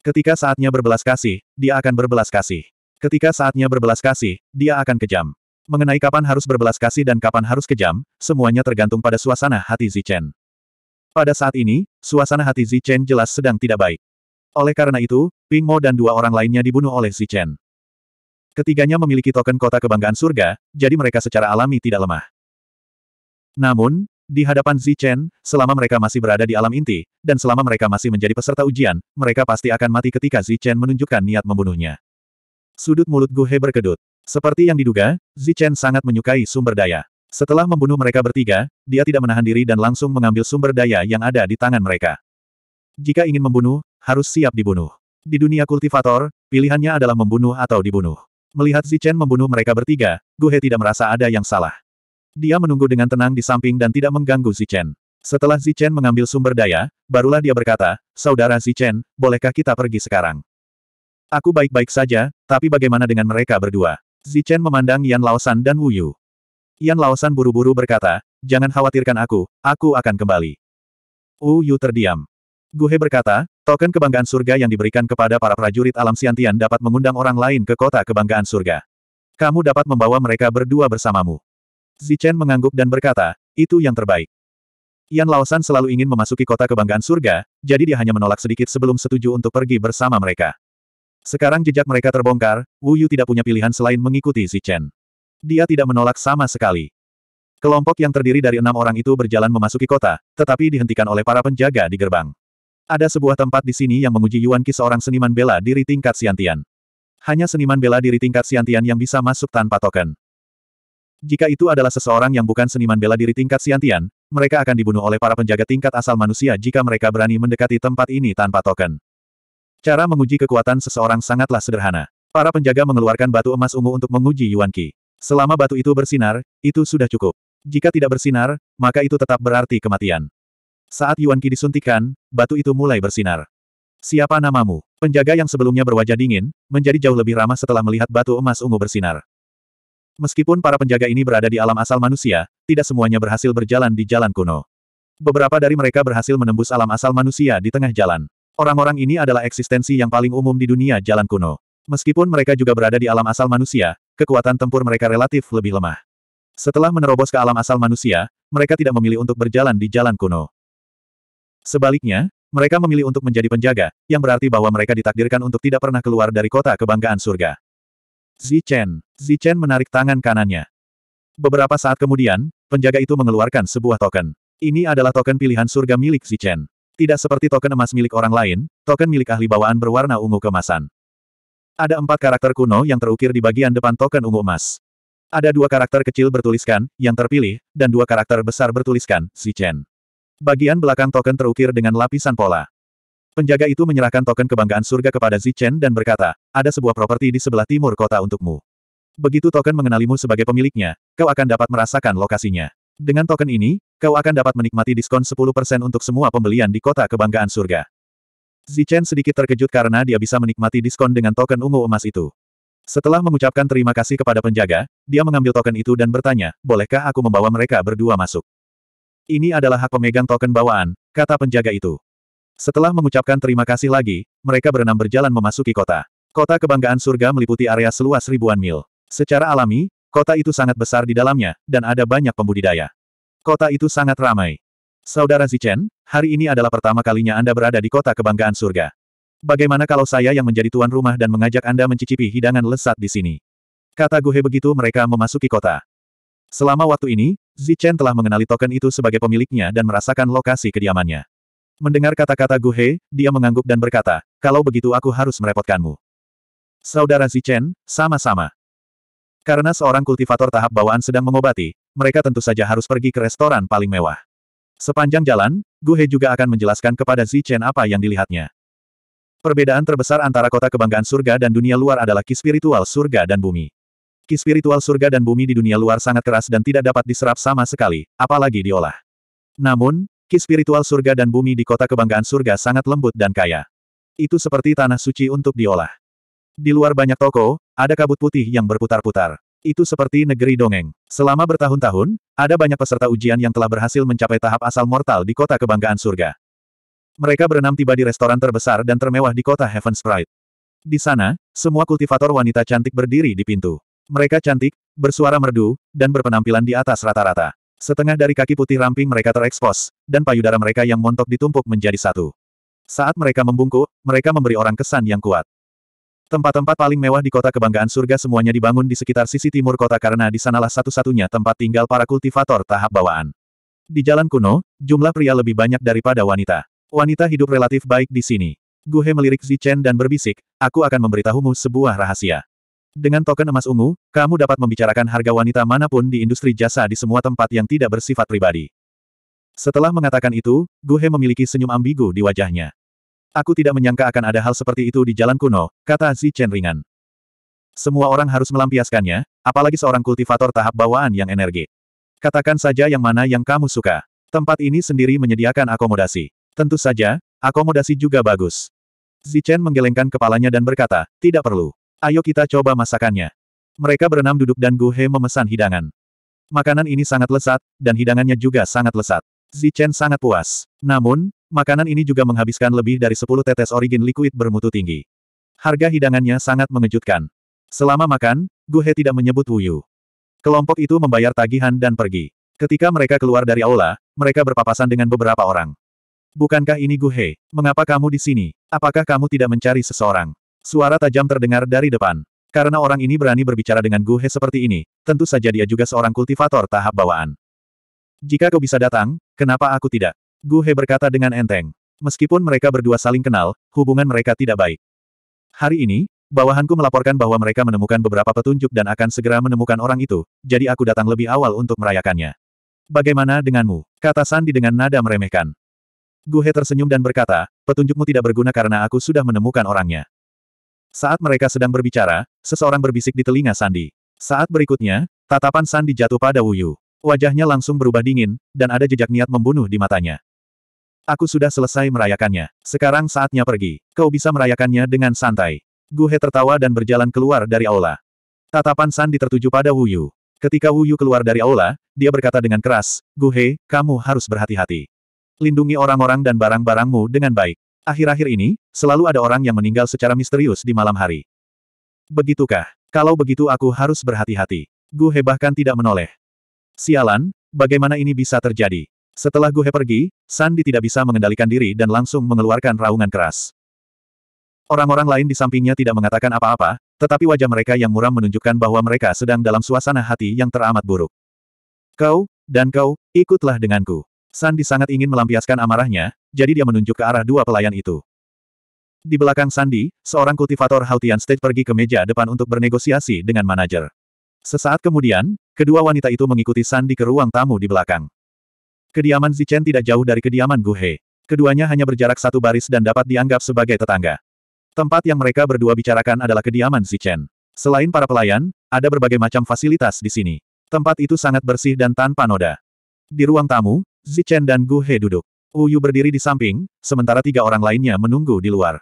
Ketika saatnya berbelas kasih, dia akan berbelas kasih. Ketika saatnya berbelas kasih, dia akan kejam. Mengenai kapan harus berbelas kasih dan kapan harus kejam, semuanya tergantung pada suasana hati Zichen. Pada saat ini, suasana hati Zichen jelas sedang tidak baik. Oleh karena itu, Ping Mo dan dua orang lainnya dibunuh oleh Zichen. Ketiganya memiliki token kota kebanggaan surga, jadi mereka secara alami tidak lemah. Namun, di hadapan Zichen, selama mereka masih berada di alam inti, dan selama mereka masih menjadi peserta ujian, mereka pasti akan mati ketika Zichen menunjukkan niat membunuhnya. Sudut mulut Guhe berkedut. Seperti yang diduga, Zichen sangat menyukai sumber daya. Setelah membunuh mereka bertiga, dia tidak menahan diri dan langsung mengambil sumber daya yang ada di tangan mereka. Jika ingin membunuh, harus siap dibunuh. Di dunia kultivator, pilihannya adalah membunuh atau dibunuh. Melihat Zichen membunuh mereka bertiga, Guhe tidak merasa ada yang salah. Dia menunggu dengan tenang di samping dan tidak mengganggu Zichen. Setelah Zichen mengambil sumber daya, barulah dia berkata, Saudara Zichen, bolehkah kita pergi sekarang? Aku baik-baik saja, tapi bagaimana dengan mereka berdua? Zichen memandang Yan Laosan dan Wu Yu. Yan Laosan buru-buru berkata, Jangan khawatirkan aku, aku akan kembali. Wu Yu terdiam. Guhe berkata, token kebanggaan surga yang diberikan kepada para prajurit alam siantian dapat mengundang orang lain ke kota kebanggaan surga. Kamu dapat membawa mereka berdua bersamamu. Zichen mengangguk dan berkata, itu yang terbaik. Yan Laosan selalu ingin memasuki kota kebanggaan surga, jadi dia hanya menolak sedikit sebelum setuju untuk pergi bersama mereka. Sekarang jejak mereka terbongkar, Wu Yu tidak punya pilihan selain mengikuti Zichen. Dia tidak menolak sama sekali. Kelompok yang terdiri dari enam orang itu berjalan memasuki kota, tetapi dihentikan oleh para penjaga di gerbang. Ada sebuah tempat di sini yang menguji Yuan Qi seorang seniman bela diri tingkat siantian. Hanya seniman bela diri tingkat siantian yang bisa masuk tanpa token. Jika itu adalah seseorang yang bukan seniman bela diri tingkat Siantian, mereka akan dibunuh oleh para penjaga tingkat asal manusia jika mereka berani mendekati tempat ini tanpa token. Cara menguji kekuatan seseorang sangatlah sederhana. Para penjaga mengeluarkan batu emas ungu untuk menguji Yuan Qi. Selama batu itu bersinar, itu sudah cukup. Jika tidak bersinar, maka itu tetap berarti kematian. Saat Yuan Qi disuntikan, batu itu mulai bersinar. Siapa namamu? Penjaga yang sebelumnya berwajah dingin, menjadi jauh lebih ramah setelah melihat batu emas ungu bersinar. Meskipun para penjaga ini berada di alam asal manusia, tidak semuanya berhasil berjalan di jalan kuno. Beberapa dari mereka berhasil menembus alam asal manusia di tengah jalan. Orang-orang ini adalah eksistensi yang paling umum di dunia jalan kuno. Meskipun mereka juga berada di alam asal manusia, kekuatan tempur mereka relatif lebih lemah. Setelah menerobos ke alam asal manusia, mereka tidak memilih untuk berjalan di jalan kuno. Sebaliknya, mereka memilih untuk menjadi penjaga, yang berarti bahwa mereka ditakdirkan untuk tidak pernah keluar dari kota kebanggaan surga. Zi Chen, Zichen menarik tangan kanannya. Beberapa saat kemudian, penjaga itu mengeluarkan sebuah token. Ini adalah token pilihan surga milik Zichen. Tidak seperti token emas milik orang lain, token milik ahli bawaan berwarna ungu kemasan. Ada empat karakter kuno yang terukir di bagian depan token ungu emas. Ada dua karakter kecil bertuliskan, yang terpilih, dan dua karakter besar bertuliskan, Zichen. Bagian belakang token terukir dengan lapisan pola. Penjaga itu menyerahkan token kebanggaan surga kepada Zichen dan berkata, ada sebuah properti di sebelah timur kota untukmu. Begitu token mengenalimu sebagai pemiliknya, kau akan dapat merasakan lokasinya. Dengan token ini, kau akan dapat menikmati diskon 10% untuk semua pembelian di kota kebanggaan surga. Zichen sedikit terkejut karena dia bisa menikmati diskon dengan token ungu emas itu. Setelah mengucapkan terima kasih kepada penjaga, dia mengambil token itu dan bertanya, bolehkah aku membawa mereka berdua masuk? Ini adalah hak pemegang token bawaan, kata penjaga itu. Setelah mengucapkan terima kasih lagi, mereka berenam berjalan memasuki kota. Kota kebanggaan surga meliputi area seluas ribuan mil. Secara alami, kota itu sangat besar di dalamnya, dan ada banyak pembudidaya. Kota itu sangat ramai. Saudara Zichen, hari ini adalah pertama kalinya Anda berada di kota kebanggaan surga. Bagaimana kalau saya yang menjadi tuan rumah dan mengajak Anda mencicipi hidangan lesat di sini? Kata Guhe begitu mereka memasuki kota. Selama waktu ini, Zichen telah mengenali token itu sebagai pemiliknya dan merasakan lokasi kediamannya. Mendengar kata-kata Guhe, dia mengangguk dan berkata, kalau begitu aku harus merepotkanmu. Saudara Zichen, sama-sama. Karena seorang kultivator tahap bawaan sedang mengobati, mereka tentu saja harus pergi ke restoran paling mewah. Sepanjang jalan, Guhe juga akan menjelaskan kepada Chen apa yang dilihatnya. Perbedaan terbesar antara kota kebanggaan surga dan dunia luar adalah ki spiritual surga dan bumi. Ki spiritual surga dan bumi di dunia luar sangat keras dan tidak dapat diserap sama sekali, apalagi diolah. Namun, ki spiritual surga dan bumi di kota kebanggaan surga sangat lembut dan kaya. Itu seperti tanah suci untuk diolah. Di luar banyak toko, ada kabut putih yang berputar-putar. Itu seperti negeri dongeng. Selama bertahun-tahun, ada banyak peserta ujian yang telah berhasil mencapai tahap asal mortal di kota kebanggaan surga. Mereka berenam tiba di restoran terbesar dan termewah di kota Heaven Sprite. Di sana, semua kultivator wanita cantik berdiri di pintu. Mereka cantik, bersuara merdu, dan berpenampilan di atas rata-rata. Setengah dari kaki putih ramping mereka terekspos, dan payudara mereka yang montok ditumpuk menjadi satu. Saat mereka membungkuk, mereka memberi orang kesan yang kuat. Tempat-tempat paling mewah di kota kebanggaan surga semuanya dibangun di sekitar sisi timur kota karena di sanalah satu-satunya tempat tinggal para kultivator tahap bawaan. Di jalan kuno, jumlah pria lebih banyak daripada wanita. Wanita hidup relatif baik di sini. Guhe melirik Zichen dan berbisik, aku akan memberitahumu sebuah rahasia. Dengan token emas ungu, kamu dapat membicarakan harga wanita manapun di industri jasa di semua tempat yang tidak bersifat pribadi. Setelah mengatakan itu, Guhe memiliki senyum ambigu di wajahnya. Aku tidak menyangka akan ada hal seperti itu di jalan kuno, kata Zi Chen ringan. Semua orang harus melampiaskannya, apalagi seorang kultivator tahap bawaan yang energi. Katakan saja yang mana yang kamu suka. Tempat ini sendiri menyediakan akomodasi. Tentu saja, akomodasi juga bagus. Zi Chen menggelengkan kepalanya dan berkata, tidak perlu. Ayo kita coba masakannya. Mereka berenam duduk dan Gu He memesan hidangan. Makanan ini sangat lesat, dan hidangannya juga sangat lesat. Zi Chen sangat puas. Namun, Makanan ini juga menghabiskan lebih dari 10 tetes origin liquid bermutu tinggi. Harga hidangannya sangat mengejutkan. Selama makan, Guhe tidak menyebut Wuyu. Kelompok itu membayar tagihan dan pergi. Ketika mereka keluar dari aula, mereka berpapasan dengan beberapa orang. Bukankah ini Guhe? Mengapa kamu di sini? Apakah kamu tidak mencari seseorang? Suara tajam terdengar dari depan. Karena orang ini berani berbicara dengan Guhe seperti ini, tentu saja dia juga seorang kultivator tahap bawaan. Jika kau bisa datang, kenapa aku tidak? Gu He berkata dengan enteng. Meskipun mereka berdua saling kenal, hubungan mereka tidak baik. Hari ini, bawahanku melaporkan bahwa mereka menemukan beberapa petunjuk dan akan segera menemukan orang itu, jadi aku datang lebih awal untuk merayakannya. Bagaimana denganmu? Kata Sandi dengan nada meremehkan. Gu He tersenyum dan berkata, petunjukmu tidak berguna karena aku sudah menemukan orangnya. Saat mereka sedang berbicara, seseorang berbisik di telinga Sandi. Saat berikutnya, tatapan Sandi jatuh pada Wuyu. Wajahnya langsung berubah dingin, dan ada jejak niat membunuh di matanya. Aku sudah selesai merayakannya. Sekarang saatnya pergi. Kau bisa merayakannya dengan santai. Guhe tertawa dan berjalan keluar dari aula. Tatapan Sandi tertuju pada Wu Yu. Ketika Wu Yu keluar dari aula, dia berkata dengan keras, Guhe, kamu harus berhati-hati. Lindungi orang-orang dan barang-barangmu dengan baik. Akhir-akhir ini, selalu ada orang yang meninggal secara misterius di malam hari. Begitukah? Kalau begitu aku harus berhati-hati. Guhe bahkan tidak menoleh. Sialan, bagaimana ini bisa terjadi? Setelah Guhe pergi, Sandi tidak bisa mengendalikan diri dan langsung mengeluarkan raungan keras. Orang-orang lain di sampingnya tidak mengatakan apa-apa, tetapi wajah mereka yang muram menunjukkan bahwa mereka sedang dalam suasana hati yang teramat buruk. Kau, dan kau, ikutlah denganku. Sandi sangat ingin melampiaskan amarahnya, jadi dia menunjuk ke arah dua pelayan itu. Di belakang Sandi, seorang kultivator Hautian State pergi ke meja depan untuk bernegosiasi dengan manajer. Sesaat kemudian, kedua wanita itu mengikuti Sandi ke ruang tamu di belakang. Kediaman Zichen tidak jauh dari kediaman Gu He. Keduanya hanya berjarak satu baris dan dapat dianggap sebagai tetangga. Tempat yang mereka berdua bicarakan adalah kediaman Zichen. Selain para pelayan, ada berbagai macam fasilitas di sini. Tempat itu sangat bersih dan tanpa noda. Di ruang tamu, Zichen dan Gu He duduk. Uyu berdiri di samping, sementara tiga orang lainnya menunggu di luar.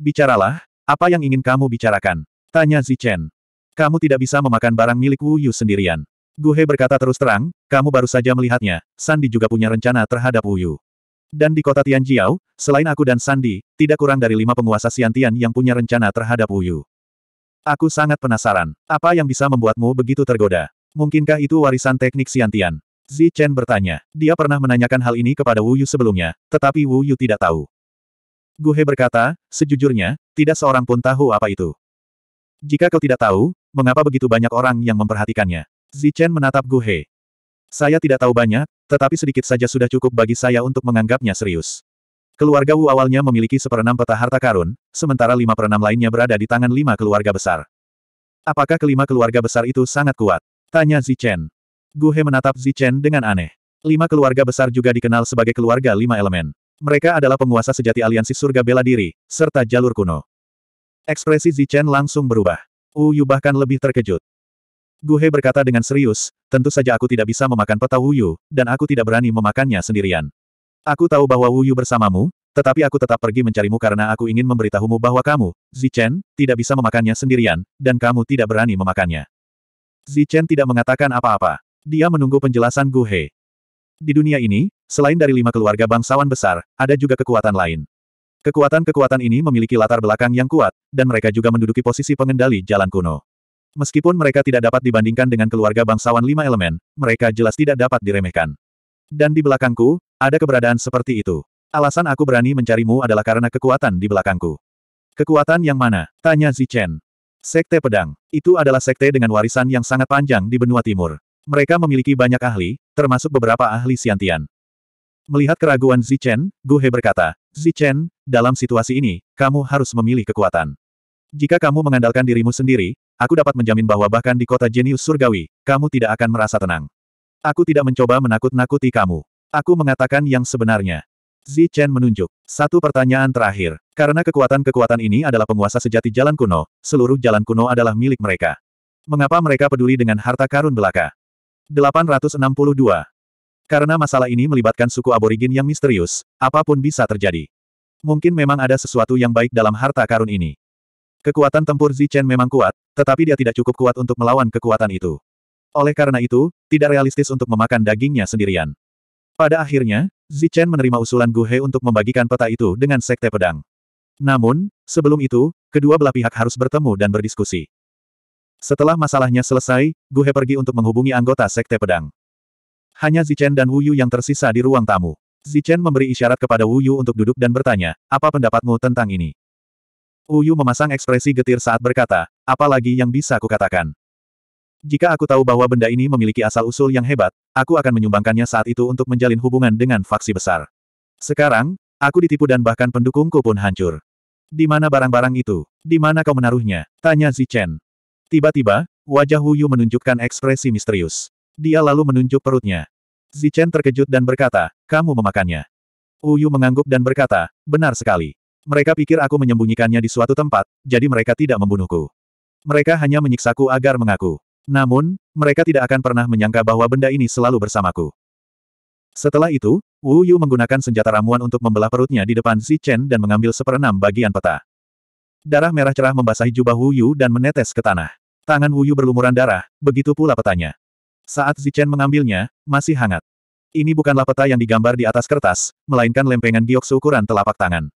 Bicaralah, apa yang ingin kamu bicarakan? Tanya Zichen. Kamu tidak bisa memakan barang milik Wu sendirian. Guhe berkata terus terang, kamu baru saja melihatnya, Sandi juga punya rencana terhadap Wuyu. Dan di kota Tianjiao, selain aku dan Sandi, tidak kurang dari lima penguasa Siantian yang punya rencana terhadap Wuyu. Aku sangat penasaran, apa yang bisa membuatmu begitu tergoda? Mungkinkah itu warisan teknik Siantian? Zi Chen bertanya. Dia pernah menanyakan hal ini kepada Wuyu sebelumnya, tetapi Wuyu tidak tahu. Guhe berkata, sejujurnya, tidak seorang pun tahu apa itu. Jika kau tidak tahu, mengapa begitu banyak orang yang memperhatikannya? Zichen menatap Gu He. Saya tidak tahu banyak, tetapi sedikit saja sudah cukup bagi saya untuk menganggapnya serius. Keluarga Wu awalnya memiliki seperenam peta harta karun, sementara lima perenam lainnya berada di tangan lima keluarga besar. Apakah kelima keluarga besar itu sangat kuat? Tanya Zichen. Gu He menatap Zichen dengan aneh. Lima keluarga besar juga dikenal sebagai keluarga lima elemen. Mereka adalah penguasa sejati aliansi surga bela diri, serta jalur kuno. Ekspresi Zichen langsung berubah. Wu Yu bahkan lebih terkejut. Guhe berkata dengan serius, tentu saja aku tidak bisa memakan peta Wuyu, dan aku tidak berani memakannya sendirian. Aku tahu bahwa Wuyu bersamamu, tetapi aku tetap pergi mencarimu karena aku ingin memberitahumu bahwa kamu, Zichen, tidak bisa memakannya sendirian, dan kamu tidak berani memakannya. Zichen tidak mengatakan apa-apa. Dia menunggu penjelasan Guhe. Di dunia ini, selain dari lima keluarga bangsawan besar, ada juga kekuatan lain. Kekuatan-kekuatan ini memiliki latar belakang yang kuat, dan mereka juga menduduki posisi pengendali jalan kuno. Meskipun mereka tidak dapat dibandingkan dengan keluarga bangsawan lima elemen, mereka jelas tidak dapat diremehkan. Dan di belakangku, ada keberadaan seperti itu. Alasan aku berani mencarimu adalah karena kekuatan di belakangku. Kekuatan yang mana? Tanya Zichen. Sekte Pedang. Itu adalah sekte dengan warisan yang sangat panjang di benua timur. Mereka memiliki banyak ahli, termasuk beberapa ahli Siantian. Melihat keraguan Zichen, Guhe berkata, Zichen, dalam situasi ini, kamu harus memilih kekuatan. Jika kamu mengandalkan dirimu sendiri, aku dapat menjamin bahwa bahkan di kota jenius surgawi, kamu tidak akan merasa tenang. Aku tidak mencoba menakut-nakuti kamu. Aku mengatakan yang sebenarnya. Zi Chen menunjuk. Satu pertanyaan terakhir. Karena kekuatan-kekuatan ini adalah penguasa sejati jalan kuno, seluruh jalan kuno adalah milik mereka. Mengapa mereka peduli dengan harta karun belaka? 862. Karena masalah ini melibatkan suku aborigin yang misterius, apapun bisa terjadi. Mungkin memang ada sesuatu yang baik dalam harta karun ini. Kekuatan tempur Zichen memang kuat, tetapi dia tidak cukup kuat untuk melawan kekuatan itu. Oleh karena itu, tidak realistis untuk memakan dagingnya sendirian. Pada akhirnya, Zichen menerima usulan Gu He untuk membagikan peta itu dengan sekte pedang. Namun, sebelum itu, kedua belah pihak harus bertemu dan berdiskusi. Setelah masalahnya selesai, Gu He pergi untuk menghubungi anggota sekte pedang. Hanya Zichen dan Wuyu yang tersisa di ruang tamu. Zichen memberi isyarat kepada Wuyu untuk duduk dan bertanya, apa pendapatmu tentang ini? Uyu memasang ekspresi getir saat berkata, apalagi yang bisa kukatakan. Jika aku tahu bahwa benda ini memiliki asal-usul yang hebat, aku akan menyumbangkannya saat itu untuk menjalin hubungan dengan faksi besar. Sekarang, aku ditipu dan bahkan pendukungku pun hancur. Di mana barang-barang itu? Di mana kau menaruhnya? Tanya Zichen. Tiba-tiba, wajah Huyu menunjukkan ekspresi misterius. Dia lalu menunjuk perutnya. Zichen terkejut dan berkata, kamu memakannya. Huyu mengangguk dan berkata, benar sekali. Mereka pikir aku menyembunyikannya di suatu tempat, jadi mereka tidak membunuhku. Mereka hanya menyiksaku agar mengaku. Namun, mereka tidak akan pernah menyangka bahwa benda ini selalu bersamaku. Setelah itu, Wu Yu menggunakan senjata ramuan untuk membelah perutnya di depan Si Chen dan mengambil seperenam bagian peta. Darah merah cerah membasahi jubah Wu Yu dan menetes ke tanah. Tangan Wu Yu berlumuran darah, begitu pula petanya. Saat Si Chen mengambilnya, masih hangat. Ini bukanlah peta yang digambar di atas kertas, melainkan lempengan giok seukuran telapak tangan.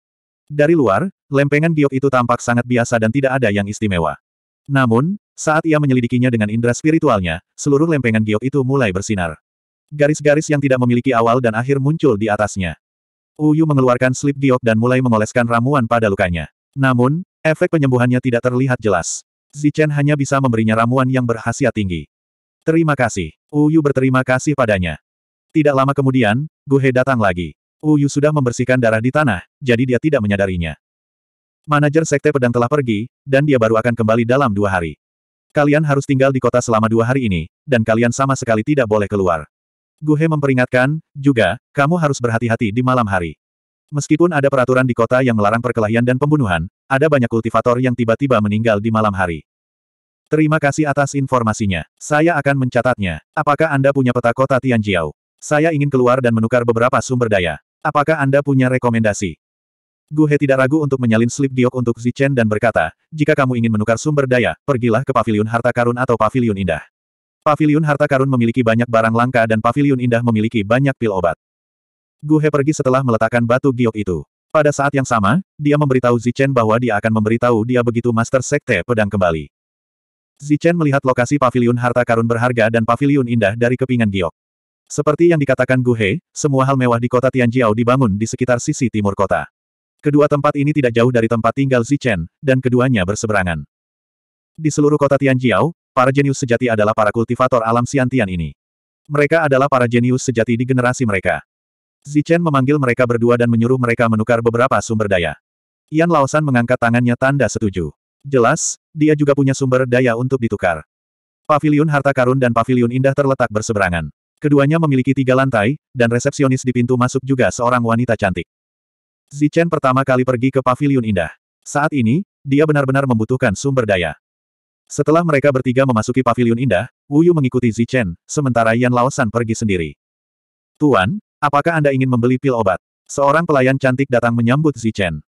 Dari luar, lempengan giok itu tampak sangat biasa dan tidak ada yang istimewa. Namun, saat ia menyelidikinya dengan indera spiritualnya, seluruh lempengan giok itu mulai bersinar. Garis-garis yang tidak memiliki awal dan akhir muncul di atasnya. Uyu mengeluarkan slip giok dan mulai mengoleskan ramuan pada lukanya. Namun, efek penyembuhannya tidak terlihat jelas. Zichen hanya bisa memberinya ramuan yang berhasil tinggi. Terima kasih. Uyu berterima kasih padanya. Tidak lama kemudian, Guhe datang lagi. Uyu sudah membersihkan darah di tanah, jadi dia tidak menyadarinya. Manajer Sekte Pedang telah pergi, dan dia baru akan kembali dalam dua hari. Kalian harus tinggal di kota selama dua hari ini, dan kalian sama sekali tidak boleh keluar. Guhe memperingatkan, juga, kamu harus berhati-hati di malam hari. Meskipun ada peraturan di kota yang melarang perkelahian dan pembunuhan, ada banyak kultivator yang tiba-tiba meninggal di malam hari. Terima kasih atas informasinya. Saya akan mencatatnya. Apakah Anda punya peta kota Tianjiao? Saya ingin keluar dan menukar beberapa sumber daya. Apakah Anda punya rekomendasi? Gu He tidak ragu untuk menyalin slip diok untuk Zichen dan berkata, jika kamu ingin menukar sumber daya, pergilah ke paviliun harta karun atau paviliun indah. Paviliun harta karun memiliki banyak barang langka dan paviliun indah memiliki banyak pil obat. Gu He pergi setelah meletakkan batu giok itu. Pada saat yang sama, dia memberitahu Zichen bahwa dia akan memberitahu dia begitu Master Sekte Pedang kembali. Zichen melihat lokasi paviliun harta karun berharga dan paviliun indah dari kepingan giok. Seperti yang dikatakan Gu He, semua hal mewah di kota Tianjiao dibangun di sekitar sisi timur kota. Kedua tempat ini tidak jauh dari tempat tinggal Zichen, dan keduanya berseberangan. Di seluruh kota Tianjiao, para jenius sejati adalah para kultivator alam siantian ini. Mereka adalah para jenius sejati di generasi mereka. Zichen memanggil mereka berdua dan menyuruh mereka menukar beberapa sumber daya. Yan Laosan mengangkat tangannya tanda setuju. Jelas, dia juga punya sumber daya untuk ditukar. Pavilion harta karun dan Pavilion indah terletak berseberangan. Keduanya memiliki tiga lantai, dan resepsionis di pintu masuk juga seorang wanita cantik. Zichen pertama kali pergi ke Paviliun Indah. Saat ini, dia benar-benar membutuhkan sumber daya. Setelah mereka bertiga memasuki Paviliun Indah, Wu Yu mengikuti Zichen, sementara Yan Laosan pergi sendiri. Tuan, apakah Anda ingin membeli pil obat? Seorang pelayan cantik datang menyambut Zichen.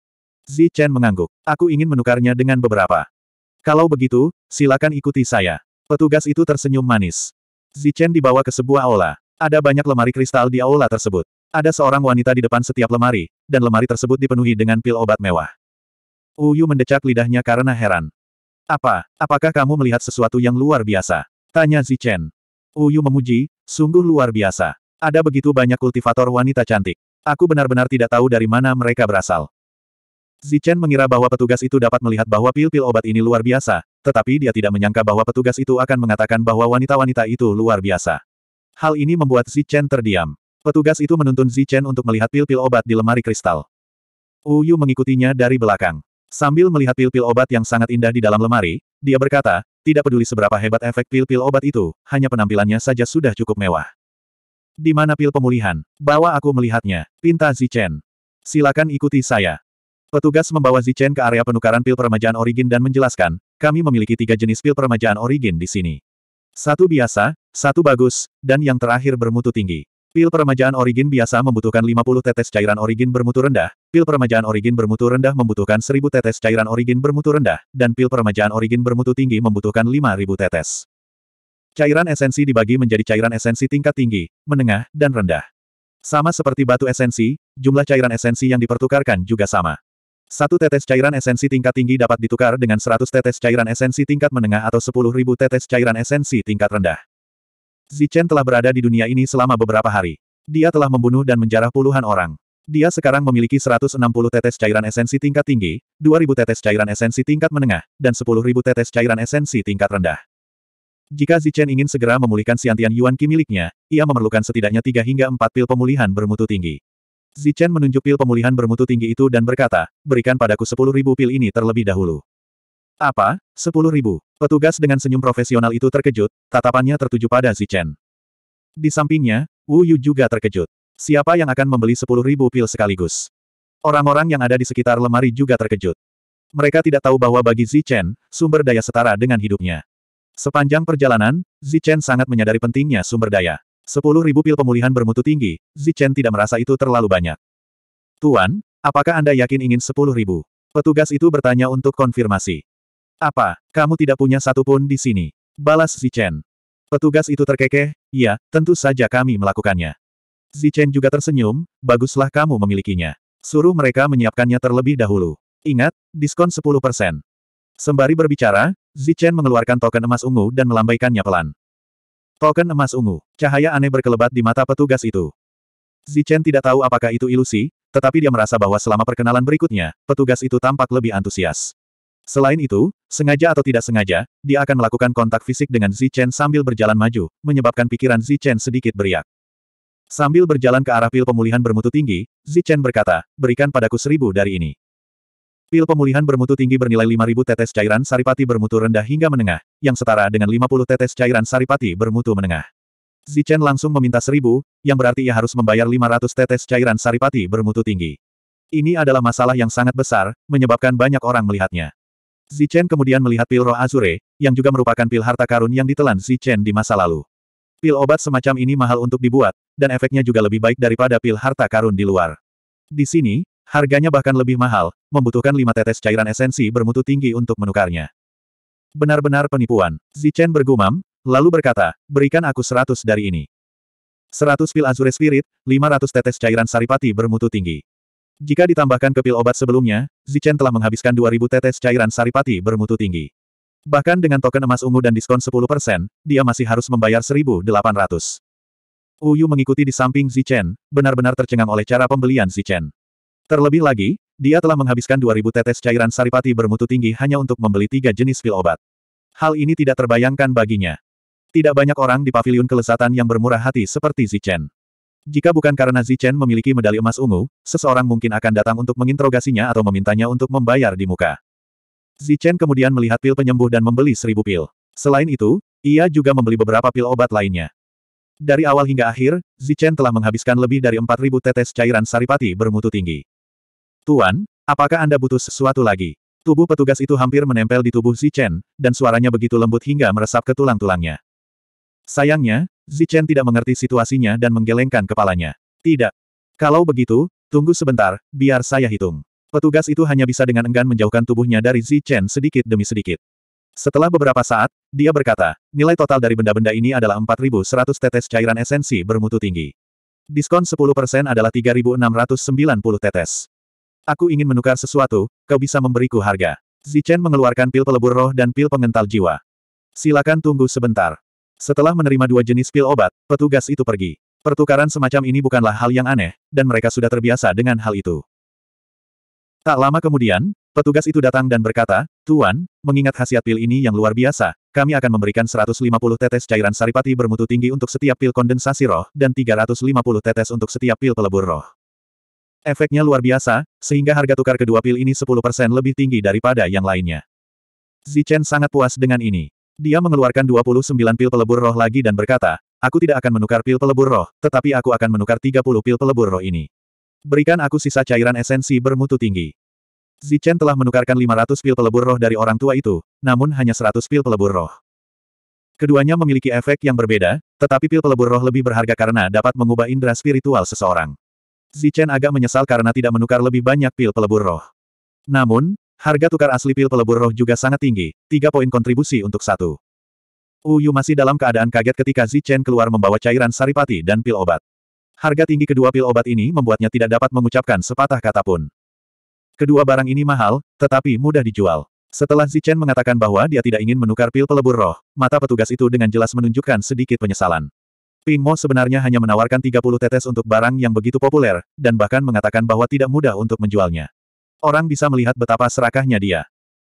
Zichen mengangguk. Aku ingin menukarnya dengan beberapa. Kalau begitu, silakan ikuti saya. Petugas itu tersenyum manis. Zichen dibawa ke sebuah aula. Ada banyak lemari kristal di aula tersebut. Ada seorang wanita di depan setiap lemari, dan lemari tersebut dipenuhi dengan pil obat mewah. Uyu mendecak lidahnya karena heran. Apa, apakah kamu melihat sesuatu yang luar biasa? Tanya Zichen. Uyu memuji, sungguh luar biasa. Ada begitu banyak kultivator wanita cantik. Aku benar-benar tidak tahu dari mana mereka berasal. Zichen mengira bahwa petugas itu dapat melihat bahwa pil-pil obat ini luar biasa, tetapi dia tidak menyangka bahwa petugas itu akan mengatakan bahwa wanita-wanita itu luar biasa. Hal ini membuat Chen terdiam. Petugas itu menuntun Chen untuk melihat pil-pil obat di lemari kristal. Wu Yu mengikutinya dari belakang. Sambil melihat pil-pil obat yang sangat indah di dalam lemari, dia berkata, tidak peduli seberapa hebat efek pil-pil obat itu, hanya penampilannya saja sudah cukup mewah. Di mana pil pemulihan? Bawa aku melihatnya, pinta Zichen. Silakan ikuti saya. Petugas membawa Zichen ke area penukaran pil peremajaan origin dan menjelaskan, kami memiliki tiga jenis pil peremajaan origin di sini. Satu biasa, satu bagus, dan yang terakhir bermutu tinggi. Pil peremajaan origin biasa membutuhkan 50 tetes cairan origin bermutu rendah, pil peremajaan origin bermutu rendah membutuhkan 1000 tetes cairan origin bermutu rendah, dan pil peremajaan origin bermutu tinggi membutuhkan 5000 tetes. Cairan esensi dibagi menjadi cairan esensi tingkat tinggi, menengah, dan rendah. Sama seperti batu esensi, jumlah cairan esensi yang dipertukarkan juga sama. Satu tetes cairan esensi tingkat tinggi dapat ditukar dengan 100 tetes cairan esensi tingkat menengah atau 10.000 tetes cairan esensi tingkat rendah. Zichen telah berada di dunia ini selama beberapa hari. Dia telah membunuh dan menjarah puluhan orang. Dia sekarang memiliki 160 tetes cairan esensi tingkat tinggi, 2.000 tetes cairan esensi tingkat menengah, dan 10.000 tetes cairan esensi tingkat rendah. Jika Zichen ingin segera memulihkan siantian Yuan Qi miliknya, ia memerlukan setidaknya 3 hingga 4 pil pemulihan bermutu tinggi. Zichen menunjuk pil pemulihan bermutu tinggi itu dan berkata, berikan padaku sepuluh ribu pil ini terlebih dahulu. Apa? Sepuluh ribu? Petugas dengan senyum profesional itu terkejut, tatapannya tertuju pada Zichen. Di sampingnya, Wu Yu juga terkejut. Siapa yang akan membeli sepuluh ribu pil sekaligus? Orang-orang yang ada di sekitar lemari juga terkejut. Mereka tidak tahu bahwa bagi Zichen, sumber daya setara dengan hidupnya. Sepanjang perjalanan, Zichen sangat menyadari pentingnya sumber daya. Sepuluh ribu pil pemulihan bermutu tinggi, Zichen tidak merasa itu terlalu banyak. Tuan, apakah Anda yakin ingin sepuluh ribu? Petugas itu bertanya untuk konfirmasi. Apa, kamu tidak punya satu pun di sini? Balas Zichen. Petugas itu terkekeh, ya, tentu saja kami melakukannya. Zichen juga tersenyum, baguslah kamu memilikinya. Suruh mereka menyiapkannya terlebih dahulu. Ingat, diskon 10%. Sembari berbicara, Zichen mengeluarkan token emas ungu dan melambaikannya pelan. Token emas ungu. Cahaya aneh berkelebat di mata petugas itu. Zichen tidak tahu apakah itu ilusi, tetapi dia merasa bahwa selama perkenalan berikutnya, petugas itu tampak lebih antusias. Selain itu, sengaja atau tidak sengaja, dia akan melakukan kontak fisik dengan Zichen sambil berjalan maju, menyebabkan pikiran Zichen sedikit beriak. Sambil berjalan ke arah pil pemulihan bermutu tinggi, Zichen berkata, berikan padaku seribu dari ini. Pil pemulihan bermutu tinggi bernilai 5.000 tetes cairan saripati bermutu rendah hingga menengah, yang setara dengan 50 tetes cairan saripati bermutu menengah. Zichen langsung meminta 1.000, yang berarti ia harus membayar 500 tetes cairan saripati bermutu tinggi. Ini adalah masalah yang sangat besar, menyebabkan banyak orang melihatnya. Zichen kemudian melihat pil roh Azure, yang juga merupakan pil harta karun yang ditelan Zichen di masa lalu. Pil obat semacam ini mahal untuk dibuat, dan efeknya juga lebih baik daripada pil harta karun di luar. Di sini, Harganya bahkan lebih mahal, membutuhkan lima tetes cairan esensi bermutu tinggi untuk menukarnya. Benar-benar penipuan. Zichen bergumam, lalu berkata, berikan aku seratus dari ini. Seratus pil Azure Spirit, lima ratus tetes cairan saripati bermutu tinggi. Jika ditambahkan ke pil obat sebelumnya, Zichen telah menghabiskan dua ribu tetes cairan saripati bermutu tinggi. Bahkan dengan token emas ungu dan diskon sepuluh persen, dia masih harus membayar seribu delapan ratus. Uyu mengikuti di samping Zichen, benar-benar tercengang oleh cara pembelian Zichen. Terlebih lagi, dia telah menghabiskan 2000 tetes cairan saripati bermutu tinggi hanya untuk membeli tiga jenis pil obat. Hal ini tidak terbayangkan baginya. Tidak banyak orang di pavilion kelesatan yang bermurah hati seperti Zichen. Jika bukan karena Zichen memiliki medali emas ungu, seseorang mungkin akan datang untuk menginterogasinya atau memintanya untuk membayar di muka. Zichen kemudian melihat pil penyembuh dan membeli seribu pil. Selain itu, ia juga membeli beberapa pil obat lainnya. Dari awal hingga akhir, Zichen telah menghabiskan lebih dari 4.000 tetes cairan saripati bermutu tinggi. Tuan, apakah Anda butuh sesuatu lagi? Tubuh petugas itu hampir menempel di tubuh Zichen, dan suaranya begitu lembut hingga meresap ke tulang-tulangnya. Sayangnya, Zichen tidak mengerti situasinya dan menggelengkan kepalanya. Tidak. Kalau begitu, tunggu sebentar, biar saya hitung. Petugas itu hanya bisa dengan enggan menjauhkan tubuhnya dari Zichen sedikit demi sedikit. Setelah beberapa saat, dia berkata, nilai total dari benda-benda ini adalah 4.100 tetes cairan esensi bermutu tinggi. Diskon 10% adalah 3.690 tetes. Aku ingin menukar sesuatu, kau bisa memberiku harga. Zichen mengeluarkan pil pelebur roh dan pil pengental jiwa. Silakan tunggu sebentar. Setelah menerima dua jenis pil obat, petugas itu pergi. Pertukaran semacam ini bukanlah hal yang aneh, dan mereka sudah terbiasa dengan hal itu. Tak lama kemudian, petugas itu datang dan berkata, Tuan, mengingat khasiat pil ini yang luar biasa, kami akan memberikan 150 tetes cairan saripati bermutu tinggi untuk setiap pil kondensasi roh, dan 350 tetes untuk setiap pil pelebur roh. Efeknya luar biasa, sehingga harga tukar kedua pil ini 10% lebih tinggi daripada yang lainnya. Zichen sangat puas dengan ini. Dia mengeluarkan 29 pil pelebur roh lagi dan berkata, aku tidak akan menukar pil pelebur roh, tetapi aku akan menukar 30 pil pelebur roh ini. Berikan aku sisa cairan esensi bermutu tinggi. Zichen telah menukarkan 500 pil pelebur roh dari orang tua itu, namun hanya 100 pil pelebur roh. Keduanya memiliki efek yang berbeda, tetapi pil pelebur roh lebih berharga karena dapat mengubah indera spiritual seseorang. Zichen agak menyesal karena tidak menukar lebih banyak pil pelebur roh. Namun, harga tukar asli pil pelebur roh juga sangat tinggi, tiga poin kontribusi untuk satu. Uyu masih dalam keadaan kaget ketika Zichen keluar membawa cairan saripati dan pil obat. Harga tinggi kedua pil obat ini membuatnya tidak dapat mengucapkan sepatah kata pun. Kedua barang ini mahal, tetapi mudah dijual. Setelah Zichen mengatakan bahwa dia tidak ingin menukar pil pelebur roh, mata petugas itu dengan jelas menunjukkan sedikit penyesalan. Ping Mo sebenarnya hanya menawarkan 30 tetes untuk barang yang begitu populer, dan bahkan mengatakan bahwa tidak mudah untuk menjualnya. Orang bisa melihat betapa serakahnya dia.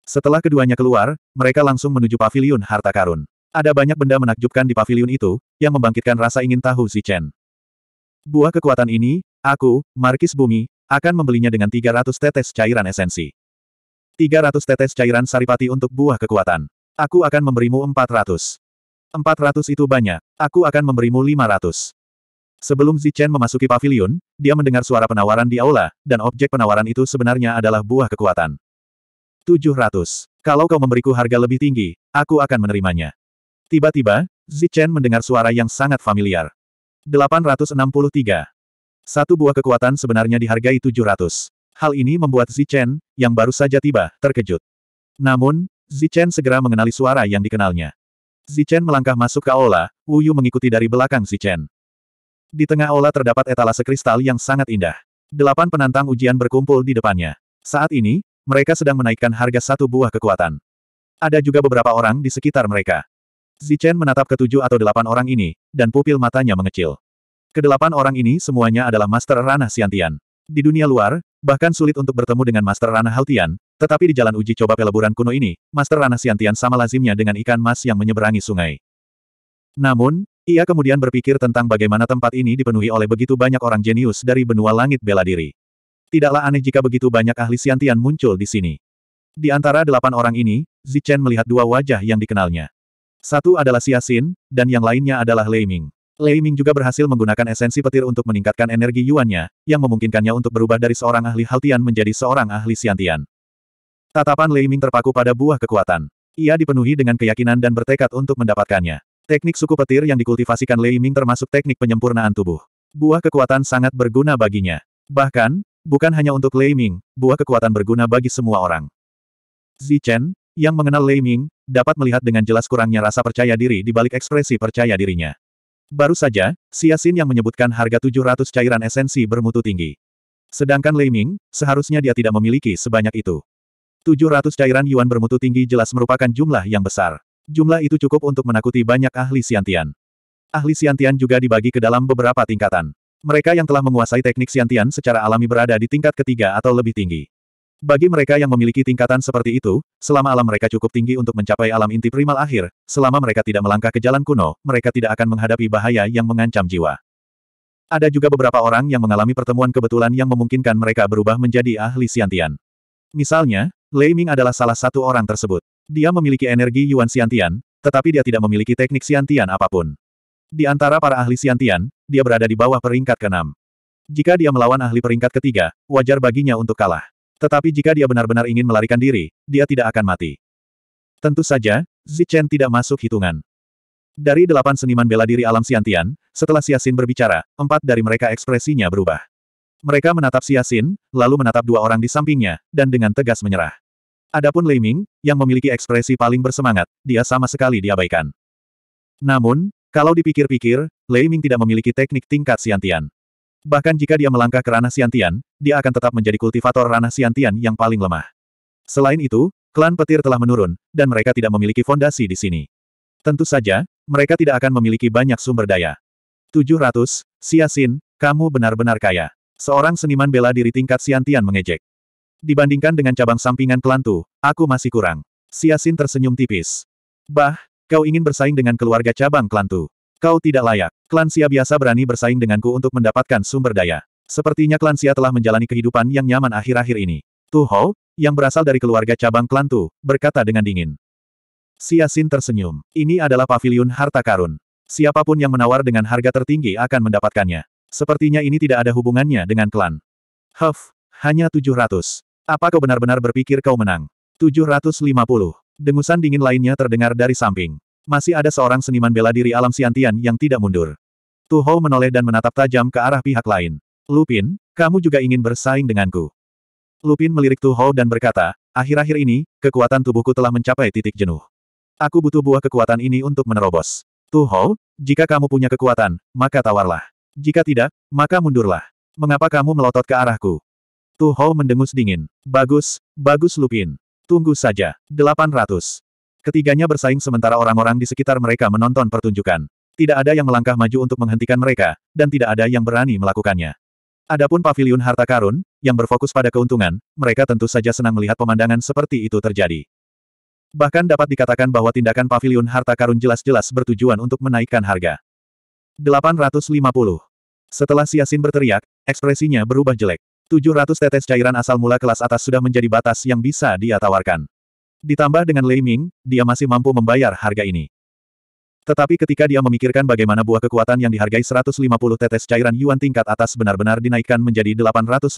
Setelah keduanya keluar, mereka langsung menuju paviliun harta karun. Ada banyak benda menakjubkan di paviliun itu, yang membangkitkan rasa ingin tahu si Chen. Buah kekuatan ini, aku, Markis Bumi, akan membelinya dengan 300 tetes cairan esensi. 300 tetes cairan saripati untuk buah kekuatan. Aku akan memberimu 400. Empat itu banyak. Aku akan memberimu lima ratus. Sebelum Zichen memasuki pavilion, dia mendengar suara penawaran di aula, dan objek penawaran itu sebenarnya adalah buah kekuatan. Tujuh Kalau kau memberiku harga lebih tinggi, aku akan menerimanya. Tiba-tiba, Zichen mendengar suara yang sangat familiar. 863. Satu buah kekuatan sebenarnya dihargai 700. Hal ini membuat Zichen, yang baru saja tiba, terkejut. Namun, Zichen segera mengenali suara yang dikenalnya. Zichen melangkah masuk ke aula, Wuyu mengikuti dari belakang Zichen. Di tengah aula terdapat etalase kristal yang sangat indah. Delapan penantang ujian berkumpul di depannya. Saat ini, mereka sedang menaikkan harga satu buah kekuatan. Ada juga beberapa orang di sekitar mereka. Zichen menatap ketujuh atau delapan orang ini, dan pupil matanya mengecil. Kedelapan orang ini semuanya adalah Master Ranah Siantian. Di dunia luar, bahkan sulit untuk bertemu dengan Master Ranah Haltian, tetapi di jalan uji coba peleburan kuno ini, Master Ranah Siantian sama lazimnya dengan ikan mas yang menyeberangi sungai. Namun, ia kemudian berpikir tentang bagaimana tempat ini dipenuhi oleh begitu banyak orang jenius dari benua langit bela diri. Tidaklah aneh jika begitu banyak ahli Siantian muncul di sini. Di antara delapan orang ini, Zichen melihat dua wajah yang dikenalnya. Satu adalah Siasin, dan yang lainnya adalah Lei Ming. Lei Ming juga berhasil menggunakan esensi petir untuk meningkatkan energi yuannya, yang memungkinkannya untuk berubah dari seorang ahli Haltian menjadi seorang ahli Siantian. Tatapan Lei Ming terpaku pada buah kekuatan. Ia dipenuhi dengan keyakinan dan bertekad untuk mendapatkannya. Teknik suku petir yang dikultivasikan Lei Ming termasuk teknik penyempurnaan tubuh. Buah kekuatan sangat berguna baginya. Bahkan, bukan hanya untuk Lei Ming, buah kekuatan berguna bagi semua orang. Zichen, yang mengenal Lei Ming, dapat melihat dengan jelas kurangnya rasa percaya diri di balik ekspresi percaya dirinya. Baru saja, Siasin yang menyebutkan harga 700 cairan esensi bermutu tinggi. Sedangkan Lei Ming, seharusnya dia tidak memiliki sebanyak itu. 700 cairan yuan bermutu tinggi jelas merupakan jumlah yang besar. Jumlah itu cukup untuk menakuti banyak ahli siantian. Ahli siantian juga dibagi ke dalam beberapa tingkatan. Mereka yang telah menguasai teknik siantian secara alami berada di tingkat ketiga atau lebih tinggi. Bagi mereka yang memiliki tingkatan seperti itu, selama alam mereka cukup tinggi untuk mencapai alam inti primal akhir, selama mereka tidak melangkah ke jalan kuno, mereka tidak akan menghadapi bahaya yang mengancam jiwa. Ada juga beberapa orang yang mengalami pertemuan kebetulan yang memungkinkan mereka berubah menjadi ahli siantian. Misalnya, Lei Ming adalah salah satu orang tersebut. Dia memiliki energi Yuan Xiantian, tetapi dia tidak memiliki teknik Xiantian apapun. Di antara para ahli Xiantian, dia berada di bawah peringkat keenam. Jika dia melawan ahli peringkat ketiga, wajar baginya untuk kalah. Tetapi jika dia benar-benar ingin melarikan diri, dia tidak akan mati. Tentu saja, Zichen tidak masuk hitungan. Dari delapan seniman bela diri alam Xiantian, setelah Xiaxin berbicara, empat dari mereka ekspresinya berubah. Mereka menatap Xiaxin, lalu menatap dua orang di sampingnya, dan dengan tegas menyerah. Adapun Lei Ming, yang memiliki ekspresi paling bersemangat, dia sama sekali diabaikan. Namun, kalau dipikir-pikir, Lei Ming tidak memiliki teknik tingkat Siantian. Bahkan jika dia melangkah ke ranah Siantian, dia akan tetap menjadi kultivator ranah Siantian yang paling lemah. Selain itu, klan petir telah menurun, dan mereka tidak memiliki fondasi di sini. Tentu saja, mereka tidak akan memiliki banyak sumber daya. 700, Siasin, kamu benar-benar kaya. Seorang seniman bela diri tingkat Siantian mengejek dibandingkan dengan cabang sampingan kelantu, aku masih kurang. Siasin tersenyum tipis. Bah, kau ingin bersaing dengan keluarga cabang kelantu. Kau tidak layak. Klan Sia biasa berani bersaing denganku untuk mendapatkan sumber daya. Sepertinya klan Sia telah menjalani kehidupan yang nyaman akhir-akhir ini. Tuho, yang berasal dari keluarga cabang kelantu, berkata dengan dingin. Siasin tersenyum. Ini adalah pavilion harta karun. Siapapun yang menawar dengan harga tertinggi akan mendapatkannya. Sepertinya ini tidak ada hubungannya dengan klan. Huff, hanya 700. Apa kau benar-benar berpikir kau menang? 750. Dengusan dingin lainnya terdengar dari samping. Masih ada seorang seniman bela diri alam siantian yang tidak mundur. Tuho menoleh dan menatap tajam ke arah pihak lain. Lupin, kamu juga ingin bersaing denganku. Lupin melirik Tuho dan berkata, akhir-akhir ini, kekuatan tubuhku telah mencapai titik jenuh. Aku butuh buah kekuatan ini untuk menerobos. Tuho, jika kamu punya kekuatan, maka tawarlah. Jika tidak, maka mundurlah. Mengapa kamu melotot ke arahku? Tu Hou mendengus dingin. Bagus, bagus Lupin. Tunggu saja. 800. Ketiganya bersaing sementara orang-orang di sekitar mereka menonton pertunjukan. Tidak ada yang melangkah maju untuk menghentikan mereka, dan tidak ada yang berani melakukannya. Adapun Pavilion harta karun, yang berfokus pada keuntungan, mereka tentu saja senang melihat pemandangan seperti itu terjadi. Bahkan dapat dikatakan bahwa tindakan Pavilion harta karun jelas-jelas bertujuan untuk menaikkan harga. 850. Setelah Siasin berteriak, ekspresinya berubah jelek. 700 tetes cairan asal mula kelas atas sudah menjadi batas yang bisa dia tawarkan. Ditambah dengan Lei Ming, dia masih mampu membayar harga ini. Tetapi ketika dia memikirkan bagaimana buah kekuatan yang dihargai 150 tetes cairan yuan tingkat atas benar-benar dinaikkan menjadi 850,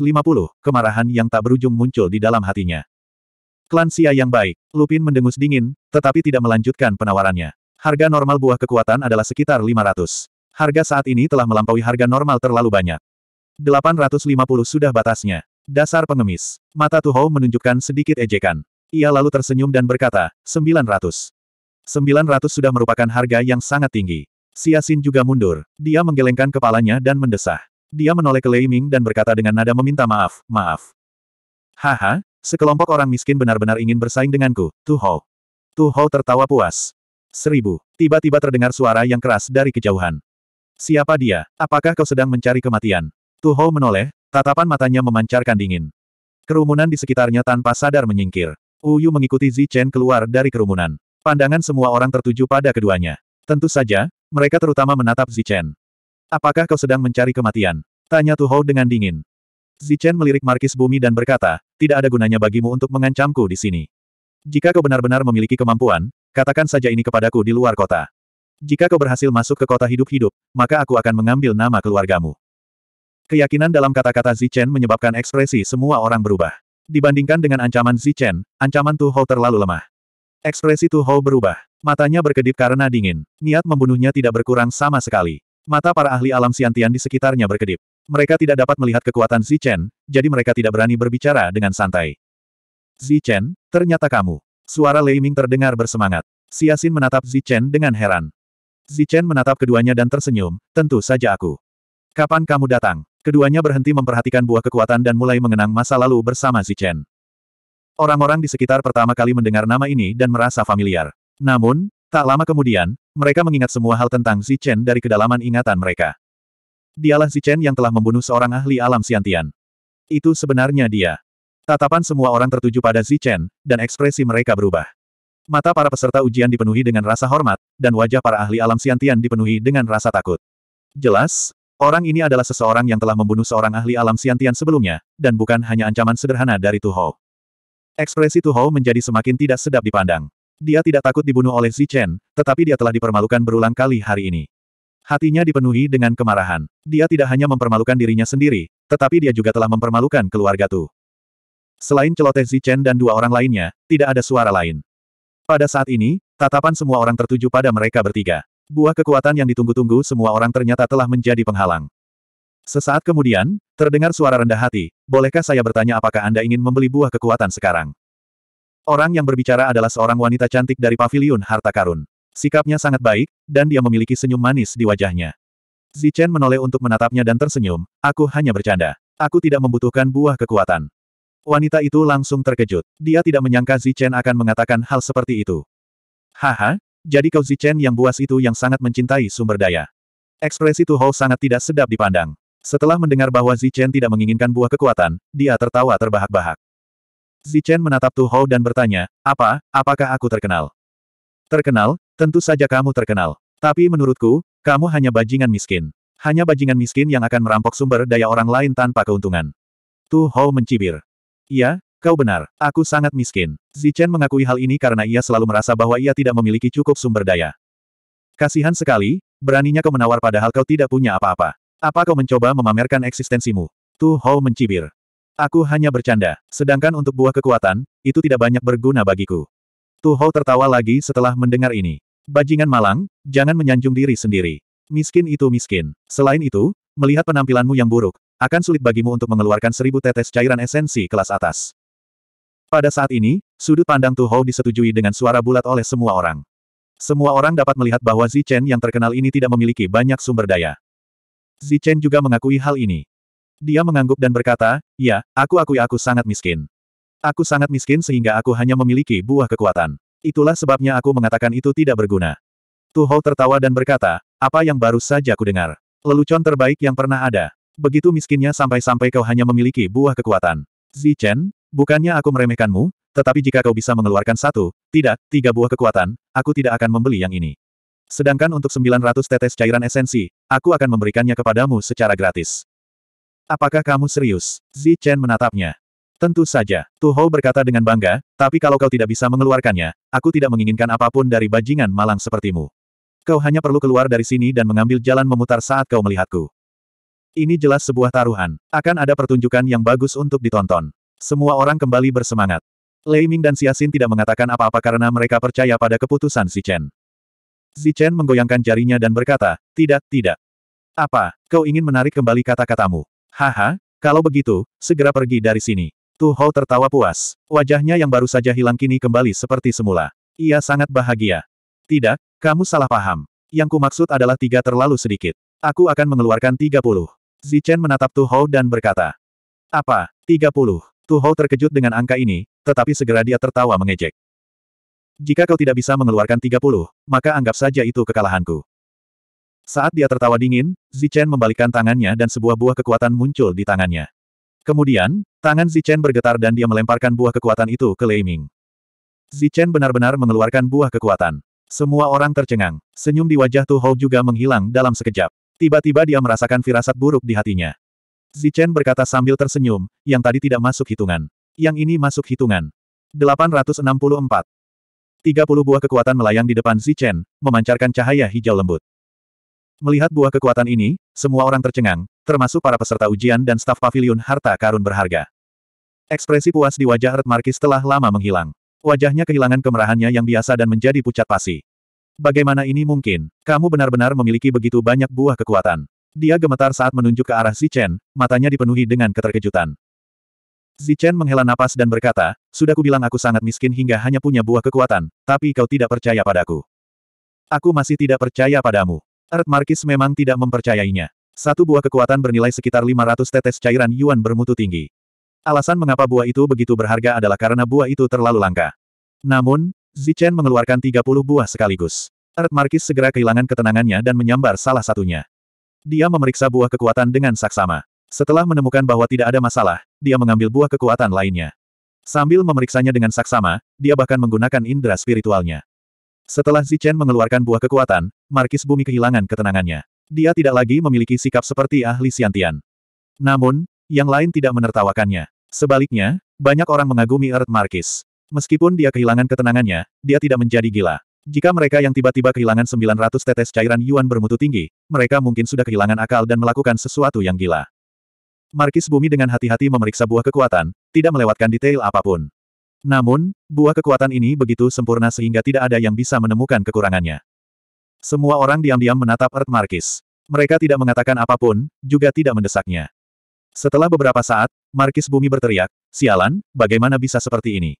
kemarahan yang tak berujung muncul di dalam hatinya. Klan Xia yang baik, Lupin mendengus dingin, tetapi tidak melanjutkan penawarannya. Harga normal buah kekuatan adalah sekitar 500. Harga saat ini telah melampaui harga normal terlalu banyak. 850 sudah batasnya. Dasar pengemis. Mata Tuhou menunjukkan sedikit ejekan. Ia lalu tersenyum dan berkata, 900. 900 sudah merupakan harga yang sangat tinggi. Siasin juga mundur. Dia menggelengkan kepalanya dan mendesah. Dia menoleh ke Lei Ming dan berkata dengan nada meminta maaf, maaf. Haha, sekelompok orang miskin benar-benar ingin bersaing denganku, Tuhou. Tuhou tertawa puas. Seribu. Tiba-tiba terdengar suara yang keras dari kejauhan. Siapa dia? Apakah kau sedang mencari kematian? Tu Hou menoleh, tatapan matanya memancarkan dingin. Kerumunan di sekitarnya tanpa sadar menyingkir. Uyu mengikuti Zi Chen keluar dari kerumunan. Pandangan semua orang tertuju pada keduanya. Tentu saja, mereka terutama menatap Zi Chen. Apakah kau sedang mencari kematian? Tanya Tu Hou dengan dingin. Zi Chen melirik Markis Bumi dan berkata, tidak ada gunanya bagimu untuk mengancamku di sini. Jika kau benar-benar memiliki kemampuan, katakan saja ini kepadaku di luar kota. Jika kau berhasil masuk ke kota hidup-hidup, maka aku akan mengambil nama keluargamu. Keyakinan dalam kata-kata Zichen menyebabkan ekspresi semua orang berubah. Dibandingkan dengan ancaman Zichen, ancaman Tu Hou terlalu lemah. Ekspresi Tu Hou berubah. Matanya berkedip karena dingin. Niat membunuhnya tidak berkurang sama sekali. Mata para ahli alam siantian di sekitarnya berkedip. Mereka tidak dapat melihat kekuatan Zichen, jadi mereka tidak berani berbicara dengan santai. Zichen, ternyata kamu. Suara Lei Ming terdengar bersemangat. Siasin menatap Zichen dengan heran. Zichen menatap keduanya dan tersenyum, tentu saja aku. Kapan kamu datang? Keduanya berhenti memperhatikan buah kekuatan dan mulai mengenang masa lalu bersama Zichen. Orang-orang di sekitar pertama kali mendengar nama ini dan merasa familiar. Namun, tak lama kemudian, mereka mengingat semua hal tentang Zichen dari kedalaman ingatan mereka. Dialah Zichen yang telah membunuh seorang ahli alam siantian. Itu sebenarnya dia. Tatapan semua orang tertuju pada Zichen, dan ekspresi mereka berubah. Mata para peserta ujian dipenuhi dengan rasa hormat, dan wajah para ahli alam siantian dipenuhi dengan rasa takut. Jelas, Orang ini adalah seseorang yang telah membunuh seorang ahli alam siantian sebelumnya, dan bukan hanya ancaman sederhana dari Tuho. Ekspresi Tuho menjadi semakin tidak sedap dipandang. Dia tidak takut dibunuh oleh Chen, tetapi dia telah dipermalukan berulang kali hari ini. Hatinya dipenuhi dengan kemarahan. Dia tidak hanya mempermalukan dirinya sendiri, tetapi dia juga telah mempermalukan keluarga Tu. Selain celoteh Chen dan dua orang lainnya, tidak ada suara lain. Pada saat ini, tatapan semua orang tertuju pada mereka bertiga. Buah kekuatan yang ditunggu-tunggu semua orang ternyata telah menjadi penghalang. Sesaat kemudian, terdengar suara rendah hati, bolehkah saya bertanya apakah Anda ingin membeli buah kekuatan sekarang? Orang yang berbicara adalah seorang wanita cantik dari Paviliun harta karun. Sikapnya sangat baik, dan dia memiliki senyum manis di wajahnya. Zichen menoleh untuk menatapnya dan tersenyum, aku hanya bercanda. Aku tidak membutuhkan buah kekuatan. Wanita itu langsung terkejut. Dia tidak menyangka Zichen akan mengatakan hal seperti itu. Haha, jadi kau Zichen yang buas itu yang sangat mencintai sumber daya. Ekspresi Tu Hou sangat tidak sedap dipandang. Setelah mendengar bahwa Zichen tidak menginginkan buah kekuatan, dia tertawa terbahak-bahak. Zichen menatap Tu Hou dan bertanya, apa, apakah aku terkenal? Terkenal, tentu saja kamu terkenal. Tapi menurutku, kamu hanya bajingan miskin. Hanya bajingan miskin yang akan merampok sumber daya orang lain tanpa keuntungan. Tu Hou mencibir. Iya, Kau benar, aku sangat miskin. Zichen mengakui hal ini karena ia selalu merasa bahwa ia tidak memiliki cukup sumber daya. Kasihan sekali, beraninya kau menawar padahal kau tidak punya apa-apa. Apa kau mencoba memamerkan eksistensimu? Tu Hou mencibir. Aku hanya bercanda, sedangkan untuk buah kekuatan, itu tidak banyak berguna bagiku. Tu Hou tertawa lagi setelah mendengar ini. Bajingan malang, jangan menyanjung diri sendiri. Miskin itu miskin. Selain itu, melihat penampilanmu yang buruk, akan sulit bagimu untuk mengeluarkan seribu tetes cairan esensi kelas atas. Pada saat ini, sudut pandang Tu Hou disetujui dengan suara bulat oleh semua orang. Semua orang dapat melihat bahwa Zichen yang terkenal ini tidak memiliki banyak sumber daya. Zichen juga mengakui hal ini. Dia mengangguk dan berkata, ya, aku akui aku sangat miskin. Aku sangat miskin sehingga aku hanya memiliki buah kekuatan. Itulah sebabnya aku mengatakan itu tidak berguna. Tu Hou tertawa dan berkata, apa yang baru saja aku dengar? Lelucon terbaik yang pernah ada. Begitu miskinnya sampai-sampai kau hanya memiliki buah kekuatan. Zichen, Bukannya aku meremehkanmu, tetapi jika kau bisa mengeluarkan satu, tidak, tiga buah kekuatan, aku tidak akan membeli yang ini. Sedangkan untuk 900 tetes cairan esensi, aku akan memberikannya kepadamu secara gratis. Apakah kamu serius? Zi Chen menatapnya. Tentu saja, Tu Hou berkata dengan bangga, tapi kalau kau tidak bisa mengeluarkannya, aku tidak menginginkan apapun dari bajingan malang sepertimu. Kau hanya perlu keluar dari sini dan mengambil jalan memutar saat kau melihatku. Ini jelas sebuah taruhan. Akan ada pertunjukan yang bagus untuk ditonton. Semua orang kembali bersemangat. Lei Ming dan Xiaxin tidak mengatakan apa-apa karena mereka percaya pada keputusan Si Chen. Si Chen menggoyangkan jarinya dan berkata, tidak, tidak. Apa, kau ingin menarik kembali kata-katamu? Haha, kalau begitu, segera pergi dari sini. Tu Hou tertawa puas. Wajahnya yang baru saja hilang kini kembali seperti semula. Ia sangat bahagia. Tidak, kamu salah paham. Yang kumaksud adalah tiga terlalu sedikit. Aku akan mengeluarkan tiga puluh. Zichen menatap Tu Hou dan berkata. Apa, tiga puluh? Tu Hou terkejut dengan angka ini, tetapi segera dia tertawa mengejek. Jika kau tidak bisa mengeluarkan 30, maka anggap saja itu kekalahanku. Saat dia tertawa dingin, Zichen membalikkan tangannya dan sebuah buah kekuatan muncul di tangannya. Kemudian, tangan Zichen bergetar dan dia melemparkan buah kekuatan itu ke Lei Ming. Zichen benar-benar mengeluarkan buah kekuatan. Semua orang tercengang. Senyum di wajah Tu Hou juga menghilang dalam sekejap. Tiba-tiba dia merasakan firasat buruk di hatinya. Zichen berkata sambil tersenyum, yang tadi tidak masuk hitungan. Yang ini masuk hitungan. 864. 30 buah kekuatan melayang di depan Zichen, memancarkan cahaya hijau lembut. Melihat buah kekuatan ini, semua orang tercengang, termasuk para peserta ujian dan staf pavilion harta karun berharga. Ekspresi puas di wajah Red Markis telah lama menghilang. Wajahnya kehilangan kemerahannya yang biasa dan menjadi pucat pasi. Bagaimana ini mungkin? Kamu benar-benar memiliki begitu banyak buah kekuatan. Dia gemetar saat menunjuk ke arah Zichen, matanya dipenuhi dengan keterkejutan. Zichen menghela napas dan berkata, Sudah kubilang aku sangat miskin hingga hanya punya buah kekuatan, tapi kau tidak percaya padaku. Aku masih tidak percaya padamu. Art Markis memang tidak mempercayainya. Satu buah kekuatan bernilai sekitar 500 tetes cairan yuan bermutu tinggi. Alasan mengapa buah itu begitu berharga adalah karena buah itu terlalu langka. Namun, Zichen mengeluarkan 30 buah sekaligus. Art Markis segera kehilangan ketenangannya dan menyambar salah satunya. Dia memeriksa buah kekuatan dengan saksama. Setelah menemukan bahwa tidak ada masalah, dia mengambil buah kekuatan lainnya. Sambil memeriksanya dengan saksama, dia bahkan menggunakan indera spiritualnya. Setelah Zichen mengeluarkan buah kekuatan, Markis Bumi kehilangan ketenangannya. Dia tidak lagi memiliki sikap seperti ahli Siantian. Namun, yang lain tidak menertawakannya. Sebaliknya, banyak orang mengagumi Earth Markis. Meskipun dia kehilangan ketenangannya, dia tidak menjadi gila. Jika mereka yang tiba-tiba kehilangan 900 tetes cairan Yuan bermutu tinggi, mereka mungkin sudah kehilangan akal dan melakukan sesuatu yang gila. Markis Bumi dengan hati-hati memeriksa buah kekuatan, tidak melewatkan detail apapun. Namun, buah kekuatan ini begitu sempurna sehingga tidak ada yang bisa menemukan kekurangannya. Semua orang diam-diam menatap Earth Markis. Mereka tidak mengatakan apapun, juga tidak mendesaknya. Setelah beberapa saat, Markis Bumi berteriak, Sialan, bagaimana bisa seperti ini?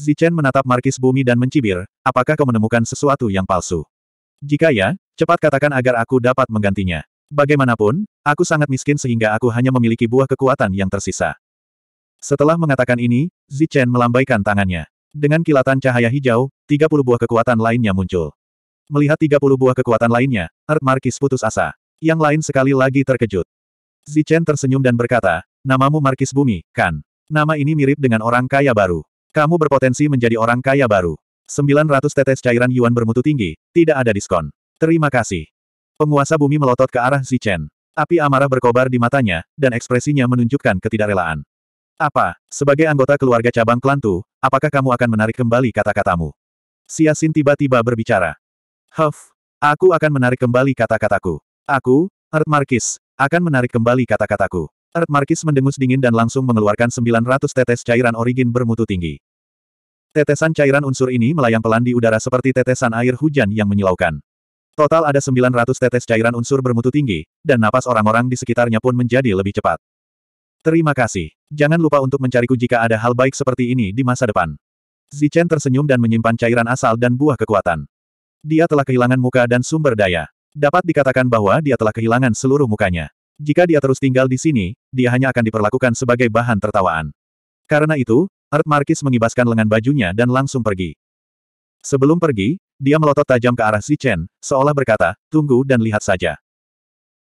Zichen menatap markis bumi dan mencibir, apakah kau menemukan sesuatu yang palsu? Jika ya, cepat katakan agar aku dapat menggantinya. Bagaimanapun, aku sangat miskin sehingga aku hanya memiliki buah kekuatan yang tersisa. Setelah mengatakan ini, Zichen melambaikan tangannya. Dengan kilatan cahaya hijau, 30 buah kekuatan lainnya muncul. Melihat 30 buah kekuatan lainnya, Art er, Markis putus asa. Yang lain sekali lagi terkejut. Zichen tersenyum dan berkata, namamu Markis Bumi, kan? Nama ini mirip dengan orang kaya baru. Kamu berpotensi menjadi orang kaya baru. 900 tetes cairan yuan bermutu tinggi, tidak ada diskon. Terima kasih. Penguasa bumi melotot ke arah Zichen. Api amarah berkobar di matanya, dan ekspresinya menunjukkan ketidakrelaan. Apa, sebagai anggota keluarga cabang Kelantu, apakah kamu akan menarik kembali kata-katamu? Siasin tiba-tiba berbicara. Huff, aku akan menarik kembali kata-kataku. Aku, Art Markis, akan menarik kembali kata-kataku. Art Markis mendengus dingin dan langsung mengeluarkan 900 tetes cairan origin bermutu tinggi. Tetesan cairan unsur ini melayang pelan di udara seperti tetesan air hujan yang menyilaukan. Total ada 900 tetes cairan unsur bermutu tinggi, dan napas orang-orang di sekitarnya pun menjadi lebih cepat. Terima kasih. Jangan lupa untuk mencariku jika ada hal baik seperti ini di masa depan. Zichen tersenyum dan menyimpan cairan asal dan buah kekuatan. Dia telah kehilangan muka dan sumber daya. Dapat dikatakan bahwa dia telah kehilangan seluruh mukanya. Jika dia terus tinggal di sini, dia hanya akan diperlakukan sebagai bahan tertawaan. Karena itu, Art Markis mengibaskan lengan bajunya dan langsung pergi. Sebelum pergi, dia melotot tajam ke arah Si Chen, seolah berkata, tunggu dan lihat saja.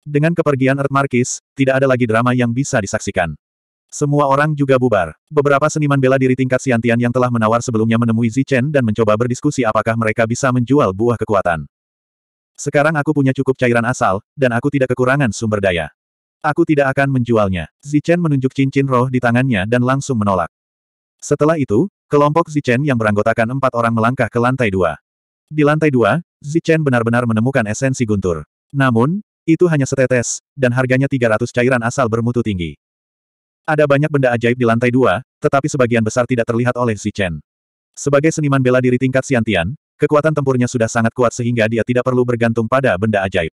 Dengan kepergian Art Markis, tidak ada lagi drama yang bisa disaksikan. Semua orang juga bubar. Beberapa seniman bela diri tingkat Siantian yang telah menawar sebelumnya menemui Zi Chen dan mencoba berdiskusi apakah mereka bisa menjual buah kekuatan. Sekarang aku punya cukup cairan asal, dan aku tidak kekurangan sumber daya. Aku tidak akan menjualnya. Zichen menunjuk cincin roh di tangannya dan langsung menolak. Setelah itu, kelompok Zichen yang beranggotakan empat orang melangkah ke lantai dua. Di lantai dua, Zichen benar-benar menemukan esensi guntur. Namun, itu hanya setetes, dan harganya 300 cairan asal bermutu tinggi. Ada banyak benda ajaib di lantai dua, tetapi sebagian besar tidak terlihat oleh Zichen. Sebagai seniman bela diri tingkat siantian, kekuatan tempurnya sudah sangat kuat sehingga dia tidak perlu bergantung pada benda ajaib.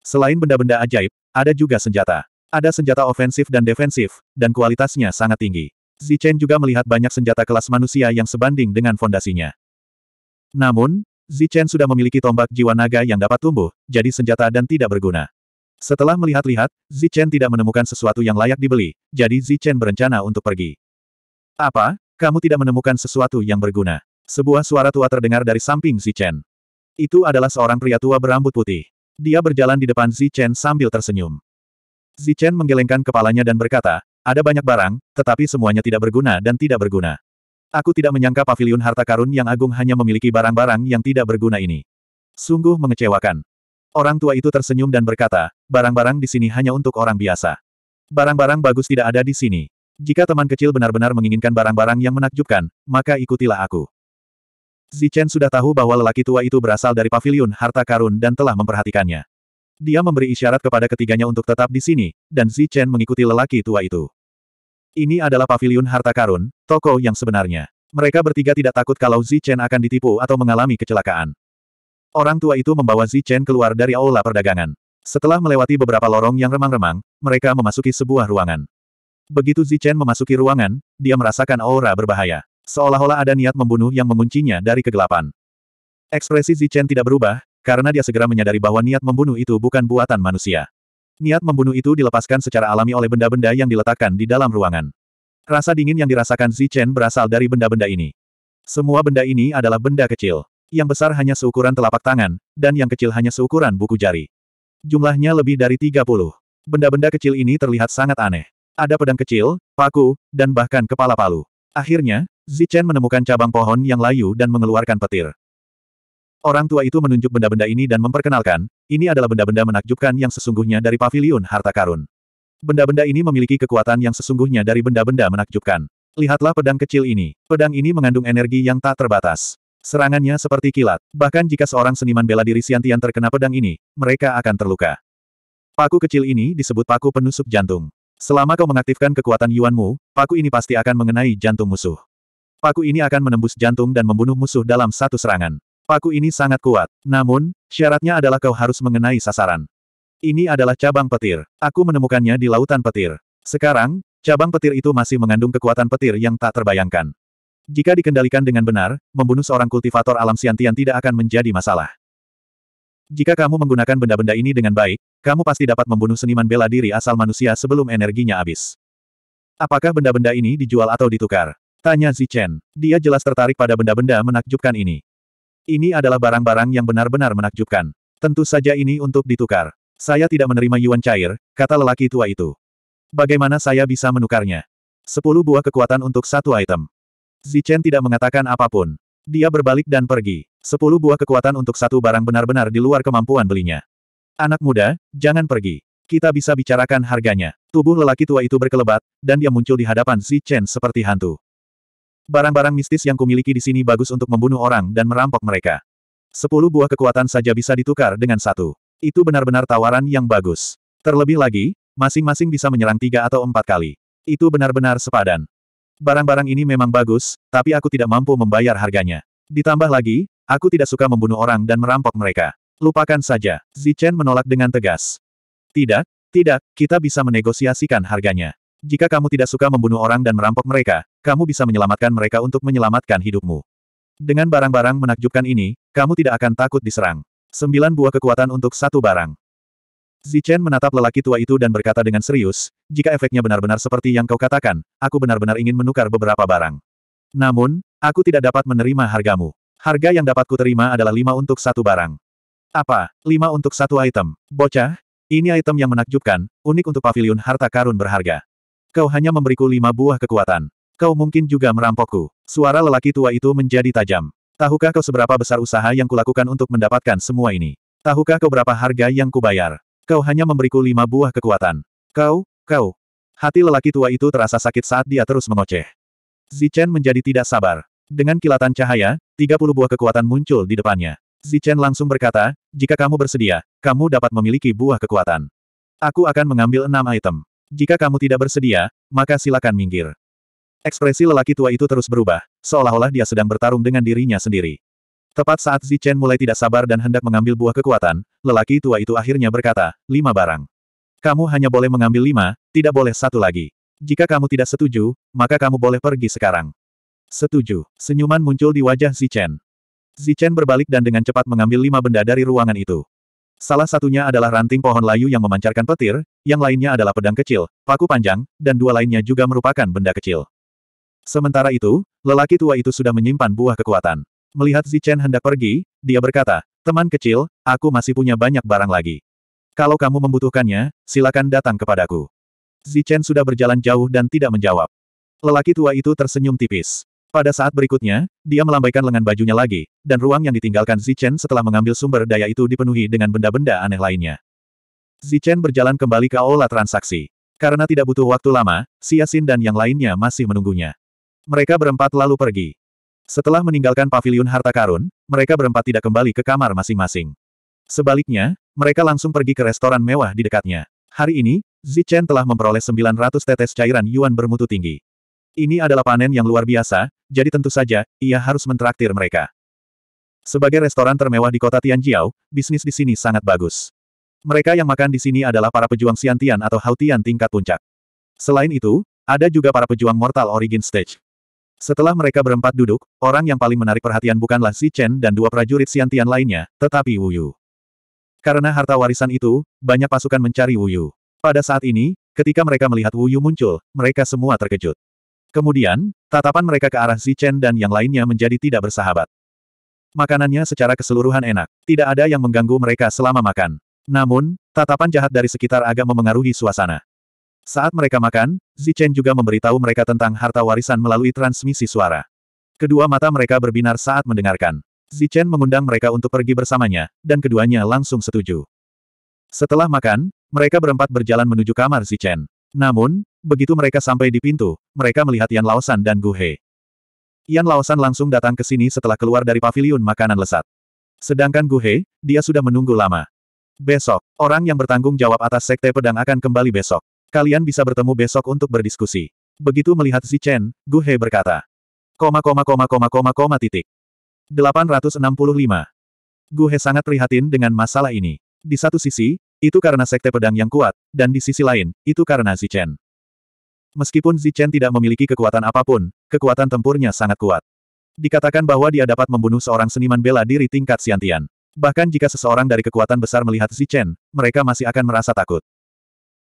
Selain benda-benda ajaib, ada juga senjata. Ada senjata ofensif dan defensif, dan kualitasnya sangat tinggi. Zichen juga melihat banyak senjata kelas manusia yang sebanding dengan fondasinya. Namun, Zichen sudah memiliki tombak jiwa naga yang dapat tumbuh, jadi senjata dan tidak berguna. Setelah melihat-lihat, Zichen tidak menemukan sesuatu yang layak dibeli, jadi Zichen berencana untuk pergi. Apa? Kamu tidak menemukan sesuatu yang berguna. Sebuah suara tua terdengar dari samping Zichen. Itu adalah seorang pria tua berambut putih. Dia berjalan di depan Zichen sambil tersenyum. Zichen menggelengkan kepalanya dan berkata, ada banyak barang, tetapi semuanya tidak berguna dan tidak berguna. Aku tidak menyangka pavilion harta karun yang agung hanya memiliki barang-barang yang tidak berguna ini. Sungguh mengecewakan. Orang tua itu tersenyum dan berkata, barang-barang di sini hanya untuk orang biasa. Barang-barang bagus tidak ada di sini. Jika teman kecil benar-benar menginginkan barang-barang yang menakjubkan, maka ikutilah aku. Zichen sudah tahu bahwa lelaki tua itu berasal dari pavilion harta karun dan telah memperhatikannya. Dia memberi isyarat kepada ketiganya untuk tetap di sini, dan Zichen mengikuti lelaki tua itu. Ini adalah pavilion harta karun, toko yang sebenarnya. Mereka bertiga tidak takut kalau Zichen akan ditipu atau mengalami kecelakaan. Orang tua itu membawa Zichen keluar dari aula perdagangan. Setelah melewati beberapa lorong yang remang-remang, mereka memasuki sebuah ruangan. Begitu Zichen memasuki ruangan, dia merasakan aura berbahaya. Seolah-olah ada niat membunuh yang menguncinya dari kegelapan. Ekspresi Zichen tidak berubah, karena dia segera menyadari bahwa niat membunuh itu bukan buatan manusia. Niat membunuh itu dilepaskan secara alami oleh benda-benda yang diletakkan di dalam ruangan. Rasa dingin yang dirasakan Zichen berasal dari benda-benda ini. Semua benda ini adalah benda kecil. Yang besar hanya seukuran telapak tangan, dan yang kecil hanya seukuran buku jari. Jumlahnya lebih dari 30. Benda-benda kecil ini terlihat sangat aneh. Ada pedang kecil, paku, dan bahkan kepala palu. Akhirnya, Zichen menemukan cabang pohon yang layu dan mengeluarkan petir. Orang tua itu menunjuk benda-benda ini dan memperkenalkan, ini adalah benda-benda menakjubkan yang sesungguhnya dari paviliun harta karun. Benda-benda ini memiliki kekuatan yang sesungguhnya dari benda-benda menakjubkan. Lihatlah pedang kecil ini. Pedang ini mengandung energi yang tak terbatas. Serangannya seperti kilat. Bahkan jika seorang seniman bela diri Siantian terkena pedang ini, mereka akan terluka. Paku kecil ini disebut paku penusuk jantung. Selama kau mengaktifkan kekuatan Yuanmu, paku ini pasti akan mengenai jantung musuh. Paku ini akan menembus jantung dan membunuh musuh dalam satu serangan. Paku ini sangat kuat. Namun, syaratnya adalah kau harus mengenai sasaran. Ini adalah cabang petir. Aku menemukannya di lautan petir. Sekarang, cabang petir itu masih mengandung kekuatan petir yang tak terbayangkan. Jika dikendalikan dengan benar, membunuh seorang kultivator alam siantian tidak akan menjadi masalah. Jika kamu menggunakan benda-benda ini dengan baik, kamu pasti dapat membunuh seniman bela diri asal manusia sebelum energinya habis. Apakah benda-benda ini dijual atau ditukar? Tanya Zichen. Dia jelas tertarik pada benda-benda menakjubkan ini. Ini adalah barang-barang yang benar-benar menakjubkan. Tentu saja ini untuk ditukar. Saya tidak menerima yuan cair, kata lelaki tua itu. Bagaimana saya bisa menukarnya? Sepuluh buah kekuatan untuk satu item. Zichen tidak mengatakan apapun. Dia berbalik dan pergi. Sepuluh buah kekuatan untuk satu barang benar-benar di luar kemampuan belinya. Anak muda, jangan pergi. Kita bisa bicarakan harganya. Tubuh lelaki tua itu berkelebat, dan dia muncul di hadapan Zichen seperti hantu. Barang-barang mistis yang kumiliki di sini bagus untuk membunuh orang dan merampok mereka. Sepuluh buah kekuatan saja bisa ditukar dengan satu. Itu benar-benar tawaran yang bagus. Terlebih lagi, masing-masing bisa menyerang tiga atau empat kali. Itu benar-benar sepadan. Barang-barang ini memang bagus, tapi aku tidak mampu membayar harganya. Ditambah lagi, aku tidak suka membunuh orang dan merampok mereka. Lupakan saja. Zichen menolak dengan tegas. Tidak, tidak, kita bisa menegosiasikan harganya. Jika kamu tidak suka membunuh orang dan merampok mereka, kamu bisa menyelamatkan mereka untuk menyelamatkan hidupmu. Dengan barang-barang menakjubkan ini, kamu tidak akan takut diserang. Sembilan buah kekuatan untuk satu barang. Zichen menatap lelaki tua itu dan berkata dengan serius, jika efeknya benar-benar seperti yang kau katakan, aku benar-benar ingin menukar beberapa barang. Namun, aku tidak dapat menerima hargamu. Harga yang dapat kuterima adalah lima untuk satu barang. Apa? Lima untuk satu item. Bocah, ini item yang menakjubkan, unik untuk pavilion harta karun berharga. Kau hanya memberiku lima buah kekuatan. Kau mungkin juga merampokku. Suara lelaki tua itu menjadi tajam. Tahukah kau seberapa besar usaha yang kulakukan untuk mendapatkan semua ini? Tahukah kau berapa harga yang kubayar? Kau hanya memberiku lima buah kekuatan. Kau, kau. Hati lelaki tua itu terasa sakit saat dia terus mengoceh. Zichen menjadi tidak sabar. Dengan kilatan cahaya, 30 buah kekuatan muncul di depannya. Zichen langsung berkata, jika kamu bersedia, kamu dapat memiliki buah kekuatan. Aku akan mengambil enam item. Jika kamu tidak bersedia, maka silakan minggir. Ekspresi lelaki tua itu terus berubah, seolah-olah dia sedang bertarung dengan dirinya sendiri. Tepat saat Zichen mulai tidak sabar dan hendak mengambil buah kekuatan, lelaki tua itu akhirnya berkata, lima barang. Kamu hanya boleh mengambil lima, tidak boleh satu lagi. Jika kamu tidak setuju, maka kamu boleh pergi sekarang. Setuju. Senyuman muncul di wajah Zichen. Zichen berbalik dan dengan cepat mengambil lima benda dari ruangan itu. Salah satunya adalah ranting pohon layu yang memancarkan petir, yang lainnya adalah pedang kecil, paku panjang, dan dua lainnya juga merupakan benda kecil. Sementara itu, lelaki tua itu sudah menyimpan buah kekuatan. Melihat Zichen hendak pergi, dia berkata, Teman kecil, aku masih punya banyak barang lagi. Kalau kamu membutuhkannya, silakan datang kepadaku. Zichen sudah berjalan jauh dan tidak menjawab. Lelaki tua itu tersenyum tipis. Pada saat berikutnya, dia melambaikan lengan bajunya lagi, dan ruang yang ditinggalkan Zichen setelah mengambil sumber daya itu dipenuhi dengan benda-benda aneh lainnya. Zichen berjalan kembali ke aula transaksi. Karena tidak butuh waktu lama, Siasin dan yang lainnya masih menunggunya. Mereka berempat lalu pergi. Setelah meninggalkan paviliun harta karun, mereka berempat tidak kembali ke kamar masing-masing. Sebaliknya, mereka langsung pergi ke restoran mewah di dekatnya. Hari ini, Zichen telah memperoleh 900 tetes cairan yuan bermutu tinggi. Ini adalah panen yang luar biasa, jadi tentu saja, ia harus mentraktir mereka. Sebagai restoran termewah di kota Tianjiao, bisnis di sini sangat bagus. Mereka yang makan di sini adalah para pejuang Siantian atau Hautian tingkat puncak. Selain itu, ada juga para pejuang Mortal Origin Stage. Setelah mereka berempat duduk, orang yang paling menarik perhatian bukanlah Si Chen dan dua prajurit Siantian lainnya, tetapi Wu Yu. Karena harta warisan itu, banyak pasukan mencari Wu Yu. Pada saat ini, ketika mereka melihat Wu Yu muncul, mereka semua terkejut. Kemudian, tatapan mereka ke arah Zichen dan yang lainnya menjadi tidak bersahabat. Makanannya secara keseluruhan enak, tidak ada yang mengganggu mereka selama makan. Namun, tatapan jahat dari sekitar agak memengaruhi suasana. Saat mereka makan, Zichen juga memberitahu mereka tentang harta warisan melalui transmisi suara. Kedua mata mereka berbinar saat mendengarkan. Zichen mengundang mereka untuk pergi bersamanya, dan keduanya langsung setuju. Setelah makan, mereka berempat berjalan menuju kamar Zichen. Namun, begitu mereka sampai di pintu, mereka melihat Yan Laosan dan Gu He. Yan Laosan langsung datang ke sini setelah keluar dari paviliun makanan lesat. Sedangkan Gu He, dia sudah menunggu lama. Besok, orang yang bertanggung jawab atas Sekte Pedang akan kembali besok. Kalian bisa bertemu besok untuk berdiskusi. Begitu melihat Chen, Gu He berkata. Koma koma koma koma koma koma titik. 865. Gu He sangat prihatin dengan masalah ini. Di satu sisi, itu karena sekte pedang yang kuat, dan di sisi lain, itu karena Zichen. Meskipun Zichen tidak memiliki kekuatan apapun, kekuatan tempurnya sangat kuat. Dikatakan bahwa dia dapat membunuh seorang seniman bela diri tingkat siantian. Bahkan jika seseorang dari kekuatan besar melihat Zichen, mereka masih akan merasa takut.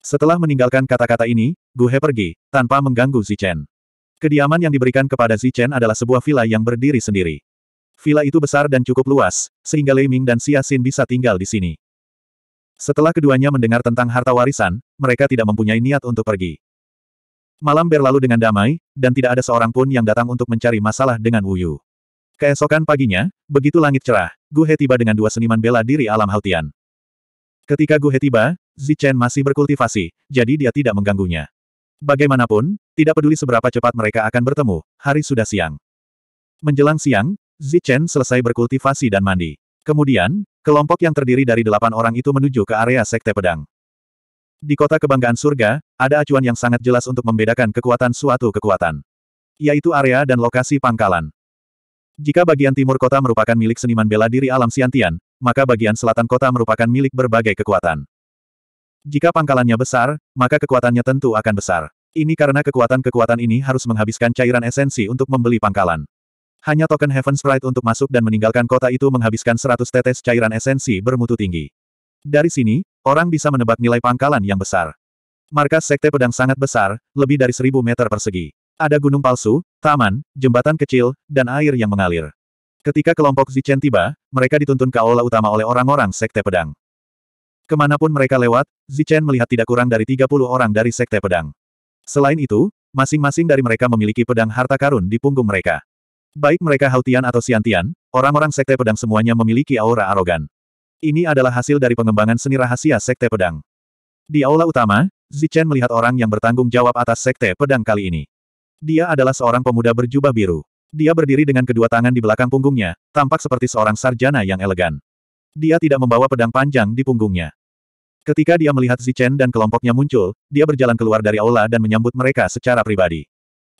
Setelah meninggalkan kata-kata ini, Gu He pergi, tanpa mengganggu Zichen. Kediaman yang diberikan kepada Zichen adalah sebuah villa yang berdiri sendiri. Villa itu besar dan cukup luas, sehingga Lei Ming dan Xia Xin bisa tinggal di sini. Setelah keduanya mendengar tentang harta warisan, mereka tidak mempunyai niat untuk pergi. Malam berlalu dengan damai, dan tidak ada seorang pun yang datang untuk mencari masalah dengan Wu Yu. Keesokan paginya, begitu langit cerah, Gu He tiba dengan dua seniman bela diri alam Hautian. Ketika Gu He tiba, Zichen masih berkultivasi, jadi dia tidak mengganggunya. Bagaimanapun, tidak peduli seberapa cepat mereka akan bertemu, hari sudah siang. Menjelang siang, Zichen selesai berkultivasi dan mandi. Kemudian, kelompok yang terdiri dari delapan orang itu menuju ke area Sekte Pedang. Di kota kebanggaan surga, ada acuan yang sangat jelas untuk membedakan kekuatan suatu kekuatan. Yaitu area dan lokasi pangkalan. Jika bagian timur kota merupakan milik seniman bela diri alam Siantian, maka bagian selatan kota merupakan milik berbagai kekuatan. Jika pangkalannya besar, maka kekuatannya tentu akan besar. Ini karena kekuatan-kekuatan ini harus menghabiskan cairan esensi untuk membeli pangkalan. Hanya token Heaven Sprite untuk masuk dan meninggalkan kota itu menghabiskan 100 tetes cairan esensi bermutu tinggi. Dari sini, orang bisa menebak nilai pangkalan yang besar. Markas Sekte Pedang sangat besar, lebih dari 1000 meter persegi. Ada gunung palsu, taman, jembatan kecil, dan air yang mengalir. Ketika kelompok Zichen tiba, mereka dituntun ke aula utama oleh orang-orang Sekte Pedang. Kemanapun mereka lewat, Zichen melihat tidak kurang dari 30 orang dari Sekte Pedang. Selain itu, masing-masing dari mereka memiliki pedang harta karun di punggung mereka. Baik mereka Hautian atau Siantian, orang-orang Sekte Pedang semuanya memiliki aura arogan. Ini adalah hasil dari pengembangan seni rahasia Sekte Pedang. Di aula utama, Zichen melihat orang yang bertanggung jawab atas Sekte Pedang kali ini. Dia adalah seorang pemuda berjubah biru. Dia berdiri dengan kedua tangan di belakang punggungnya, tampak seperti seorang sarjana yang elegan. Dia tidak membawa pedang panjang di punggungnya. Ketika dia melihat Zichen dan kelompoknya muncul, dia berjalan keluar dari aula dan menyambut mereka secara pribadi.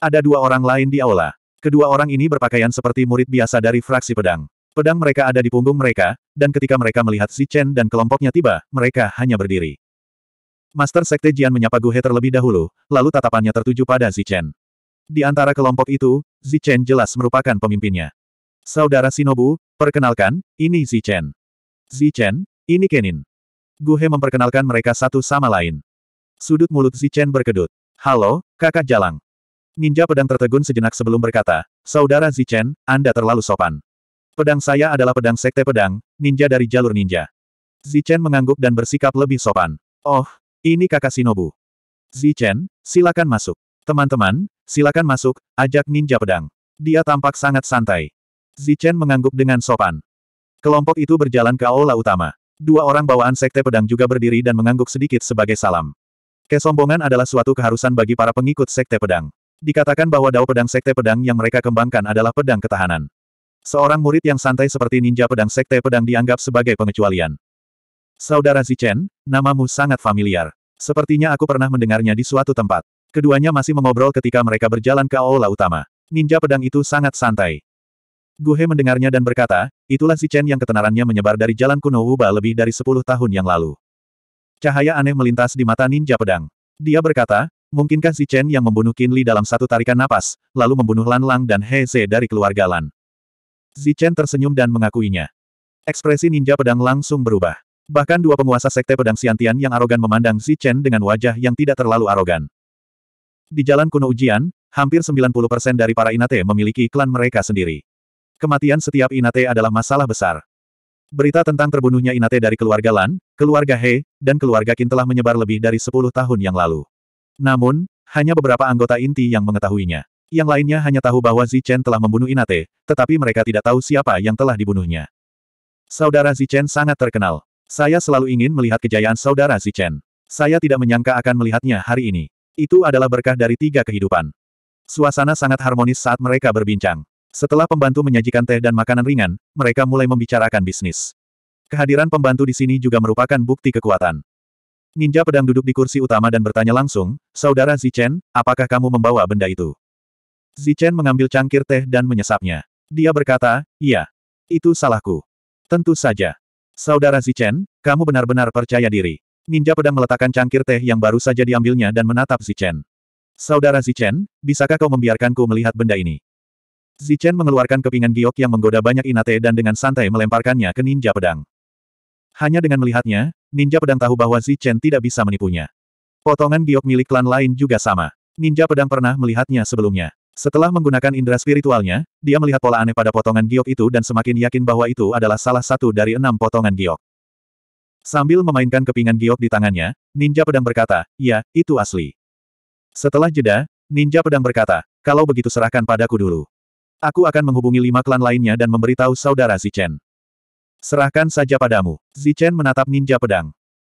Ada dua orang lain di aula. Kedua orang ini berpakaian seperti murid biasa dari fraksi pedang. Pedang mereka ada di punggung mereka, dan ketika mereka melihat Si Chen dan kelompoknya tiba, mereka hanya berdiri. Master Sekte Jian menyapa Gu He terlebih dahulu, lalu tatapannya tertuju pada Si Chen. Di antara kelompok itu, Si Chen jelas merupakan pemimpinnya. Saudara Shinobu, perkenalkan, ini Si Chen. Si Chen, ini Kenin. Gu He memperkenalkan mereka satu sama lain. Sudut mulut Si Chen berkedut. Halo, kakak Jalang. Ninja pedang tertegun sejenak sebelum berkata, Saudara Zichen, Anda terlalu sopan. Pedang saya adalah pedang sekte pedang, ninja dari jalur ninja. Zichen mengangguk dan bersikap lebih sopan. Oh, ini kakak Shinobu. Zichen, silakan masuk. Teman-teman, silakan masuk, ajak ninja pedang. Dia tampak sangat santai. Zichen mengangguk dengan sopan. Kelompok itu berjalan ke aula utama. Dua orang bawaan sekte pedang juga berdiri dan mengangguk sedikit sebagai salam. Kesombongan adalah suatu keharusan bagi para pengikut sekte pedang. Dikatakan bahwa dao pedang sekte pedang yang mereka kembangkan adalah pedang ketahanan. Seorang murid yang santai seperti ninja pedang sekte pedang dianggap sebagai pengecualian. Saudara Zichen, namamu sangat familiar. Sepertinya aku pernah mendengarnya di suatu tempat. Keduanya masih mengobrol ketika mereka berjalan ke aula utama. Ninja pedang itu sangat santai. Guhe mendengarnya dan berkata, itulah Chen yang ketenarannya menyebar dari jalan kuno Wuba lebih dari 10 tahun yang lalu. Cahaya aneh melintas di mata ninja pedang. Dia berkata, Mungkinkah si Chen yang membunuh Qin Li dalam satu tarikan napas, lalu membunuh Lan Lang dan He Ze dari keluarga Lan? Zi Chen tersenyum dan mengakuinya. Ekspresi ninja pedang langsung berubah. Bahkan dua penguasa sekte pedang Siantian yang arogan memandang Zi Chen dengan wajah yang tidak terlalu arogan. Di jalan kuno ujian, hampir 90% dari para Inate memiliki klan mereka sendiri. Kematian setiap Inate adalah masalah besar. Berita tentang terbunuhnya Inate dari keluarga Lan, keluarga He, dan keluarga Qin telah menyebar lebih dari 10 tahun yang lalu. Namun, hanya beberapa anggota inti yang mengetahuinya. Yang lainnya hanya tahu bahwa Zichen telah membunuh Inate, tetapi mereka tidak tahu siapa yang telah dibunuhnya. Saudara Zichen sangat terkenal. Saya selalu ingin melihat kejayaan saudara Zichen. Saya tidak menyangka akan melihatnya hari ini. Itu adalah berkah dari tiga kehidupan. Suasana sangat harmonis saat mereka berbincang. Setelah pembantu menyajikan teh dan makanan ringan, mereka mulai membicarakan bisnis. Kehadiran pembantu di sini juga merupakan bukti kekuatan. Ninja pedang duduk di kursi utama dan bertanya langsung, Saudara Zichen, apakah kamu membawa benda itu? Zichen mengambil cangkir teh dan menyesapnya. Dia berkata, iya. Itu salahku. Tentu saja. Saudara Zichen, kamu benar-benar percaya diri. Ninja pedang meletakkan cangkir teh yang baru saja diambilnya dan menatap Zichen. Saudara Zichen, bisakah kau membiarkanku melihat benda ini? Zichen mengeluarkan kepingan giok yang menggoda banyak inate dan dengan santai melemparkannya ke ninja pedang. Hanya dengan melihatnya, ninja pedang tahu bahwa Zi Chen tidak bisa menipunya. Potongan giok milik klan lain juga sama. Ninja pedang pernah melihatnya sebelumnya. Setelah menggunakan indera spiritualnya, dia melihat pola aneh pada potongan giok itu dan semakin yakin bahwa itu adalah salah satu dari enam potongan giok. Sambil memainkan kepingan giok di tangannya, ninja pedang berkata, ya, itu asli. Setelah jeda, ninja pedang berkata, kalau begitu serahkan padaku dulu. Aku akan menghubungi lima klan lainnya dan memberitahu saudara Zichen. Serahkan saja padamu. Zichen menatap ninja pedang.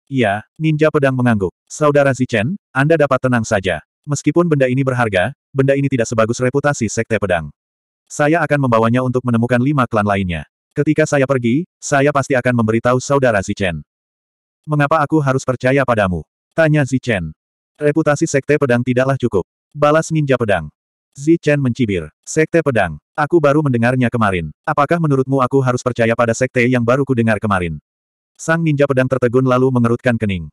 Iya, ninja pedang mengangguk. Saudara Zichen, Anda dapat tenang saja. Meskipun benda ini berharga, benda ini tidak sebagus reputasi sekte pedang. Saya akan membawanya untuk menemukan lima klan lainnya. Ketika saya pergi, saya pasti akan memberitahu saudara Zichen. Mengapa aku harus percaya padamu? Tanya Zichen. Reputasi sekte pedang tidaklah cukup. Balas ninja pedang. Zichen mencibir. Sekte pedang. Aku baru mendengarnya kemarin. Apakah menurutmu aku harus percaya pada sekte yang baru ku dengar kemarin? Sang ninja pedang tertegun lalu mengerutkan kening.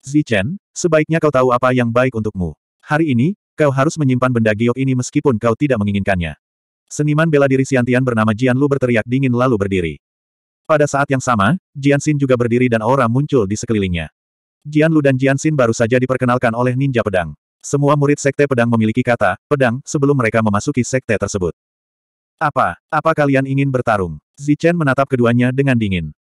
Zichen, sebaiknya kau tahu apa yang baik untukmu. Hari ini, kau harus menyimpan benda giok ini meskipun kau tidak menginginkannya. Seniman bela diri Siantian bernama Jian Lu berteriak dingin lalu berdiri. Pada saat yang sama, Jian Xin juga berdiri dan aura muncul di sekelilingnya. Jian Lu dan Jian Xin baru saja diperkenalkan oleh ninja pedang. Semua murid sekte pedang memiliki kata, pedang, sebelum mereka memasuki sekte tersebut. Apa? Apa kalian ingin bertarung? Zichen menatap keduanya dengan dingin.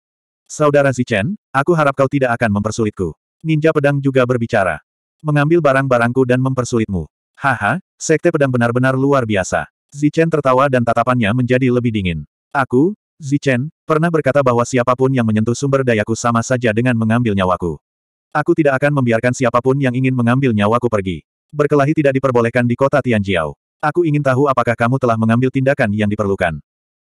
Saudara Zichen, aku harap kau tidak akan mempersulitku. Ninja pedang juga berbicara. Mengambil barang-barangku dan mempersulitmu. Haha, sekte pedang benar-benar luar biasa. Zichen tertawa dan tatapannya menjadi lebih dingin. Aku, Zichen, pernah berkata bahwa siapapun yang menyentuh sumber dayaku sama saja dengan mengambil nyawaku. Aku tidak akan membiarkan siapapun yang ingin mengambil nyawaku pergi berkelahi tidak diperbolehkan di kota Tianjiao. Aku ingin tahu apakah kamu telah mengambil tindakan yang diperlukan.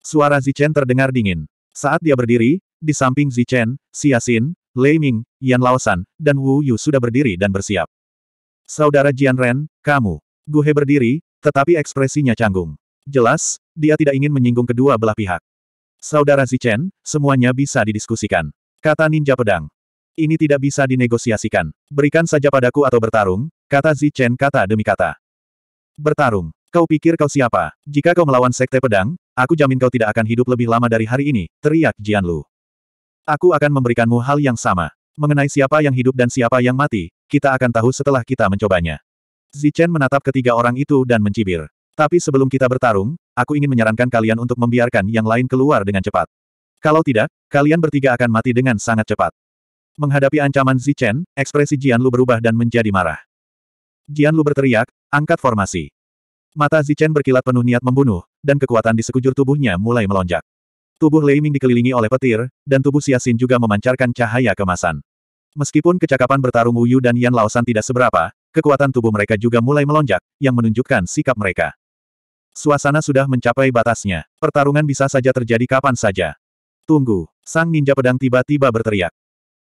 Suara Zichen terdengar dingin. Saat dia berdiri, di samping Zichen, Xiaxin, Lei Ming, Yan Laosan, dan Wu Yu sudah berdiri dan bersiap. Saudara Jian Ren, kamu. He berdiri, tetapi ekspresinya canggung. Jelas, dia tidak ingin menyinggung kedua belah pihak. Saudara Zichen, semuanya bisa didiskusikan. Kata ninja pedang. Ini tidak bisa dinegosiasikan. Berikan saja padaku atau bertarung, Kata Zi Chen kata demi kata. Bertarung. Kau pikir kau siapa? Jika kau melawan Sekte Pedang, aku jamin kau tidak akan hidup lebih lama dari hari ini, teriak Jian Lu. Aku akan memberikanmu hal yang sama. Mengenai siapa yang hidup dan siapa yang mati, kita akan tahu setelah kita mencobanya. Zi Chen menatap ketiga orang itu dan mencibir. Tapi sebelum kita bertarung, aku ingin menyarankan kalian untuk membiarkan yang lain keluar dengan cepat. Kalau tidak, kalian bertiga akan mati dengan sangat cepat. Menghadapi ancaman Zi Chen, ekspresi Jian Lu berubah dan menjadi marah. Jian Lu berteriak, angkat formasi. Mata Zichen berkilat penuh niat membunuh, dan kekuatan di sekujur tubuhnya mulai melonjak. Tubuh Lei Ming dikelilingi oleh petir, dan tubuh Xin juga memancarkan cahaya kemasan. Meskipun kecakapan bertarung Wuyu dan Yan Laosan tidak seberapa, kekuatan tubuh mereka juga mulai melonjak, yang menunjukkan sikap mereka. Suasana sudah mencapai batasnya. Pertarungan bisa saja terjadi kapan saja. Tunggu, sang ninja pedang tiba-tiba berteriak.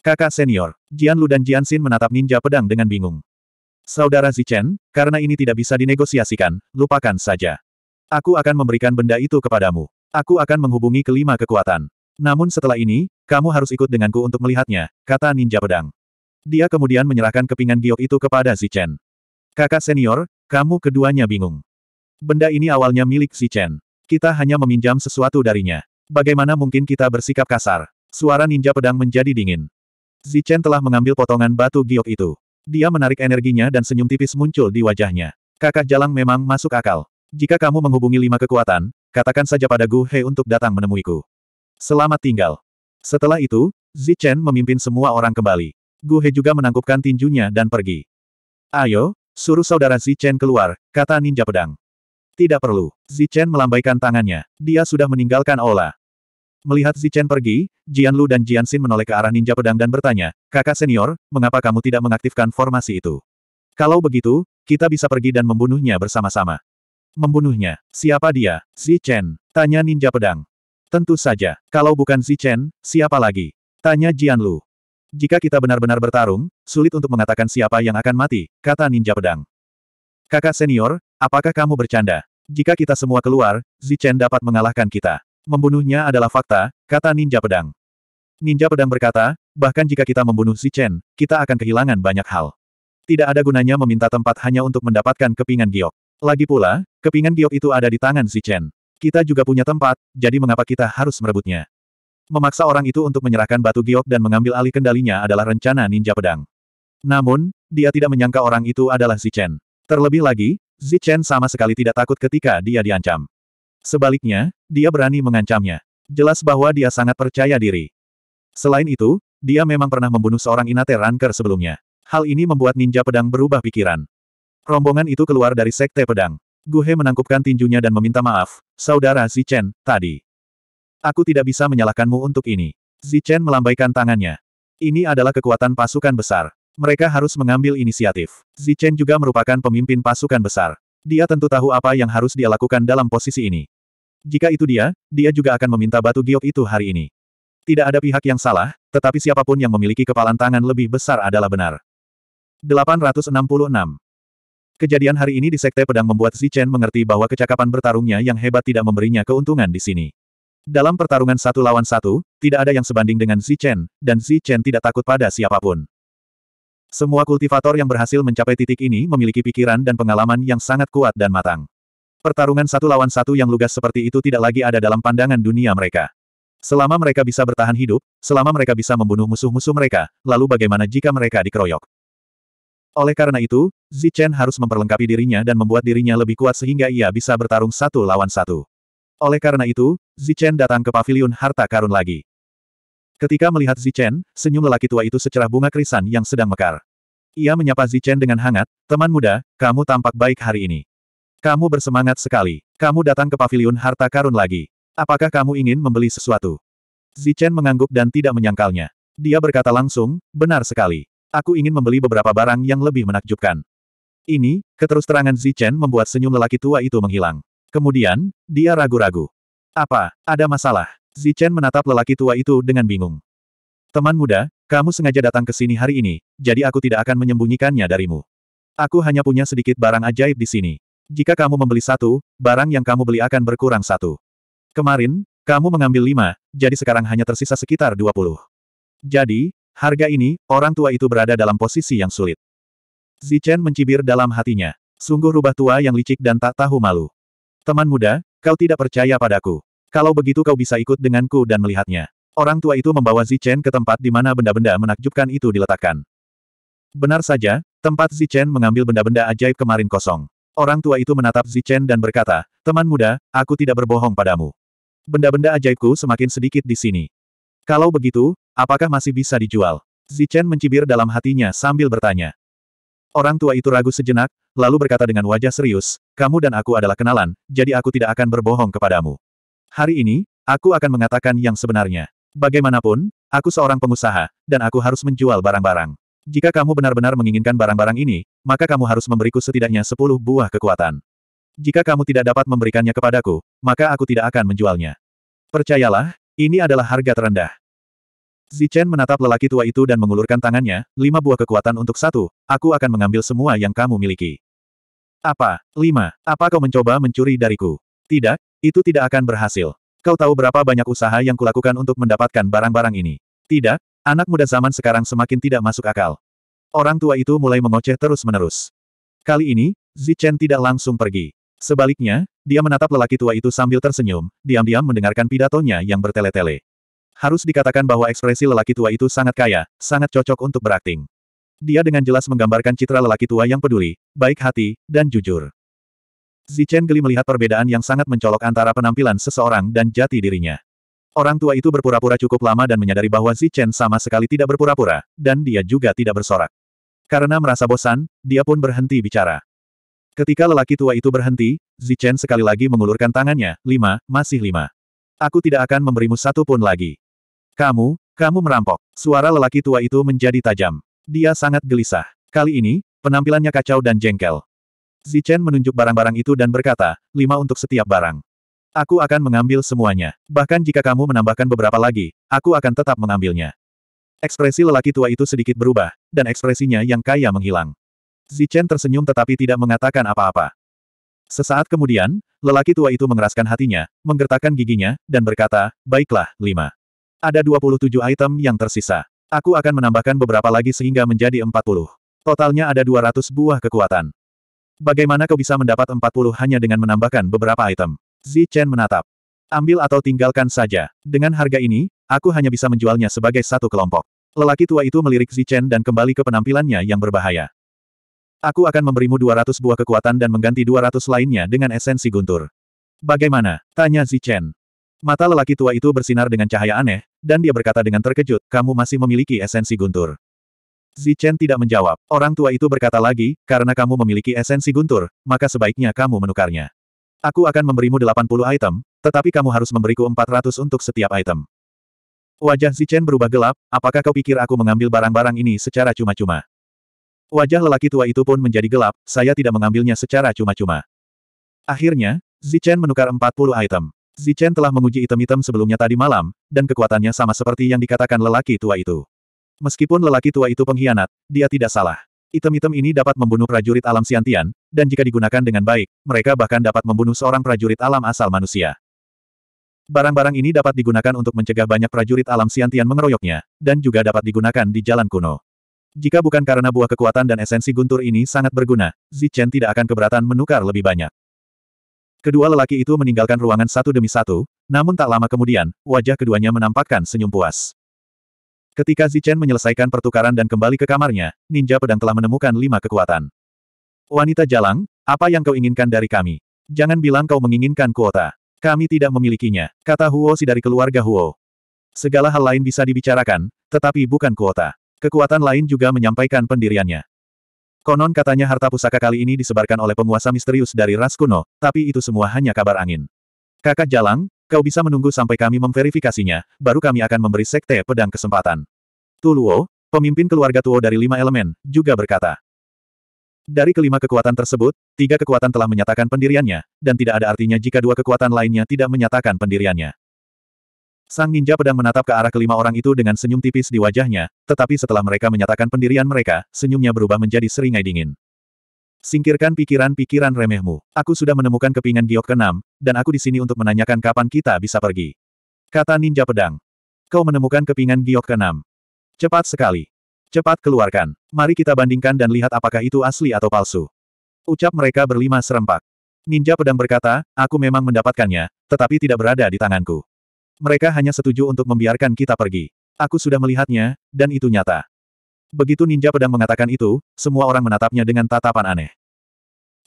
Kakak senior, Jian Lu dan Jian Xin menatap ninja pedang dengan bingung. Saudara Zichen, karena ini tidak bisa dinegosiasikan, lupakan saja. Aku akan memberikan benda itu kepadamu. Aku akan menghubungi kelima kekuatan. Namun setelah ini, kamu harus ikut denganku untuk melihatnya, kata ninja pedang. Dia kemudian menyerahkan kepingan giok itu kepada Zichen. Kakak senior, kamu keduanya bingung. Benda ini awalnya milik Zichen. Kita hanya meminjam sesuatu darinya. Bagaimana mungkin kita bersikap kasar? Suara ninja pedang menjadi dingin. Zichen telah mengambil potongan batu giok itu. Dia menarik energinya dan senyum tipis muncul di wajahnya. Kakak Jalang memang masuk akal. Jika kamu menghubungi lima kekuatan, katakan saja pada Gu He untuk datang menemuiku. Selamat tinggal. Setelah itu, Zi Chen memimpin semua orang kembali. Gu He juga menangkupkan tinjunya dan pergi. Ayo, suruh saudara Zi Chen keluar, kata ninja pedang. Tidak perlu. Zi Chen melambaikan tangannya. Dia sudah meninggalkan Ola. Melihat Zichen pergi, Jian Lu dan Jian Xin menoleh ke arah ninja pedang dan bertanya, kakak senior, mengapa kamu tidak mengaktifkan formasi itu? Kalau begitu, kita bisa pergi dan membunuhnya bersama-sama. Membunuhnya, siapa dia? Zichen, tanya ninja pedang. Tentu saja, kalau bukan Zichen, siapa lagi? Tanya Jian Lu. Jika kita benar-benar bertarung, sulit untuk mengatakan siapa yang akan mati, kata ninja pedang. Kakak senior, apakah kamu bercanda? Jika kita semua keluar, Zichen dapat mengalahkan kita. Membunuhnya adalah fakta, kata Ninja Pedang. Ninja Pedang berkata, bahkan jika kita membunuh si Chen, kita akan kehilangan banyak hal. Tidak ada gunanya meminta tempat hanya untuk mendapatkan kepingan giok. Lagi pula, kepingan giok itu ada di tangan si Chen. Kita juga punya tempat, jadi mengapa kita harus merebutnya? Memaksa orang itu untuk menyerahkan batu giok dan mengambil alih kendalinya adalah rencana Ninja Pedang. Namun, dia tidak menyangka orang itu adalah si Chen. Terlebih lagi, si Chen sama sekali tidak takut ketika dia diancam. Sebaliknya, dia berani mengancamnya. Jelas bahwa dia sangat percaya diri. Selain itu, dia memang pernah membunuh seorang Inate Ranker sebelumnya. Hal ini membuat ninja pedang berubah pikiran. Rombongan itu keluar dari sekte pedang. Guhe menangkupkan tinjunya dan meminta maaf, Saudara Zichen, tadi. Aku tidak bisa menyalahkanmu untuk ini. Zichen melambaikan tangannya. Ini adalah kekuatan pasukan besar. Mereka harus mengambil inisiatif. Zichen juga merupakan pemimpin pasukan besar. Dia tentu tahu apa yang harus dia lakukan dalam posisi ini. Jika itu dia, dia juga akan meminta batu giok itu hari ini. Tidak ada pihak yang salah, tetapi siapapun yang memiliki kepalan tangan lebih besar adalah benar. 866. Kejadian hari ini di Sekte Pedang membuat Zichen mengerti bahwa kecakapan bertarungnya yang hebat tidak memberinya keuntungan di sini. Dalam pertarungan satu lawan satu, tidak ada yang sebanding dengan Zichen, dan Zichen tidak takut pada siapapun. Semua kultivator yang berhasil mencapai titik ini memiliki pikiran dan pengalaman yang sangat kuat dan matang. Pertarungan satu lawan satu yang lugas seperti itu tidak lagi ada dalam pandangan dunia mereka. Selama mereka bisa bertahan hidup, selama mereka bisa membunuh musuh-musuh mereka, lalu bagaimana jika mereka dikeroyok? Oleh karena itu, Zichen harus memperlengkapi dirinya dan membuat dirinya lebih kuat sehingga ia bisa bertarung satu lawan satu. Oleh karena itu, Zichen datang ke pavilion harta karun lagi. Ketika melihat Zichen, senyum lelaki tua itu secerah bunga krisan yang sedang mekar. Ia menyapa Zichen dengan hangat, teman muda, kamu tampak baik hari ini. Kamu bersemangat sekali. Kamu datang ke paviliun harta karun lagi. Apakah kamu ingin membeli sesuatu? Zichen mengangguk dan tidak menyangkalnya. Dia berkata langsung, benar sekali. Aku ingin membeli beberapa barang yang lebih menakjubkan. Ini, keterusterangan Zichen membuat senyum lelaki tua itu menghilang. Kemudian, dia ragu-ragu. Apa, ada masalah? Zichen menatap lelaki tua itu dengan bingung. Teman muda, kamu sengaja datang ke sini hari ini, jadi aku tidak akan menyembunyikannya darimu. Aku hanya punya sedikit barang ajaib di sini. Jika kamu membeli satu, barang yang kamu beli akan berkurang satu. Kemarin, kamu mengambil lima, jadi sekarang hanya tersisa sekitar dua puluh. Jadi, harga ini, orang tua itu berada dalam posisi yang sulit. Zichen mencibir dalam hatinya. Sungguh rubah tua yang licik dan tak tahu malu. Teman muda, kau tidak percaya padaku. Kalau begitu kau bisa ikut denganku dan melihatnya. Orang tua itu membawa Zichen ke tempat di mana benda-benda menakjubkan itu diletakkan. Benar saja, tempat Zichen mengambil benda-benda ajaib kemarin kosong. Orang tua itu menatap Zichen dan berkata, Teman muda, aku tidak berbohong padamu. Benda-benda ajaibku semakin sedikit di sini. Kalau begitu, apakah masih bisa dijual? Zichen mencibir dalam hatinya sambil bertanya. Orang tua itu ragu sejenak, lalu berkata dengan wajah serius, Kamu dan aku adalah kenalan, jadi aku tidak akan berbohong kepadamu. Hari ini, aku akan mengatakan yang sebenarnya. Bagaimanapun, aku seorang pengusaha, dan aku harus menjual barang-barang. Jika kamu benar-benar menginginkan barang-barang ini, maka kamu harus memberiku setidaknya 10 buah kekuatan. Jika kamu tidak dapat memberikannya kepadaku, maka aku tidak akan menjualnya. Percayalah, ini adalah harga terendah. Zichen menatap lelaki tua itu dan mengulurkan tangannya, lima buah kekuatan untuk satu, aku akan mengambil semua yang kamu miliki. Apa? Lima. Apa kau mencoba mencuri dariku? Tidak, itu tidak akan berhasil. Kau tahu berapa banyak usaha yang kulakukan untuk mendapatkan barang-barang ini. Tidak, anak muda zaman sekarang semakin tidak masuk akal. Orang tua itu mulai mengoceh terus-menerus. Kali ini, Zichen tidak langsung pergi. Sebaliknya, dia menatap lelaki tua itu sambil tersenyum, diam-diam mendengarkan pidatonya yang bertele-tele. Harus dikatakan bahwa ekspresi lelaki tua itu sangat kaya, sangat cocok untuk berakting. Dia dengan jelas menggambarkan citra lelaki tua yang peduli, baik hati, dan jujur. Zichen geli melihat perbedaan yang sangat mencolok antara penampilan seseorang dan jati dirinya. Orang tua itu berpura-pura cukup lama dan menyadari bahwa Zichen sama sekali tidak berpura-pura, dan dia juga tidak bersorak. Karena merasa bosan, dia pun berhenti bicara. Ketika lelaki tua itu berhenti, Zichen sekali lagi mengulurkan tangannya, lima, masih lima. Aku tidak akan memberimu satu pun lagi. Kamu, kamu merampok. Suara lelaki tua itu menjadi tajam. Dia sangat gelisah. Kali ini, penampilannya kacau dan jengkel. Zichen menunjuk barang-barang itu dan berkata, lima untuk setiap barang. Aku akan mengambil semuanya. Bahkan jika kamu menambahkan beberapa lagi, aku akan tetap mengambilnya. Ekspresi lelaki tua itu sedikit berubah, dan ekspresinya yang kaya menghilang. Zichen tersenyum tetapi tidak mengatakan apa-apa. Sesaat kemudian, lelaki tua itu mengeraskan hatinya, menggertakkan giginya, dan berkata, Baiklah, lima. Ada 27 item yang tersisa. Aku akan menambahkan beberapa lagi sehingga menjadi 40. Totalnya ada 200 buah kekuatan. Bagaimana kau bisa mendapat 40 hanya dengan menambahkan beberapa item? Zi Chen menatap. Ambil atau tinggalkan saja. Dengan harga ini, aku hanya bisa menjualnya sebagai satu kelompok. Lelaki tua itu melirik Zi Chen dan kembali ke penampilannya yang berbahaya. Aku akan memberimu 200 buah kekuatan dan mengganti 200 lainnya dengan esensi guntur. Bagaimana? Tanya Zi Chen. Mata lelaki tua itu bersinar dengan cahaya aneh, dan dia berkata dengan terkejut, kamu masih memiliki esensi guntur. Zichen tidak menjawab. Orang tua itu berkata lagi, karena kamu memiliki esensi guntur, maka sebaiknya kamu menukarnya. Aku akan memberimu 80 item, tetapi kamu harus memberiku 400 untuk setiap item. Wajah Zichen berubah gelap, apakah kau pikir aku mengambil barang-barang ini secara cuma-cuma? Wajah lelaki tua itu pun menjadi gelap, saya tidak mengambilnya secara cuma-cuma. Akhirnya, Zichen menukar 40 item. Zichen telah menguji item-item sebelumnya tadi malam, dan kekuatannya sama seperti yang dikatakan lelaki tua itu. Meskipun lelaki tua itu pengkhianat, dia tidak salah. Item-item ini dapat membunuh prajurit alam siantian, dan jika digunakan dengan baik, mereka bahkan dapat membunuh seorang prajurit alam asal manusia. Barang-barang ini dapat digunakan untuk mencegah banyak prajurit alam siantian mengeroyoknya, dan juga dapat digunakan di jalan kuno. Jika bukan karena buah kekuatan dan esensi guntur ini sangat berguna, Zichen tidak akan keberatan menukar lebih banyak. Kedua lelaki itu meninggalkan ruangan satu demi satu, namun tak lama kemudian, wajah keduanya menampakkan senyum puas. Ketika Zichen menyelesaikan pertukaran dan kembali ke kamarnya, ninja pedang telah menemukan lima kekuatan. Wanita jalang, apa yang kau inginkan dari kami? Jangan bilang kau menginginkan kuota. Kami tidak memilikinya, kata Huo Si dari keluarga Huo. Segala hal lain bisa dibicarakan, tetapi bukan kuota. Kekuatan lain juga menyampaikan pendiriannya. Konon katanya harta pusaka kali ini disebarkan oleh penguasa misterius dari ras kuno, tapi itu semua hanya kabar angin. Kakak Jalang, Kau bisa menunggu sampai kami memverifikasinya, baru kami akan memberi Sekte Pedang kesempatan. Tuluo, pemimpin keluarga Tuo dari lima elemen, juga berkata. Dari kelima kekuatan tersebut, tiga kekuatan telah menyatakan pendiriannya, dan tidak ada artinya jika dua kekuatan lainnya tidak menyatakan pendiriannya. Sang ninja pedang menatap ke arah kelima orang itu dengan senyum tipis di wajahnya, tetapi setelah mereka menyatakan pendirian mereka, senyumnya berubah menjadi seringai dingin. Singkirkan pikiran-pikiran remehmu. Aku sudah menemukan kepingan giok keenam, dan aku di sini untuk menanyakan kapan kita bisa pergi. Kata ninja pedang. Kau menemukan kepingan giok keenam. Cepat sekali. Cepat keluarkan. Mari kita bandingkan dan lihat apakah itu asli atau palsu. Ucap mereka berlima serempak. Ninja pedang berkata, aku memang mendapatkannya, tetapi tidak berada di tanganku. Mereka hanya setuju untuk membiarkan kita pergi. Aku sudah melihatnya, dan itu nyata. Begitu ninja pedang mengatakan itu, semua orang menatapnya dengan tatapan aneh.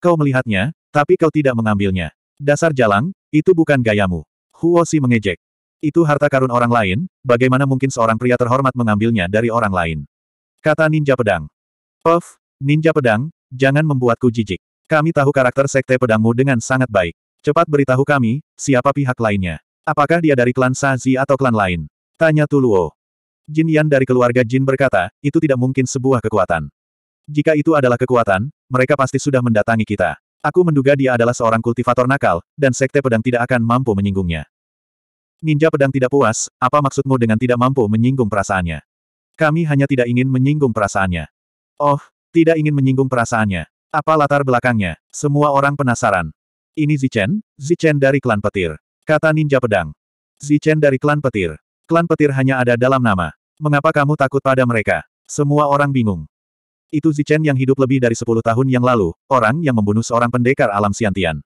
Kau melihatnya, tapi kau tidak mengambilnya. Dasar jalang, itu bukan gayamu. Huo Si mengejek. Itu harta karun orang lain, bagaimana mungkin seorang pria terhormat mengambilnya dari orang lain? Kata ninja pedang. Puff, ninja pedang, jangan membuatku jijik. Kami tahu karakter sekte pedangmu dengan sangat baik. Cepat beritahu kami, siapa pihak lainnya. Apakah dia dari klan Sazi atau klan lain? Tanya Tuluo. Jin Yan dari keluarga Jin berkata, itu tidak mungkin sebuah kekuatan. Jika itu adalah kekuatan, mereka pasti sudah mendatangi kita. Aku menduga dia adalah seorang kultivator nakal, dan sekte pedang tidak akan mampu menyinggungnya. Ninja pedang tidak puas, apa maksudmu dengan tidak mampu menyinggung perasaannya? Kami hanya tidak ingin menyinggung perasaannya. Oh, tidak ingin menyinggung perasaannya. Apa latar belakangnya? Semua orang penasaran. Ini Zichen, Zichen dari klan petir. Kata ninja pedang. Zichen dari klan petir. Klan petir hanya ada dalam nama. Mengapa kamu takut pada mereka? Semua orang bingung. Itu Zichen yang hidup lebih dari 10 tahun yang lalu, orang yang membunuh seorang pendekar alam siantian.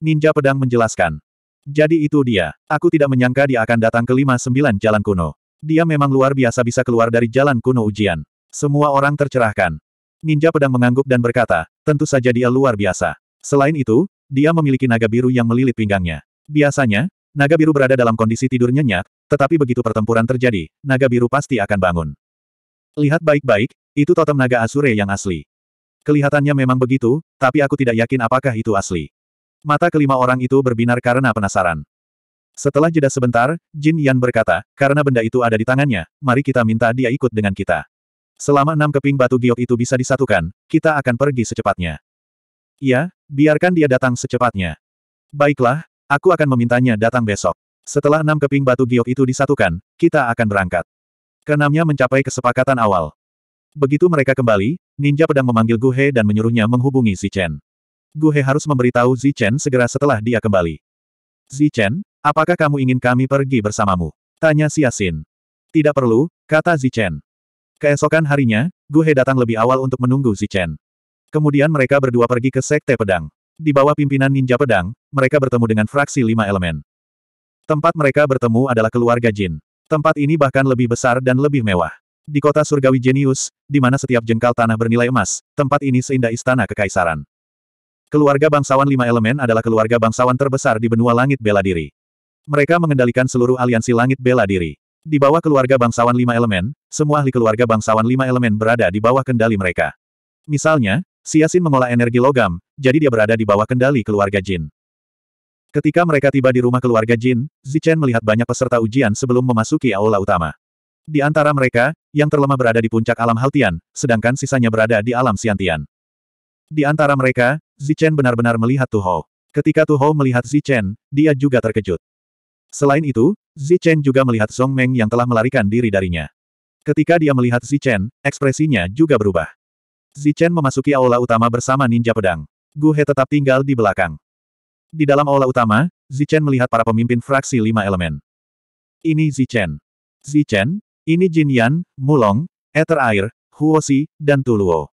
Ninja pedang menjelaskan. Jadi itu dia. Aku tidak menyangka dia akan datang ke lima sembilan jalan kuno. Dia memang luar biasa bisa keluar dari jalan kuno ujian. Semua orang tercerahkan. Ninja pedang mengangguk dan berkata, tentu saja dia luar biasa. Selain itu, dia memiliki naga biru yang melilit pinggangnya. Biasanya, Naga biru berada dalam kondisi tidur nyenyak, tetapi begitu pertempuran terjadi, naga biru pasti akan bangun. Lihat baik-baik, itu totem naga Asure yang asli. Kelihatannya memang begitu, tapi aku tidak yakin apakah itu asli. Mata kelima orang itu berbinar karena penasaran. Setelah jeda sebentar, Jin Yan berkata, karena benda itu ada di tangannya, mari kita minta dia ikut dengan kita. Selama enam keping batu giok itu bisa disatukan, kita akan pergi secepatnya. Iya, biarkan dia datang secepatnya. Baiklah, Aku akan memintanya datang besok. Setelah enam keping batu giok itu disatukan, kita akan berangkat. Kenamnya mencapai kesepakatan awal. Begitu mereka kembali, ninja pedang memanggil Guhe dan menyuruhnya menghubungi Zichen. Guhe harus memberitahu Zichen segera setelah dia kembali. Zichen, apakah kamu ingin kami pergi bersamamu? Tanya Asin. Tidak perlu, kata Zichen. Keesokan harinya, Guhe datang lebih awal untuk menunggu Zichen. Kemudian mereka berdua pergi ke Sekte Pedang. Di bawah pimpinan ninja pedang, mereka bertemu dengan fraksi lima elemen. Tempat mereka bertemu adalah keluarga Jin. Tempat ini bahkan lebih besar dan lebih mewah. Di kota surgawi jenius, di mana setiap jengkal tanah bernilai emas, tempat ini seindah istana kekaisaran. Keluarga bangsawan lima elemen adalah keluarga bangsawan terbesar di benua langit bela diri. Mereka mengendalikan seluruh aliansi langit bela diri. Di bawah keluarga bangsawan lima elemen, semua ahli keluarga bangsawan lima elemen berada di bawah kendali mereka. Misalnya, Siasin mengolah energi logam, jadi dia berada di bawah kendali keluarga Jin. Ketika mereka tiba di rumah keluarga Jin, Zichen melihat banyak peserta ujian sebelum memasuki aula utama. Di antara mereka, yang terlemah berada di puncak alam Haltian, sedangkan sisanya berada di alam Siantian. Di antara mereka, Zichen benar-benar melihat Tuho. Ketika Tuho melihat Zichen, dia juga terkejut. Selain itu, Zichen juga melihat Song Meng yang telah melarikan diri darinya. Ketika dia melihat Zichen, ekspresinya juga berubah. Zichen memasuki aula utama bersama ninja pedang. Gu He tetap tinggal di belakang. Di dalam aula utama, Zichen melihat para pemimpin fraksi lima elemen. Ini Zichen. Zichen, ini Jin Yan, Mulong, Ether Air, Huosi, dan Tuluo.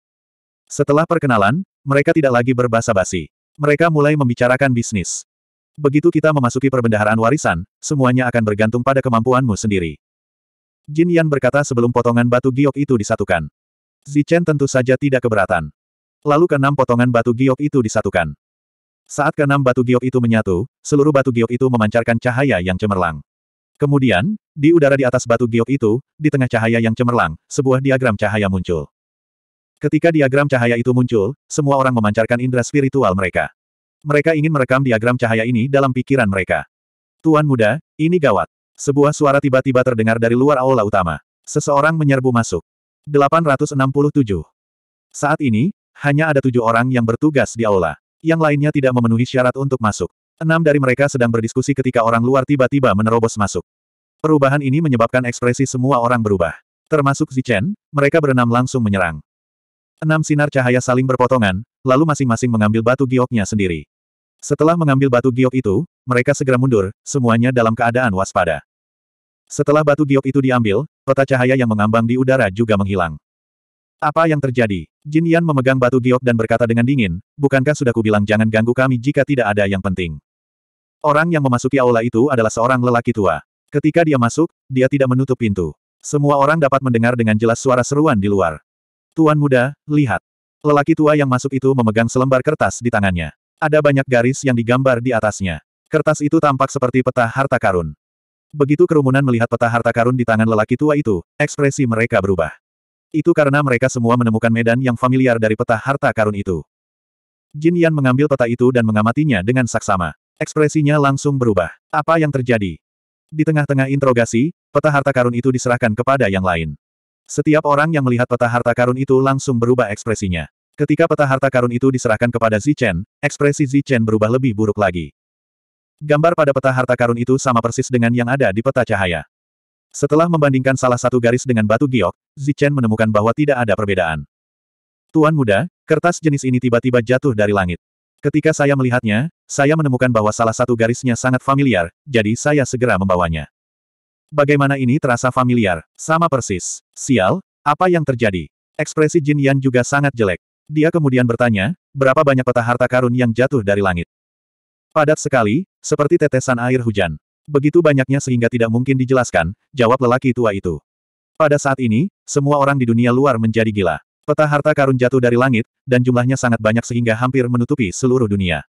Setelah perkenalan, mereka tidak lagi berbahasa basi Mereka mulai membicarakan bisnis. Begitu kita memasuki perbendaharaan warisan, semuanya akan bergantung pada kemampuanmu sendiri. Jin Yan berkata sebelum potongan batu giok itu disatukan. Zichen tentu saja tidak keberatan. Lalu keenam potongan batu giok itu disatukan. Saat keenam batu giok itu menyatu, seluruh batu giok itu memancarkan cahaya yang cemerlang. Kemudian, di udara di atas batu giok itu, di tengah cahaya yang cemerlang, sebuah diagram cahaya muncul. Ketika diagram cahaya itu muncul, semua orang memancarkan indera spiritual mereka. Mereka ingin merekam diagram cahaya ini dalam pikiran mereka. Tuan muda, ini gawat. Sebuah suara tiba-tiba terdengar dari luar aula utama. Seseorang menyerbu masuk. 867. Saat ini, hanya ada tujuh orang yang bertugas di aula. Yang lainnya tidak memenuhi syarat untuk masuk. Enam dari mereka sedang berdiskusi ketika orang luar tiba-tiba menerobos masuk. Perubahan ini menyebabkan ekspresi semua orang berubah. Termasuk Zichen, mereka berenam langsung menyerang. Enam sinar cahaya saling berpotongan, lalu masing-masing mengambil batu gioknya sendiri. Setelah mengambil batu giok itu, mereka segera mundur, semuanya dalam keadaan waspada. Setelah batu giok itu diambil, peta cahaya yang mengambang di udara juga menghilang. Apa yang terjadi? Jin Yan memegang batu giok dan berkata dengan dingin, bukankah sudah kubilang jangan ganggu kami jika tidak ada yang penting. Orang yang memasuki aula itu adalah seorang lelaki tua. Ketika dia masuk, dia tidak menutup pintu. Semua orang dapat mendengar dengan jelas suara seruan di luar. Tuan muda, lihat. Lelaki tua yang masuk itu memegang selembar kertas di tangannya. Ada banyak garis yang digambar di atasnya. Kertas itu tampak seperti peta harta karun. Begitu kerumunan melihat peta harta karun di tangan lelaki tua itu, ekspresi mereka berubah. Itu karena mereka semua menemukan medan yang familiar dari peta harta karun itu. Jin Yan mengambil peta itu dan mengamatinya dengan saksama. Ekspresinya langsung berubah. Apa yang terjadi? Di tengah-tengah interogasi, peta harta karun itu diserahkan kepada yang lain. Setiap orang yang melihat peta harta karun itu langsung berubah ekspresinya. Ketika peta harta karun itu diserahkan kepada Zichen, ekspresi Zichen berubah lebih buruk lagi. Gambar pada peta harta karun itu sama persis dengan yang ada di peta cahaya. Setelah membandingkan salah satu garis dengan batu giok, Zichen menemukan bahwa tidak ada perbedaan. Tuan muda, kertas jenis ini tiba-tiba jatuh dari langit. Ketika saya melihatnya, saya menemukan bahwa salah satu garisnya sangat familiar, jadi saya segera membawanya. Bagaimana ini terasa familiar? Sama persis. Sial, apa yang terjadi? Ekspresi Jin Yan juga sangat jelek. Dia kemudian bertanya, berapa banyak peta harta karun yang jatuh dari langit? Padat sekali, seperti tetesan air hujan. Begitu banyaknya sehingga tidak mungkin dijelaskan, jawab lelaki tua itu. Pada saat ini, semua orang di dunia luar menjadi gila. Peta harta karun jatuh dari langit, dan jumlahnya sangat banyak sehingga hampir menutupi seluruh dunia.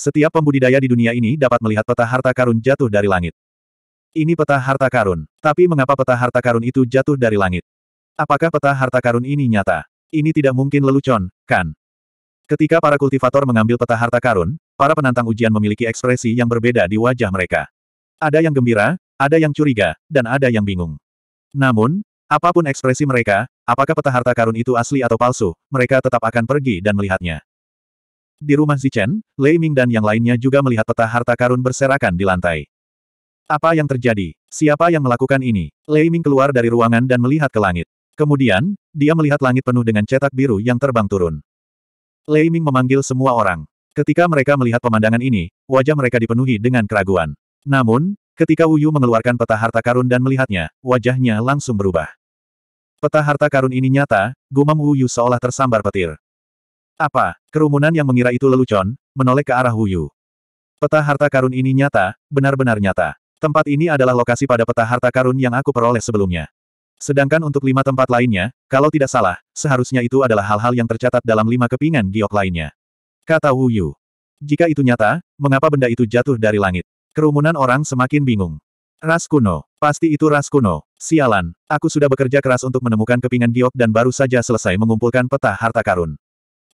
Setiap pembudidaya di dunia ini dapat melihat peta harta karun jatuh dari langit. Ini peta harta karun. Tapi mengapa peta harta karun itu jatuh dari langit? Apakah peta harta karun ini nyata? Ini tidak mungkin lelucon, kan? Ketika para kultivator mengambil peta harta karun, para penantang ujian memiliki ekspresi yang berbeda di wajah mereka. Ada yang gembira, ada yang curiga, dan ada yang bingung. Namun, apapun ekspresi mereka, apakah peta harta karun itu asli atau palsu, mereka tetap akan pergi dan melihatnya. Di rumah Zichen, Lei Ming dan yang lainnya juga melihat peta harta karun berserakan di lantai. Apa yang terjadi? Siapa yang melakukan ini? Lei Ming keluar dari ruangan dan melihat ke langit. Kemudian, dia melihat langit penuh dengan cetak biru yang terbang turun. Lei Ming memanggil semua orang. Ketika mereka melihat pemandangan ini, wajah mereka dipenuhi dengan keraguan. Namun, ketika Wuyu mengeluarkan peta harta karun dan melihatnya, wajahnya langsung berubah. Peta harta karun ini nyata, gumam Wuyu seolah tersambar petir. Apa? Kerumunan yang mengira itu lelucon, menoleh ke arah Wuyu. Peta harta karun ini nyata, benar-benar nyata. Tempat ini adalah lokasi pada peta harta karun yang aku peroleh sebelumnya. Sedangkan untuk lima tempat lainnya, kalau tidak salah, seharusnya itu adalah hal-hal yang tercatat dalam lima kepingan giok lainnya. Kata Wuyu. Jika itu nyata, mengapa benda itu jatuh dari langit? Kerumunan orang semakin bingung. Ras kuno. Pasti itu ras kuno. Sialan, aku sudah bekerja keras untuk menemukan kepingan giok dan baru saja selesai mengumpulkan peta harta karun.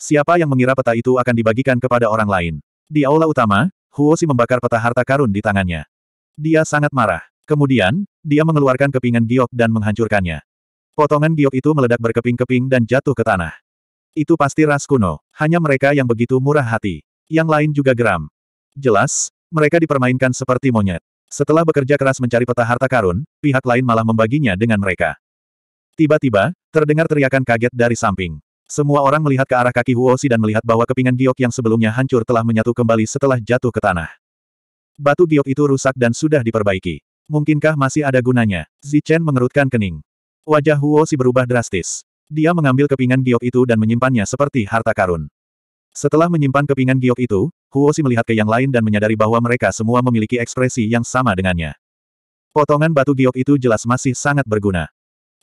Siapa yang mengira peta itu akan dibagikan kepada orang lain? Di aula utama, Huosi membakar peta harta karun di tangannya. Dia sangat marah. Kemudian, dia mengeluarkan kepingan giok dan menghancurkannya. Potongan giok itu meledak berkeping-keping dan jatuh ke tanah. Itu pasti ras kuno, hanya mereka yang begitu murah hati. Yang lain juga geram. Jelas, mereka dipermainkan seperti monyet. Setelah bekerja keras mencari peta harta karun, pihak lain malah membaginya dengan mereka. Tiba-tiba, terdengar teriakan kaget dari samping. Semua orang melihat ke arah kaki Huosi dan melihat bahwa kepingan giok yang sebelumnya hancur telah menyatu kembali setelah jatuh ke tanah. Batu giok itu rusak dan sudah diperbaiki. Mungkinkah masih ada gunanya? Zichen mengerutkan kening. Wajah Huosi berubah drastis. Dia mengambil kepingan giok itu dan menyimpannya seperti harta karun. Setelah menyimpan kepingan giok itu, Huosi melihat ke yang lain dan menyadari bahwa mereka semua memiliki ekspresi yang sama dengannya. Potongan batu giok itu jelas masih sangat berguna.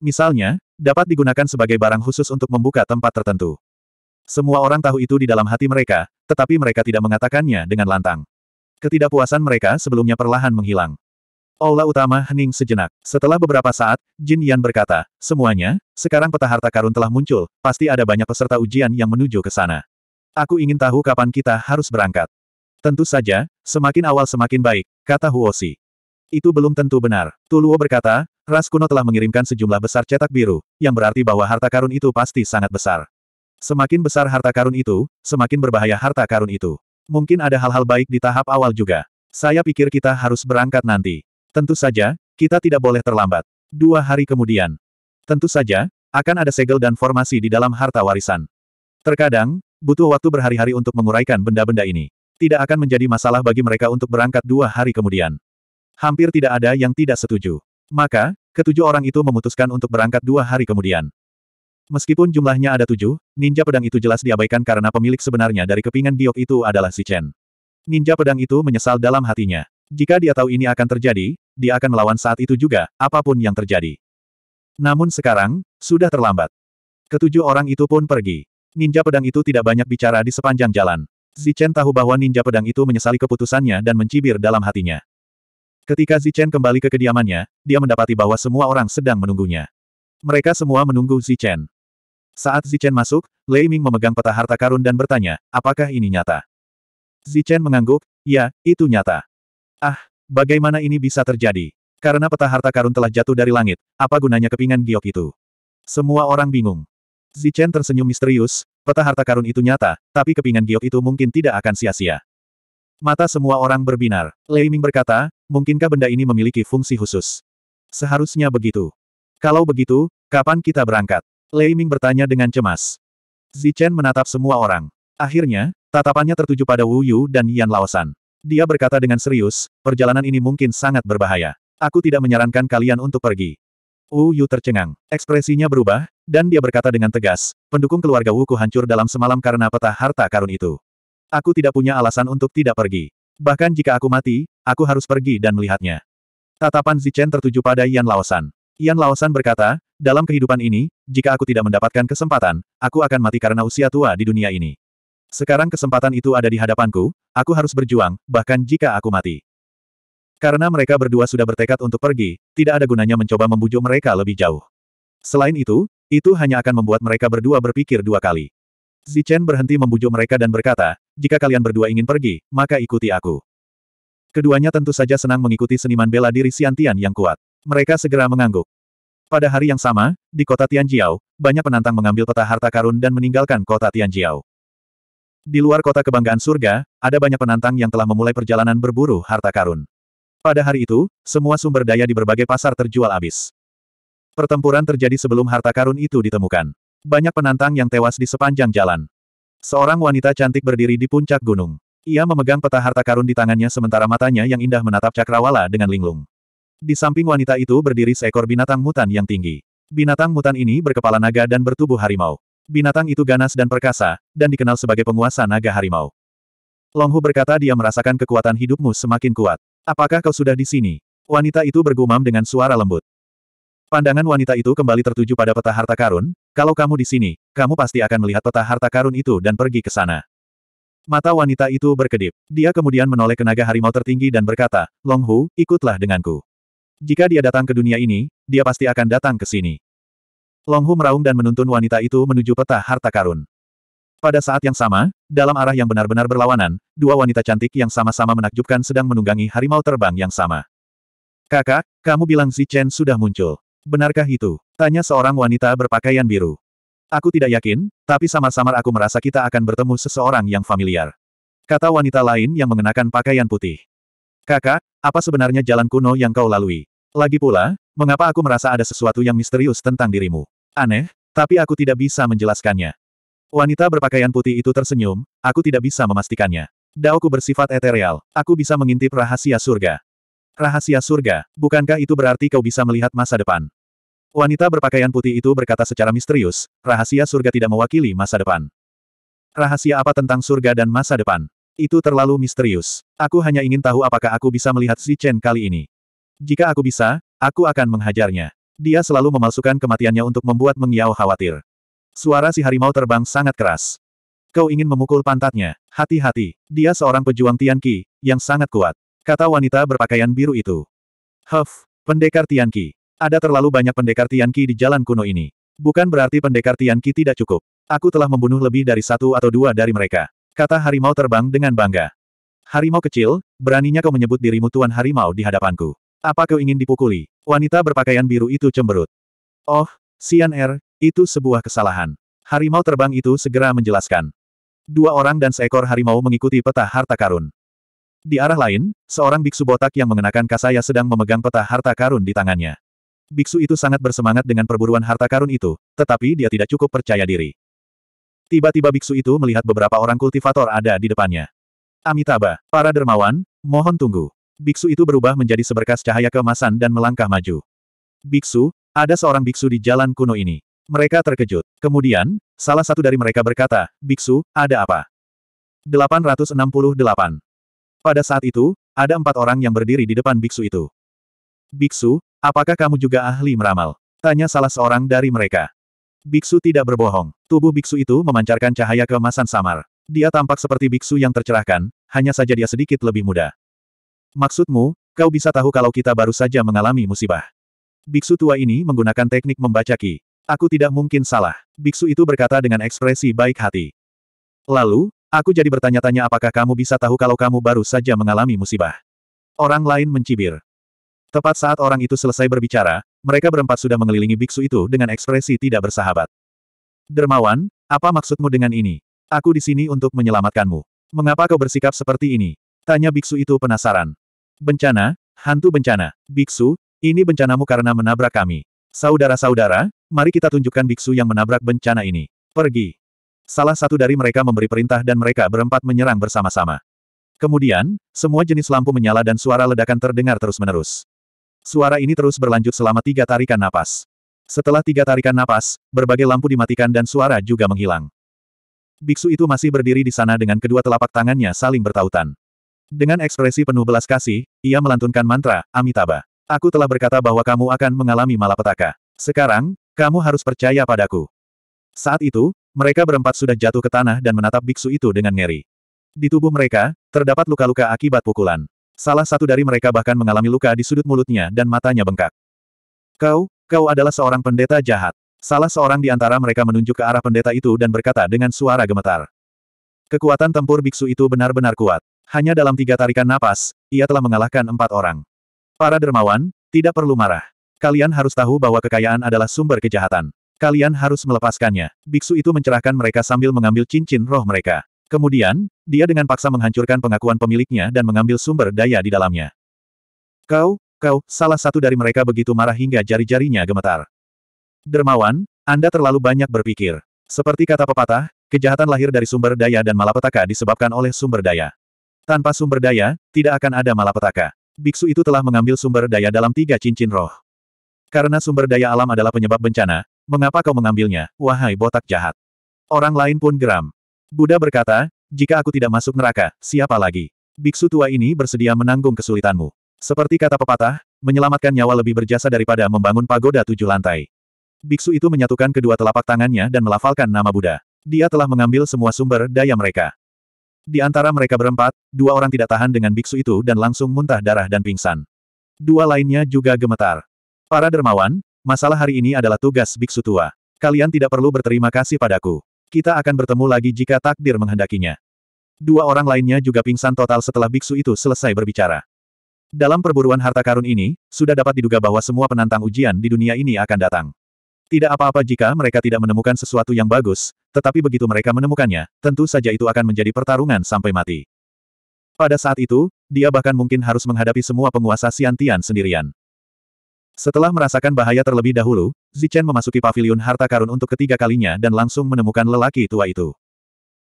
Misalnya, dapat digunakan sebagai barang khusus untuk membuka tempat tertentu. Semua orang tahu itu di dalam hati mereka, tetapi mereka tidak mengatakannya dengan lantang. Ketidakpuasan mereka sebelumnya perlahan menghilang. Aula utama hening sejenak. Setelah beberapa saat, Jin Yan berkata, semuanya, sekarang peta harta karun telah muncul, pasti ada banyak peserta ujian yang menuju ke sana. Aku ingin tahu kapan kita harus berangkat. Tentu saja, semakin awal semakin baik, kata Huosi. Itu belum tentu benar. Tuluo berkata, ras kuno telah mengirimkan sejumlah besar cetak biru, yang berarti bahwa harta karun itu pasti sangat besar. Semakin besar harta karun itu, semakin berbahaya harta karun itu. Mungkin ada hal-hal baik di tahap awal juga. Saya pikir kita harus berangkat nanti. Tentu saja, kita tidak boleh terlambat. Dua hari kemudian. Tentu saja, akan ada segel dan formasi di dalam harta warisan. Terkadang, butuh waktu berhari-hari untuk menguraikan benda-benda ini. Tidak akan menjadi masalah bagi mereka untuk berangkat dua hari kemudian. Hampir tidak ada yang tidak setuju. Maka, ketujuh orang itu memutuskan untuk berangkat dua hari kemudian. Meskipun jumlahnya ada tujuh, ninja pedang itu jelas diabaikan karena pemilik sebenarnya dari kepingan giok itu adalah si Chen. Ninja pedang itu menyesal dalam hatinya. Jika dia tahu ini akan terjadi, dia akan melawan saat itu juga, apapun yang terjadi. Namun sekarang, sudah terlambat. Ketujuh orang itu pun pergi. Ninja pedang itu tidak banyak bicara di sepanjang jalan. Zichen tahu bahwa ninja pedang itu menyesali keputusannya dan mencibir dalam hatinya. Ketika Zichen kembali ke kediamannya, dia mendapati bahwa semua orang sedang menunggunya. Mereka semua menunggu Zichen. Saat Zichen masuk, Lei Ming memegang peta harta karun dan bertanya, apakah ini nyata? Zichen mengangguk, ya, itu nyata. Ah, bagaimana ini bisa terjadi? Karena peta harta karun telah jatuh dari langit, apa gunanya kepingan giok itu? Semua orang bingung. Zichen tersenyum misterius, peta harta karun itu nyata, tapi kepingan giok itu mungkin tidak akan sia-sia. Mata semua orang berbinar. Lei Ming berkata, mungkinkah benda ini memiliki fungsi khusus? Seharusnya begitu. Kalau begitu, kapan kita berangkat? Lei Ming bertanya dengan cemas. Zichen menatap semua orang. Akhirnya, tatapannya tertuju pada Wu Yu dan Yan Laosan. Dia berkata dengan serius, perjalanan ini mungkin sangat berbahaya. Aku tidak menyarankan kalian untuk pergi. Wu Yu tercengang. Ekspresinya berubah, dan dia berkata dengan tegas, pendukung keluarga Wuku hancur dalam semalam karena peta harta karun itu. Aku tidak punya alasan untuk tidak pergi. Bahkan jika aku mati, aku harus pergi dan melihatnya. Tatapan Zichen tertuju pada Yan Laosan. Yan Laosan berkata, dalam kehidupan ini, jika aku tidak mendapatkan kesempatan, aku akan mati karena usia tua di dunia ini. Sekarang kesempatan itu ada di hadapanku, aku harus berjuang, bahkan jika aku mati. Karena mereka berdua sudah bertekad untuk pergi, tidak ada gunanya mencoba membujuk mereka lebih jauh. Selain itu, itu hanya akan membuat mereka berdua berpikir dua kali. Zichen berhenti membujuk mereka dan berkata, jika kalian berdua ingin pergi, maka ikuti aku. Keduanya tentu saja senang mengikuti seniman bela diri Siantian yang kuat. Mereka segera mengangguk. Pada hari yang sama, di kota Tianjiao, banyak penantang mengambil peta harta karun dan meninggalkan kota Tianjiao. Di luar kota kebanggaan surga, ada banyak penantang yang telah memulai perjalanan berburu harta karun. Pada hari itu, semua sumber daya di berbagai pasar terjual habis. Pertempuran terjadi sebelum harta karun itu ditemukan. Banyak penantang yang tewas di sepanjang jalan. Seorang wanita cantik berdiri di puncak gunung. Ia memegang peta harta karun di tangannya sementara matanya yang indah menatap cakrawala dengan linglung. Di samping wanita itu berdiri seekor binatang mutan yang tinggi. Binatang mutan ini berkepala naga dan bertubuh harimau. Binatang itu ganas dan perkasa, dan dikenal sebagai penguasa naga harimau. Longhu berkata dia merasakan kekuatan hidupmu semakin kuat. Apakah kau sudah di sini? Wanita itu bergumam dengan suara lembut. Pandangan wanita itu kembali tertuju pada peta harta karun, kalau kamu di sini, kamu pasti akan melihat peta harta karun itu dan pergi ke sana. Mata wanita itu berkedip. Dia kemudian menoleh ke naga harimau tertinggi dan berkata, Long Hu, ikutlah denganku. Jika dia datang ke dunia ini, dia pasti akan datang ke sini. Long Hu meraung dan menuntun wanita itu menuju peta harta karun. Pada saat yang sama, dalam arah yang benar-benar berlawanan, dua wanita cantik yang sama-sama menakjubkan sedang menunggangi harimau terbang yang sama. Kakak, kamu bilang Zi Chen sudah muncul. Benarkah itu? Tanya seorang wanita berpakaian biru. Aku tidak yakin, tapi samar-samar aku merasa kita akan bertemu seseorang yang familiar. Kata wanita lain yang mengenakan pakaian putih. Kakak, apa sebenarnya jalan kuno yang kau lalui? Lagi pula, mengapa aku merasa ada sesuatu yang misterius tentang dirimu? Aneh, tapi aku tidak bisa menjelaskannya. Wanita berpakaian putih itu tersenyum, aku tidak bisa memastikannya. Daoku bersifat etereal, aku bisa mengintip rahasia surga. Rahasia surga, bukankah itu berarti kau bisa melihat masa depan? Wanita berpakaian putih itu berkata secara misterius, rahasia surga tidak mewakili masa depan. Rahasia apa tentang surga dan masa depan? Itu terlalu misterius. Aku hanya ingin tahu apakah aku bisa melihat Si Chen kali ini. Jika aku bisa, aku akan menghajarnya. Dia selalu memalsukan kematiannya untuk membuat Mengyao khawatir. Suara si harimau terbang sangat keras. Kau ingin memukul pantatnya. Hati-hati, dia seorang pejuang Tianqi, yang sangat kuat. Kata wanita berpakaian biru itu. Huff, pendekar Tianqi. Ada terlalu banyak pendekar Tianqi di jalan kuno ini. Bukan berarti pendekar Tianqi tidak cukup. Aku telah membunuh lebih dari satu atau dua dari mereka. Kata harimau terbang dengan bangga. Harimau kecil, beraninya kau menyebut dirimu Tuan Harimau di hadapanku. Apa kau ingin dipukuli? Wanita berpakaian biru itu cemberut. Oh, Sian Er, itu sebuah kesalahan. Harimau terbang itu segera menjelaskan. Dua orang dan seekor harimau mengikuti peta harta karun. Di arah lain, seorang biksu botak yang mengenakan kasaya sedang memegang peta harta karun di tangannya. Biksu itu sangat bersemangat dengan perburuan harta karun itu, tetapi dia tidak cukup percaya diri. Tiba-tiba biksu itu melihat beberapa orang kultivator ada di depannya. Amitabha, para dermawan, mohon tunggu. Biksu itu berubah menjadi seberkas cahaya keemasan dan melangkah maju. Biksu, ada seorang biksu di jalan kuno ini. Mereka terkejut. Kemudian, salah satu dari mereka berkata, Biksu, ada apa? 868. Pada saat itu, ada empat orang yang berdiri di depan Biksu itu. Biksu, apakah kamu juga ahli meramal? Tanya salah seorang dari mereka. Biksu tidak berbohong. Tubuh Biksu itu memancarkan cahaya keemasan samar. Dia tampak seperti Biksu yang tercerahkan, hanya saja dia sedikit lebih muda. Maksudmu, kau bisa tahu kalau kita baru saja mengalami musibah. Biksu tua ini menggunakan teknik membaca ki. Aku tidak mungkin salah. Biksu itu berkata dengan ekspresi baik hati. Lalu, aku jadi bertanya-tanya apakah kamu bisa tahu kalau kamu baru saja mengalami musibah. Orang lain mencibir. Tepat saat orang itu selesai berbicara, mereka berempat sudah mengelilingi biksu itu dengan ekspresi tidak bersahabat. Dermawan, apa maksudmu dengan ini? Aku di sini untuk menyelamatkanmu. Mengapa kau bersikap seperti ini? Tanya biksu itu penasaran. Bencana, hantu bencana. Biksu, ini bencanamu karena menabrak kami. Saudara-saudara, mari kita tunjukkan biksu yang menabrak bencana ini. Pergi. Salah satu dari mereka memberi perintah dan mereka berempat menyerang bersama-sama. Kemudian, semua jenis lampu menyala dan suara ledakan terdengar terus-menerus. Suara ini terus berlanjut selama tiga tarikan napas. Setelah tiga tarikan napas, berbagai lampu dimatikan dan suara juga menghilang. Biksu itu masih berdiri di sana dengan kedua telapak tangannya saling bertautan. Dengan ekspresi penuh belas kasih, ia melantunkan mantra, Amitabha. Aku telah berkata bahwa kamu akan mengalami malapetaka. Sekarang, kamu harus percaya padaku. Saat itu, mereka berempat sudah jatuh ke tanah dan menatap biksu itu dengan ngeri. Di tubuh mereka, terdapat luka-luka akibat pukulan. Salah satu dari mereka bahkan mengalami luka di sudut mulutnya dan matanya bengkak. Kau, kau adalah seorang pendeta jahat. Salah seorang di antara mereka menunjuk ke arah pendeta itu dan berkata dengan suara gemetar. Kekuatan tempur biksu itu benar-benar kuat. Hanya dalam tiga tarikan napas, ia telah mengalahkan empat orang. Para dermawan, tidak perlu marah. Kalian harus tahu bahwa kekayaan adalah sumber kejahatan. Kalian harus melepaskannya. Biksu itu mencerahkan mereka sambil mengambil cincin roh mereka. Kemudian, dia dengan paksa menghancurkan pengakuan pemiliknya dan mengambil sumber daya di dalamnya. Kau, kau, salah satu dari mereka begitu marah hingga jari-jarinya gemetar. Dermawan, Anda terlalu banyak berpikir. Seperti kata pepatah, kejahatan lahir dari sumber daya dan malapetaka disebabkan oleh sumber daya. Tanpa sumber daya, tidak akan ada malapetaka biksu itu telah mengambil sumber daya dalam tiga cincin roh. Karena sumber daya alam adalah penyebab bencana, mengapa kau mengambilnya, wahai botak jahat? Orang lain pun geram. Buddha berkata, jika aku tidak masuk neraka, siapa lagi? Biksu tua ini bersedia menanggung kesulitanmu. Seperti kata pepatah, menyelamatkan nyawa lebih berjasa daripada membangun pagoda tujuh lantai. Biksu itu menyatukan kedua telapak tangannya dan melafalkan nama Buddha. Dia telah mengambil semua sumber daya mereka. Di antara mereka berempat, dua orang tidak tahan dengan biksu itu dan langsung muntah darah dan pingsan. Dua lainnya juga gemetar. Para dermawan, masalah hari ini adalah tugas biksu tua. Kalian tidak perlu berterima kasih padaku. Kita akan bertemu lagi jika takdir menghendakinya. Dua orang lainnya juga pingsan total setelah biksu itu selesai berbicara. Dalam perburuan harta karun ini, sudah dapat diduga bahwa semua penantang ujian di dunia ini akan datang. Tidak apa-apa jika mereka tidak menemukan sesuatu yang bagus, tetapi begitu mereka menemukannya, tentu saja itu akan menjadi pertarungan sampai mati. Pada saat itu, dia bahkan mungkin harus menghadapi semua penguasa Siantian sendirian. Setelah merasakan bahaya terlebih dahulu, Zichen memasuki paviliun harta karun untuk ketiga kalinya dan langsung menemukan lelaki tua itu.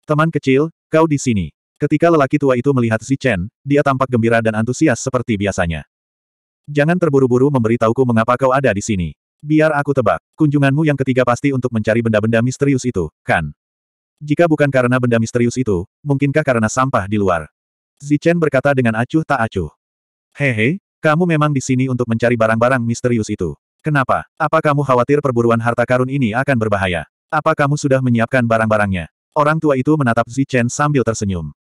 Teman kecil, kau di sini. Ketika lelaki tua itu melihat Zichen, dia tampak gembira dan antusias seperti biasanya. Jangan terburu-buru memberitahuku mengapa kau ada di sini. Biar aku tebak, kunjunganmu yang ketiga pasti untuk mencari benda-benda misterius itu, kan? Jika bukan karena benda misterius itu, mungkinkah karena sampah di luar? Zichen berkata dengan acuh tak acuh. Hehe, kamu memang di sini untuk mencari barang-barang misterius itu. Kenapa? Apa kamu khawatir perburuan harta karun ini akan berbahaya? Apa kamu sudah menyiapkan barang-barangnya? Orang tua itu menatap Zichen sambil tersenyum.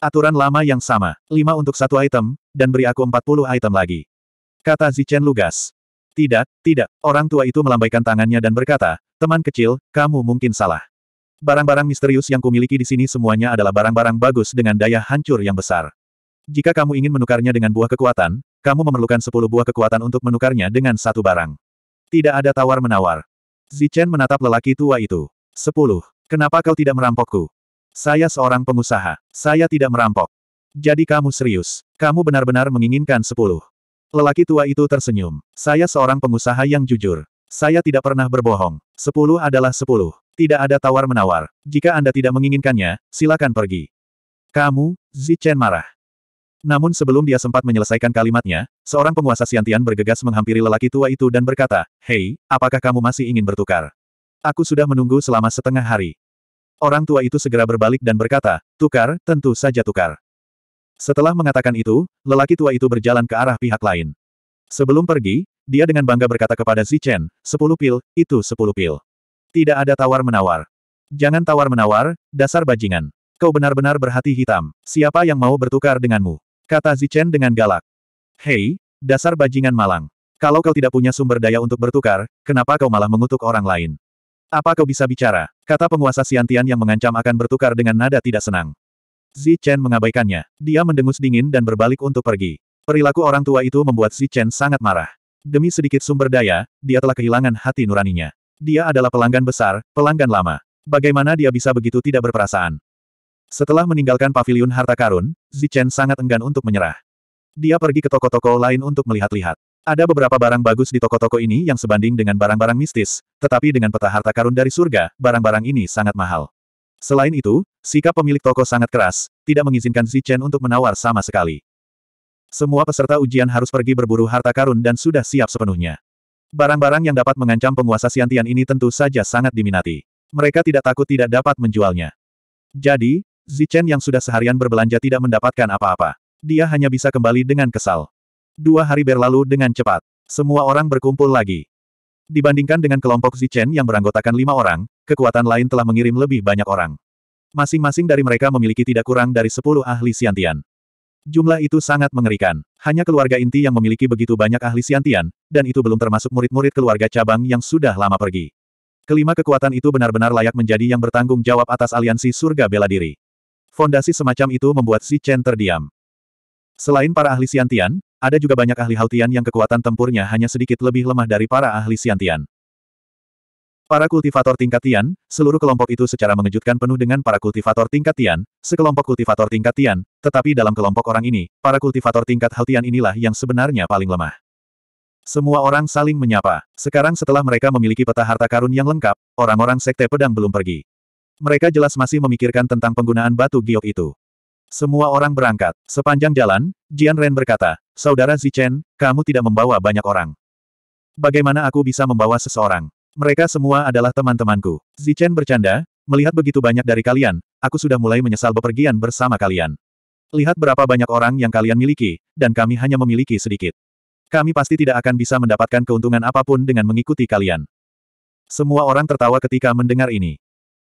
Aturan lama yang sama, lima untuk satu item, dan beri aku empat puluh item lagi. Kata Zichen lugas. Tidak, tidak, orang tua itu melambaikan tangannya dan berkata, teman kecil, kamu mungkin salah. Barang-barang misterius yang kumiliki di sini semuanya adalah barang-barang bagus dengan daya hancur yang besar. Jika kamu ingin menukarnya dengan buah kekuatan, kamu memerlukan sepuluh buah kekuatan untuk menukarnya dengan satu barang. Tidak ada tawar-menawar. Zichen menatap lelaki tua itu. Sepuluh. Kenapa kau tidak merampokku? Saya seorang pengusaha. Saya tidak merampok. Jadi kamu serius. Kamu benar-benar menginginkan sepuluh. Lelaki tua itu tersenyum. Saya seorang pengusaha yang jujur. Saya tidak pernah berbohong. Sepuluh adalah sepuluh. Tidak ada tawar-menawar. Jika Anda tidak menginginkannya, silakan pergi. Kamu, Zichen marah. Namun sebelum dia sempat menyelesaikan kalimatnya, seorang penguasa Siantian bergegas menghampiri lelaki tua itu dan berkata, Hei, apakah kamu masih ingin bertukar? Aku sudah menunggu selama setengah hari. Orang tua itu segera berbalik dan berkata, Tukar, tentu saja tukar. Setelah mengatakan itu, lelaki tua itu berjalan ke arah pihak lain. Sebelum pergi, dia dengan bangga berkata kepada Zichen, sepuluh pil, itu sepuluh pil. Tidak ada tawar-menawar. Jangan tawar-menawar, dasar bajingan. Kau benar-benar berhati hitam. Siapa yang mau bertukar denganmu? Kata Zichen dengan galak. Hei, dasar bajingan malang. Kalau kau tidak punya sumber daya untuk bertukar, kenapa kau malah mengutuk orang lain? Apa kau bisa bicara? Kata penguasa Siantian yang mengancam akan bertukar dengan nada tidak senang. Zi Chen mengabaikannya. Dia mendengus dingin dan berbalik untuk pergi. Perilaku orang tua itu membuat Zi Chen sangat marah. Demi sedikit sumber daya, dia telah kehilangan hati nuraninya. Dia adalah pelanggan besar, pelanggan lama. Bagaimana dia bisa begitu tidak berperasaan? Setelah meninggalkan paviliun harta karun, Zi Chen sangat enggan untuk menyerah. Dia pergi ke toko-toko lain untuk melihat-lihat. Ada beberapa barang bagus di toko-toko ini yang sebanding dengan barang-barang mistis, tetapi dengan peta harta karun dari surga, barang-barang ini sangat mahal. Selain itu, sikap pemilik toko sangat keras, tidak mengizinkan Zichen untuk menawar sama sekali. Semua peserta ujian harus pergi berburu harta karun dan sudah siap sepenuhnya. Barang-barang yang dapat mengancam penguasa Siantian ini tentu saja sangat diminati. Mereka tidak takut tidak dapat menjualnya. Jadi, Zichen yang sudah seharian berbelanja tidak mendapatkan apa-apa. Dia hanya bisa kembali dengan kesal. Dua hari berlalu dengan cepat. Semua orang berkumpul lagi. Dibandingkan dengan kelompok Zichen yang beranggotakan lima orang, kekuatan lain telah mengirim lebih banyak orang. Masing-masing dari mereka memiliki tidak kurang dari sepuluh ahli siantian. Jumlah itu sangat mengerikan. Hanya keluarga inti yang memiliki begitu banyak ahli siantian, dan itu belum termasuk murid-murid keluarga cabang yang sudah lama pergi. Kelima kekuatan itu benar-benar layak menjadi yang bertanggung jawab atas aliansi surga bela diri. Fondasi semacam itu membuat Zichen terdiam. Selain para ahli siantian, ada juga banyak ahli Haltian yang kekuatan tempurnya hanya sedikit lebih lemah dari para ahli Siantian. Para kultivator tingkat Tian, seluruh kelompok itu secara mengejutkan penuh dengan para kultivator tingkat Tian, sekelompok kultivator tingkat Tian, tetapi dalam kelompok orang ini, para kultivator tingkat Haltian inilah yang sebenarnya paling lemah. Semua orang saling menyapa. Sekarang setelah mereka memiliki peta harta karun yang lengkap, orang-orang sekte pedang belum pergi. Mereka jelas masih memikirkan tentang penggunaan batu giok itu. Semua orang berangkat. Sepanjang jalan, Jian Ren berkata, Saudara Zichen, kamu tidak membawa banyak orang. Bagaimana aku bisa membawa seseorang? Mereka semua adalah teman-temanku. Zichen bercanda, melihat begitu banyak dari kalian, aku sudah mulai menyesal bepergian bersama kalian. Lihat berapa banyak orang yang kalian miliki, dan kami hanya memiliki sedikit. Kami pasti tidak akan bisa mendapatkan keuntungan apapun dengan mengikuti kalian. Semua orang tertawa ketika mendengar ini.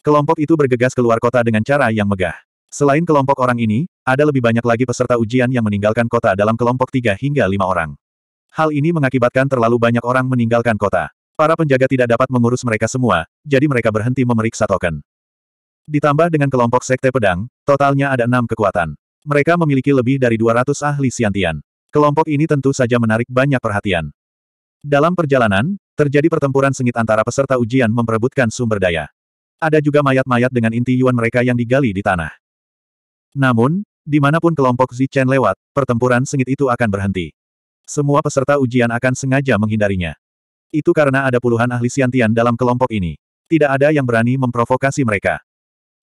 Kelompok itu bergegas keluar kota dengan cara yang megah. Selain kelompok orang ini, ada lebih banyak lagi peserta ujian yang meninggalkan kota dalam kelompok tiga hingga lima orang. Hal ini mengakibatkan terlalu banyak orang meninggalkan kota. Para penjaga tidak dapat mengurus mereka semua, jadi mereka berhenti memeriksa token. Ditambah dengan kelompok sekte pedang, totalnya ada enam kekuatan. Mereka memiliki lebih dari 200 ahli siantian. Kelompok ini tentu saja menarik banyak perhatian. Dalam perjalanan, terjadi pertempuran sengit antara peserta ujian memperebutkan sumber daya. Ada juga mayat-mayat dengan inti yuan mereka yang digali di tanah. Namun, dimanapun kelompok Zichen lewat, pertempuran sengit itu akan berhenti. Semua peserta ujian akan sengaja menghindarinya. Itu karena ada puluhan ahli siantian dalam kelompok ini. Tidak ada yang berani memprovokasi mereka.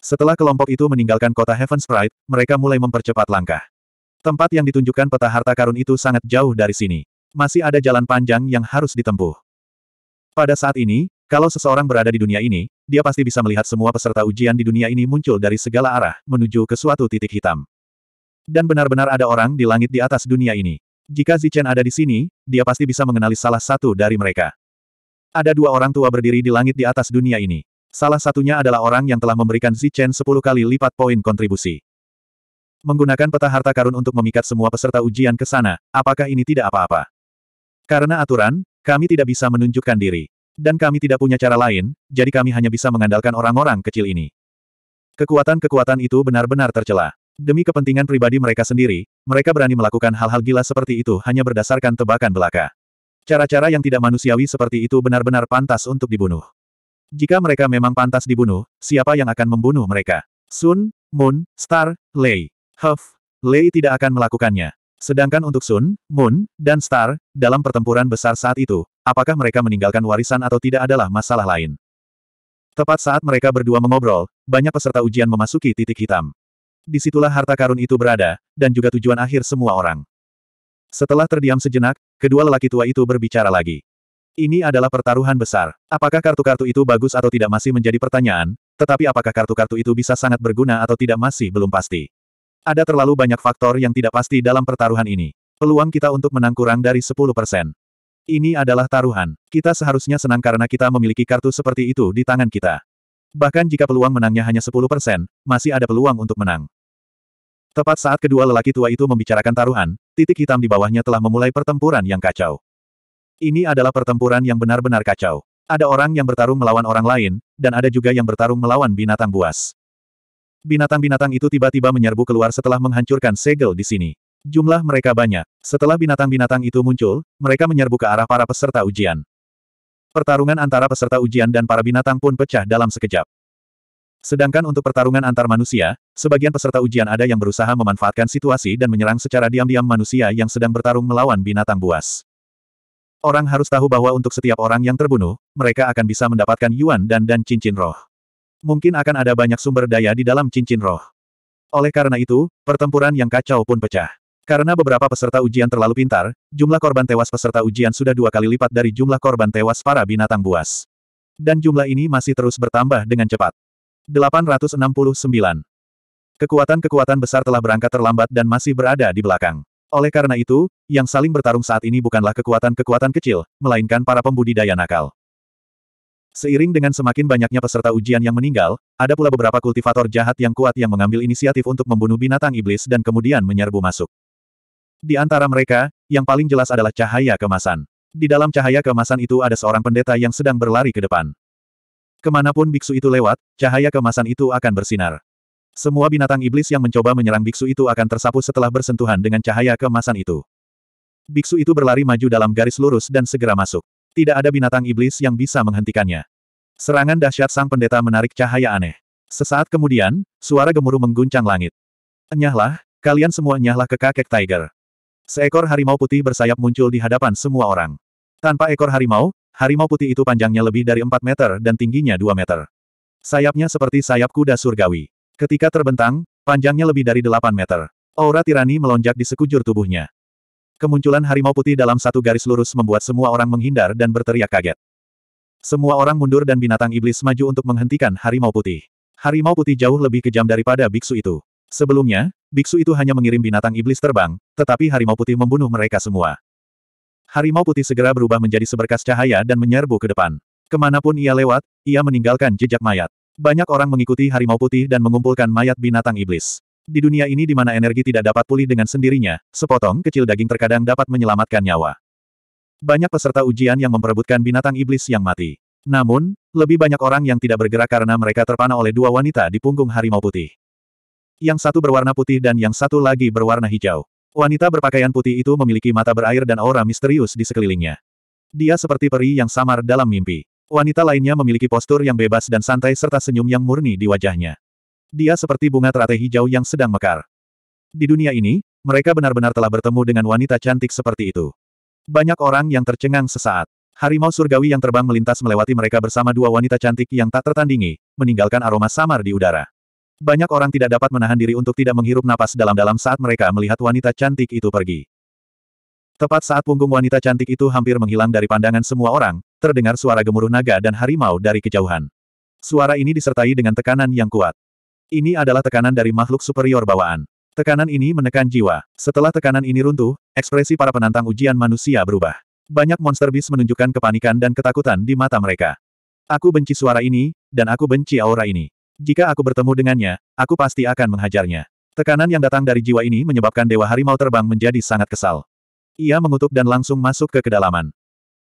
Setelah kelompok itu meninggalkan kota Heaven Sprite, mereka mulai mempercepat langkah. Tempat yang ditunjukkan peta harta karun itu sangat jauh dari sini. Masih ada jalan panjang yang harus ditempuh. Pada saat ini, kalau seseorang berada di dunia ini, dia pasti bisa melihat semua peserta ujian di dunia ini muncul dari segala arah, menuju ke suatu titik hitam. Dan benar-benar ada orang di langit di atas dunia ini. Jika Zichen ada di sini, dia pasti bisa mengenali salah satu dari mereka. Ada dua orang tua berdiri di langit di atas dunia ini. Salah satunya adalah orang yang telah memberikan Zichen 10 kali lipat poin kontribusi. Menggunakan peta harta karun untuk memikat semua peserta ujian ke sana, apakah ini tidak apa-apa? Karena aturan, kami tidak bisa menunjukkan diri. Dan kami tidak punya cara lain, jadi kami hanya bisa mengandalkan orang-orang kecil ini. Kekuatan-kekuatan itu benar-benar tercela. Demi kepentingan pribadi mereka sendiri, mereka berani melakukan hal-hal gila seperti itu hanya berdasarkan tebakan belaka. Cara-cara yang tidak manusiawi seperti itu benar-benar pantas untuk dibunuh. Jika mereka memang pantas dibunuh, siapa yang akan membunuh mereka? Sun, Moon, Star, Lei. Huff, Lei tidak akan melakukannya. Sedangkan untuk Sun, Moon, dan Star, dalam pertempuran besar saat itu, apakah mereka meninggalkan warisan atau tidak adalah masalah lain. Tepat saat mereka berdua mengobrol, banyak peserta ujian memasuki titik hitam. Disitulah harta karun itu berada, dan juga tujuan akhir semua orang. Setelah terdiam sejenak, kedua lelaki tua itu berbicara lagi. Ini adalah pertaruhan besar. Apakah kartu-kartu itu bagus atau tidak masih menjadi pertanyaan, tetapi apakah kartu-kartu itu bisa sangat berguna atau tidak masih belum pasti. Ada terlalu banyak faktor yang tidak pasti dalam pertaruhan ini. Peluang kita untuk menang kurang dari 10 persen. Ini adalah taruhan. Kita seharusnya senang karena kita memiliki kartu seperti itu di tangan kita. Bahkan jika peluang menangnya hanya 10 persen, masih ada peluang untuk menang. Tepat saat kedua lelaki tua itu membicarakan taruhan, titik hitam di bawahnya telah memulai pertempuran yang kacau. Ini adalah pertempuran yang benar-benar kacau. Ada orang yang bertarung melawan orang lain, dan ada juga yang bertarung melawan binatang buas. Binatang-binatang itu tiba-tiba menyerbu keluar setelah menghancurkan segel di sini. Jumlah mereka banyak. Setelah binatang-binatang itu muncul, mereka menyerbu ke arah para peserta ujian. Pertarungan antara peserta ujian dan para binatang pun pecah dalam sekejap. Sedangkan untuk pertarungan antar manusia, sebagian peserta ujian ada yang berusaha memanfaatkan situasi dan menyerang secara diam-diam manusia yang sedang bertarung melawan binatang buas. Orang harus tahu bahwa untuk setiap orang yang terbunuh, mereka akan bisa mendapatkan yuan dan dan cincin roh mungkin akan ada banyak sumber daya di dalam cincin roh. Oleh karena itu, pertempuran yang kacau pun pecah. Karena beberapa peserta ujian terlalu pintar, jumlah korban tewas peserta ujian sudah dua kali lipat dari jumlah korban tewas para binatang buas. Dan jumlah ini masih terus bertambah dengan cepat. 869. Kekuatan-kekuatan besar telah berangkat terlambat dan masih berada di belakang. Oleh karena itu, yang saling bertarung saat ini bukanlah kekuatan-kekuatan kecil, melainkan para pembudidaya nakal. Seiring dengan semakin banyaknya peserta ujian yang meninggal, ada pula beberapa kultivator jahat yang kuat yang mengambil inisiatif untuk membunuh binatang iblis dan kemudian menyerbu masuk. Di antara mereka, yang paling jelas adalah cahaya kemasan. Di dalam cahaya kemasan itu ada seorang pendeta yang sedang berlari ke depan. Kemanapun biksu itu lewat, cahaya kemasan itu akan bersinar. Semua binatang iblis yang mencoba menyerang biksu itu akan tersapu setelah bersentuhan dengan cahaya kemasan itu. Biksu itu berlari maju dalam garis lurus dan segera masuk. Tidak ada binatang iblis yang bisa menghentikannya. Serangan dahsyat sang pendeta menarik cahaya aneh. Sesaat kemudian, suara gemuruh mengguncang langit. Enyahlah, kalian semua enyahlah ke kakek Tiger. Seekor harimau putih bersayap muncul di hadapan semua orang. Tanpa ekor harimau, harimau putih itu panjangnya lebih dari 4 meter dan tingginya 2 meter. Sayapnya seperti sayap kuda surgawi. Ketika terbentang, panjangnya lebih dari 8 meter. Aura tirani melonjak di sekujur tubuhnya. Kemunculan harimau putih dalam satu garis lurus membuat semua orang menghindar dan berteriak kaget. Semua orang mundur dan binatang iblis maju untuk menghentikan harimau putih. Harimau putih jauh lebih kejam daripada biksu itu. Sebelumnya, biksu itu hanya mengirim binatang iblis terbang, tetapi harimau putih membunuh mereka semua. Harimau putih segera berubah menjadi seberkas cahaya dan menyerbu ke depan. Kemanapun ia lewat, ia meninggalkan jejak mayat. Banyak orang mengikuti harimau putih dan mengumpulkan mayat binatang iblis. Di dunia ini di mana energi tidak dapat pulih dengan sendirinya, sepotong kecil daging terkadang dapat menyelamatkan nyawa. Banyak peserta ujian yang memperebutkan binatang iblis yang mati. Namun, lebih banyak orang yang tidak bergerak karena mereka terpana oleh dua wanita di punggung harimau putih. Yang satu berwarna putih dan yang satu lagi berwarna hijau. Wanita berpakaian putih itu memiliki mata berair dan aura misterius di sekelilingnya. Dia seperti peri yang samar dalam mimpi. Wanita lainnya memiliki postur yang bebas dan santai serta senyum yang murni di wajahnya. Dia seperti bunga teratai hijau yang sedang mekar. Di dunia ini, mereka benar-benar telah bertemu dengan wanita cantik seperti itu. Banyak orang yang tercengang sesaat. Harimau surgawi yang terbang melintas melewati mereka bersama dua wanita cantik yang tak tertandingi, meninggalkan aroma samar di udara. Banyak orang tidak dapat menahan diri untuk tidak menghirup napas dalam-dalam saat mereka melihat wanita cantik itu pergi. Tepat saat punggung wanita cantik itu hampir menghilang dari pandangan semua orang, terdengar suara gemuruh naga dan harimau dari kejauhan. Suara ini disertai dengan tekanan yang kuat. Ini adalah tekanan dari makhluk superior bawaan. Tekanan ini menekan jiwa. Setelah tekanan ini runtuh, ekspresi para penantang ujian manusia berubah. Banyak monster bis menunjukkan kepanikan dan ketakutan di mata mereka. Aku benci suara ini, dan aku benci aura ini. Jika aku bertemu dengannya, aku pasti akan menghajarnya. Tekanan yang datang dari jiwa ini menyebabkan Dewa Harimau terbang menjadi sangat kesal. Ia mengutuk dan langsung masuk ke kedalaman.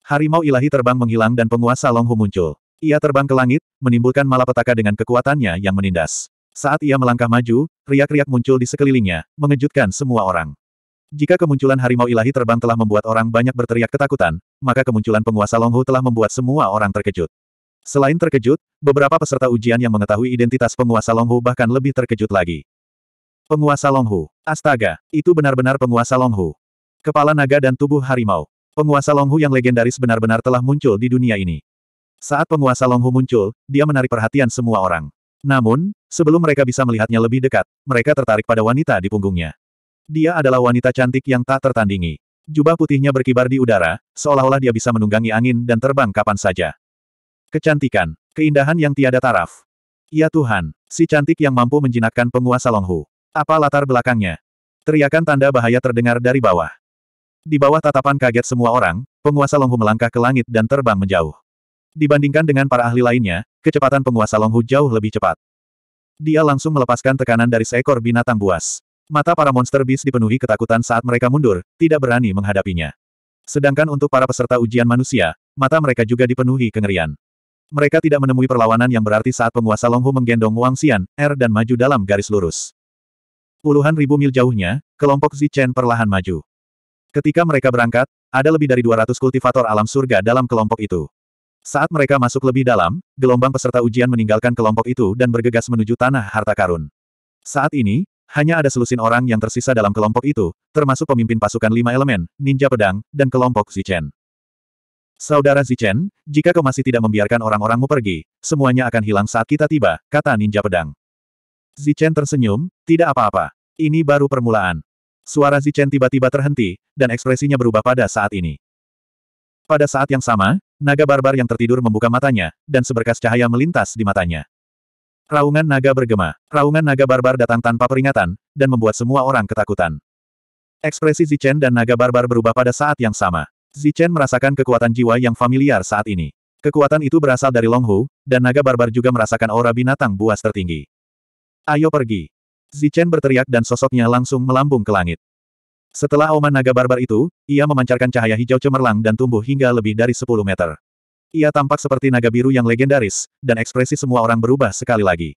Harimau ilahi terbang menghilang dan penguasa Longhu muncul. Ia terbang ke langit, menimbulkan malapetaka dengan kekuatannya yang menindas. Saat ia melangkah maju, riak-riak muncul di sekelilingnya, mengejutkan semua orang. Jika kemunculan harimau ilahi terbang telah membuat orang banyak berteriak ketakutan, maka kemunculan penguasa Longhu telah membuat semua orang terkejut. Selain terkejut, beberapa peserta ujian yang mengetahui identitas penguasa Longhu bahkan lebih terkejut lagi. Penguasa Longhu. Astaga, itu benar-benar penguasa Longhu. Kepala naga dan tubuh harimau. Penguasa Longhu yang legendaris benar-benar telah muncul di dunia ini. Saat penguasa Longhu muncul, dia menarik perhatian semua orang. Namun, sebelum mereka bisa melihatnya lebih dekat, mereka tertarik pada wanita di punggungnya. Dia adalah wanita cantik yang tak tertandingi. Jubah putihnya berkibar di udara, seolah-olah dia bisa menunggangi angin dan terbang kapan saja. Kecantikan, keindahan yang tiada taraf. Ya Tuhan, si cantik yang mampu menjinakkan penguasa Longhu. Apa latar belakangnya? Teriakan tanda bahaya terdengar dari bawah. Di bawah tatapan kaget semua orang, penguasa Longhu melangkah ke langit dan terbang menjauh. Dibandingkan dengan para ahli lainnya, kecepatan penguasa Longhu jauh lebih cepat. Dia langsung melepaskan tekanan dari seekor binatang buas. Mata para monster bis dipenuhi ketakutan saat mereka mundur, tidak berani menghadapinya. Sedangkan untuk para peserta ujian manusia, mata mereka juga dipenuhi kengerian. Mereka tidak menemui perlawanan yang berarti saat penguasa Longhu menggendong Wang Xian, Er dan maju dalam garis lurus. Puluhan ribu mil jauhnya, kelompok Zichen perlahan maju. Ketika mereka berangkat, ada lebih dari 200 kultivator alam surga dalam kelompok itu. Saat mereka masuk lebih dalam, gelombang peserta ujian meninggalkan kelompok itu dan bergegas menuju tanah harta karun. Saat ini, hanya ada selusin orang yang tersisa dalam kelompok itu, termasuk pemimpin pasukan lima elemen, ninja pedang, dan kelompok Zichen. Saudara Zichen, jika kau masih tidak membiarkan orang-orangmu pergi, semuanya akan hilang saat kita tiba, kata ninja pedang. Zichen tersenyum, tidak apa-apa. Ini baru permulaan. Suara Zichen tiba-tiba terhenti, dan ekspresinya berubah pada saat ini. Pada saat yang sama, Naga barbar yang tertidur membuka matanya, dan seberkas cahaya melintas di matanya. Raungan naga bergema. Raungan naga barbar datang tanpa peringatan, dan membuat semua orang ketakutan. Ekspresi Zichen dan naga barbar berubah pada saat yang sama. Zichen merasakan kekuatan jiwa yang familiar saat ini. Kekuatan itu berasal dari Longhu, dan naga barbar juga merasakan aura binatang buas tertinggi. Ayo pergi. Zichen berteriak dan sosoknya langsung melambung ke langit. Setelah oman naga barbar itu, ia memancarkan cahaya hijau cemerlang dan tumbuh hingga lebih dari 10 meter. Ia tampak seperti naga biru yang legendaris, dan ekspresi semua orang berubah sekali lagi.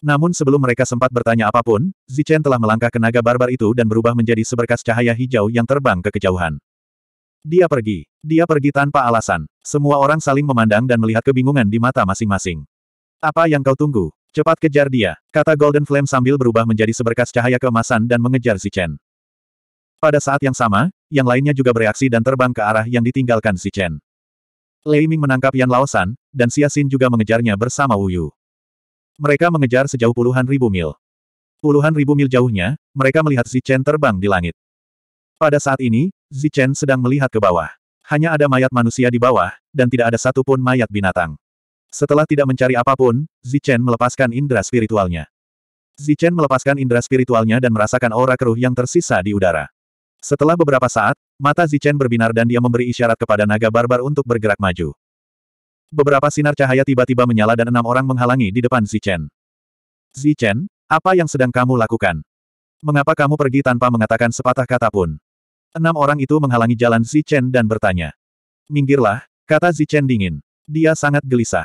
Namun sebelum mereka sempat bertanya apapun, Zichen telah melangkah ke naga barbar itu dan berubah menjadi seberkas cahaya hijau yang terbang ke kejauhan. Dia pergi. Dia pergi tanpa alasan. Semua orang saling memandang dan melihat kebingungan di mata masing-masing. Apa yang kau tunggu? Cepat kejar dia, kata Golden Flame sambil berubah menjadi seberkas cahaya keemasan dan mengejar Zichen. Pada saat yang sama, yang lainnya juga bereaksi dan terbang ke arah yang ditinggalkan si Chen. Lei Ming menangkap Yan Laosan, dan Xia Xin juga mengejarnya bersama Wu Yu. Mereka mengejar sejauh puluhan ribu mil. Puluhan ribu mil jauhnya, mereka melihat si Chen terbang di langit. Pada saat ini, Zichen Chen sedang melihat ke bawah. Hanya ada mayat manusia di bawah, dan tidak ada satupun mayat binatang. Setelah tidak mencari apapun, Zi Chen melepaskan indera spiritualnya. Zi Chen melepaskan indera spiritualnya dan merasakan aura keruh yang tersisa di udara. Setelah beberapa saat, mata Zichen berbinar dan dia memberi isyarat kepada naga barbar untuk bergerak maju. Beberapa sinar cahaya tiba-tiba menyala dan enam orang menghalangi di depan Zichen. Zichen, apa yang sedang kamu lakukan? Mengapa kamu pergi tanpa mengatakan sepatah kata pun? Enam orang itu menghalangi jalan Zichen dan bertanya. Minggirlah, kata Zichen dingin. Dia sangat gelisah.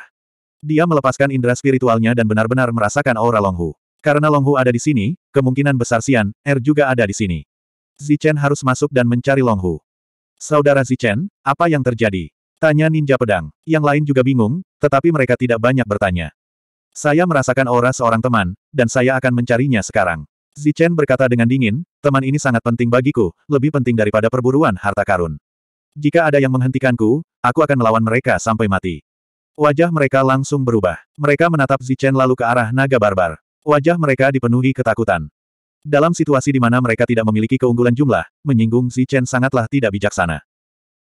Dia melepaskan indera spiritualnya dan benar-benar merasakan aura Longhu. Karena Longhu ada di sini, kemungkinan besar Xian Er juga ada di sini. Zichen harus masuk dan mencari Longhu. Saudara Zichen, apa yang terjadi? Tanya ninja pedang. Yang lain juga bingung, tetapi mereka tidak banyak bertanya. Saya merasakan aura seorang teman, dan saya akan mencarinya sekarang. Zichen berkata dengan dingin, teman ini sangat penting bagiku, lebih penting daripada perburuan harta karun. Jika ada yang menghentikanku, aku akan melawan mereka sampai mati. Wajah mereka langsung berubah. Mereka menatap Zichen lalu ke arah naga barbar. Wajah mereka dipenuhi ketakutan. Dalam situasi di mana mereka tidak memiliki keunggulan jumlah, menyinggung Zichen sangatlah tidak bijaksana.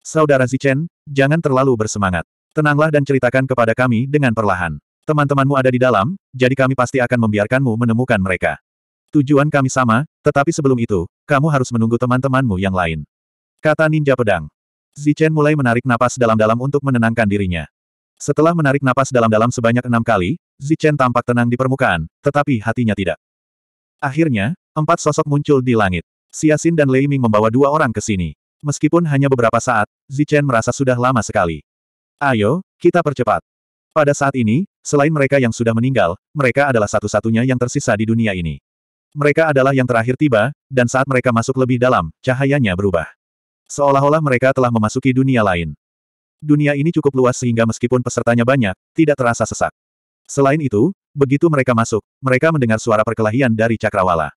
Saudara Zichen, jangan terlalu bersemangat. Tenanglah dan ceritakan kepada kami dengan perlahan. Teman-temanmu ada di dalam, jadi kami pasti akan membiarkanmu menemukan mereka. Tujuan kami sama, tetapi sebelum itu, kamu harus menunggu teman-temanmu yang lain. Kata Ninja Pedang. Zichen mulai menarik napas dalam-dalam untuk menenangkan dirinya. Setelah menarik napas dalam-dalam sebanyak enam kali, Zichen tampak tenang di permukaan, tetapi hatinya tidak. Akhirnya, empat sosok muncul di langit. Siasin dan Lei Ming membawa dua orang ke sini. Meskipun hanya beberapa saat, Zichen merasa sudah lama sekali. Ayo, kita percepat. Pada saat ini, selain mereka yang sudah meninggal, mereka adalah satu-satunya yang tersisa di dunia ini. Mereka adalah yang terakhir tiba, dan saat mereka masuk lebih dalam, cahayanya berubah. Seolah-olah mereka telah memasuki dunia lain. Dunia ini cukup luas sehingga meskipun pesertanya banyak, tidak terasa sesak. Selain itu, begitu mereka masuk, mereka mendengar suara perkelahian dari Cakrawala.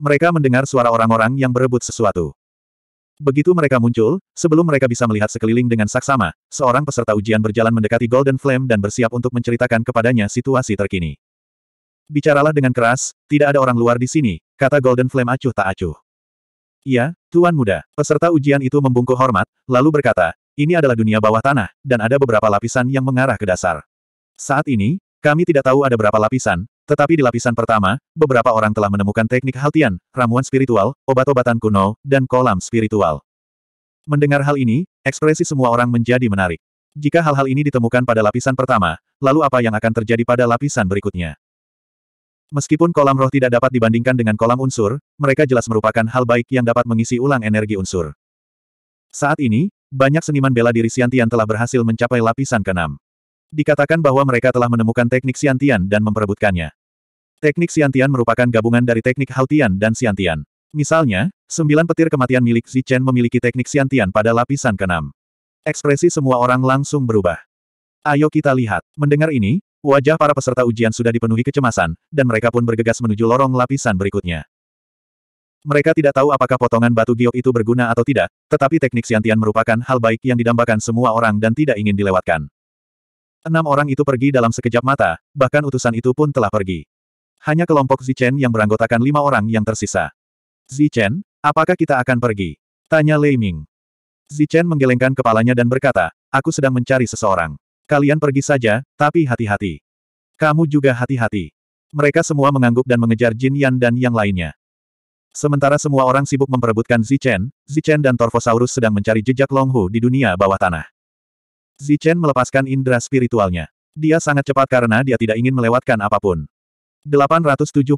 Mereka mendengar suara orang-orang yang berebut sesuatu. Begitu mereka muncul, sebelum mereka bisa melihat sekeliling dengan saksama, seorang peserta ujian berjalan mendekati Golden Flame dan bersiap untuk menceritakan kepadanya situasi terkini. Bicaralah dengan keras, tidak ada orang luar di sini, kata Golden Flame acuh tak acuh. Iya, Tuan Muda, peserta ujian itu membungkuk hormat, lalu berkata, ini adalah dunia bawah tanah, dan ada beberapa lapisan yang mengarah ke dasar. Saat ini, kami tidak tahu ada berapa lapisan, tetapi di lapisan pertama, beberapa orang telah menemukan teknik haltian, ramuan spiritual, obat-obatan kuno, dan kolam spiritual. Mendengar hal ini, ekspresi semua orang menjadi menarik. Jika hal-hal ini ditemukan pada lapisan pertama, lalu apa yang akan terjadi pada lapisan berikutnya? Meskipun kolam roh tidak dapat dibandingkan dengan kolam unsur, mereka jelas merupakan hal baik yang dapat mengisi ulang energi unsur. Saat ini, banyak seniman bela diri Siantian telah berhasil mencapai lapisan keenam dikatakan bahwa mereka telah menemukan teknik siantian dan memperebutkannya. Teknik siantian merupakan gabungan dari teknik Haltian dan siantian. Misalnya, sembilan petir kematian milik Zichen memiliki teknik siantian pada lapisan keenam. Ekspresi semua orang langsung berubah. Ayo kita lihat. Mendengar ini, wajah para peserta ujian sudah dipenuhi kecemasan, dan mereka pun bergegas menuju lorong lapisan berikutnya. Mereka tidak tahu apakah potongan batu giok itu berguna atau tidak, tetapi teknik siantian merupakan hal baik yang didambakan semua orang dan tidak ingin dilewatkan. Enam orang itu pergi dalam sekejap mata, bahkan utusan itu pun telah pergi. Hanya kelompok Zichen yang beranggotakan lima orang yang tersisa. Zichen, apakah kita akan pergi? Tanya Lei Ming. Zichen menggelengkan kepalanya dan berkata, aku sedang mencari seseorang. Kalian pergi saja, tapi hati-hati. Kamu juga hati-hati. Mereka semua mengangguk dan mengejar Jin Yan dan yang lainnya. Sementara semua orang sibuk memperebutkan Zichen, Zichen dan Torvosaurus sedang mencari jejak Longhu di dunia bawah tanah. Zichen melepaskan indera spiritualnya. Dia sangat cepat karena dia tidak ingin melewatkan apapun. 870.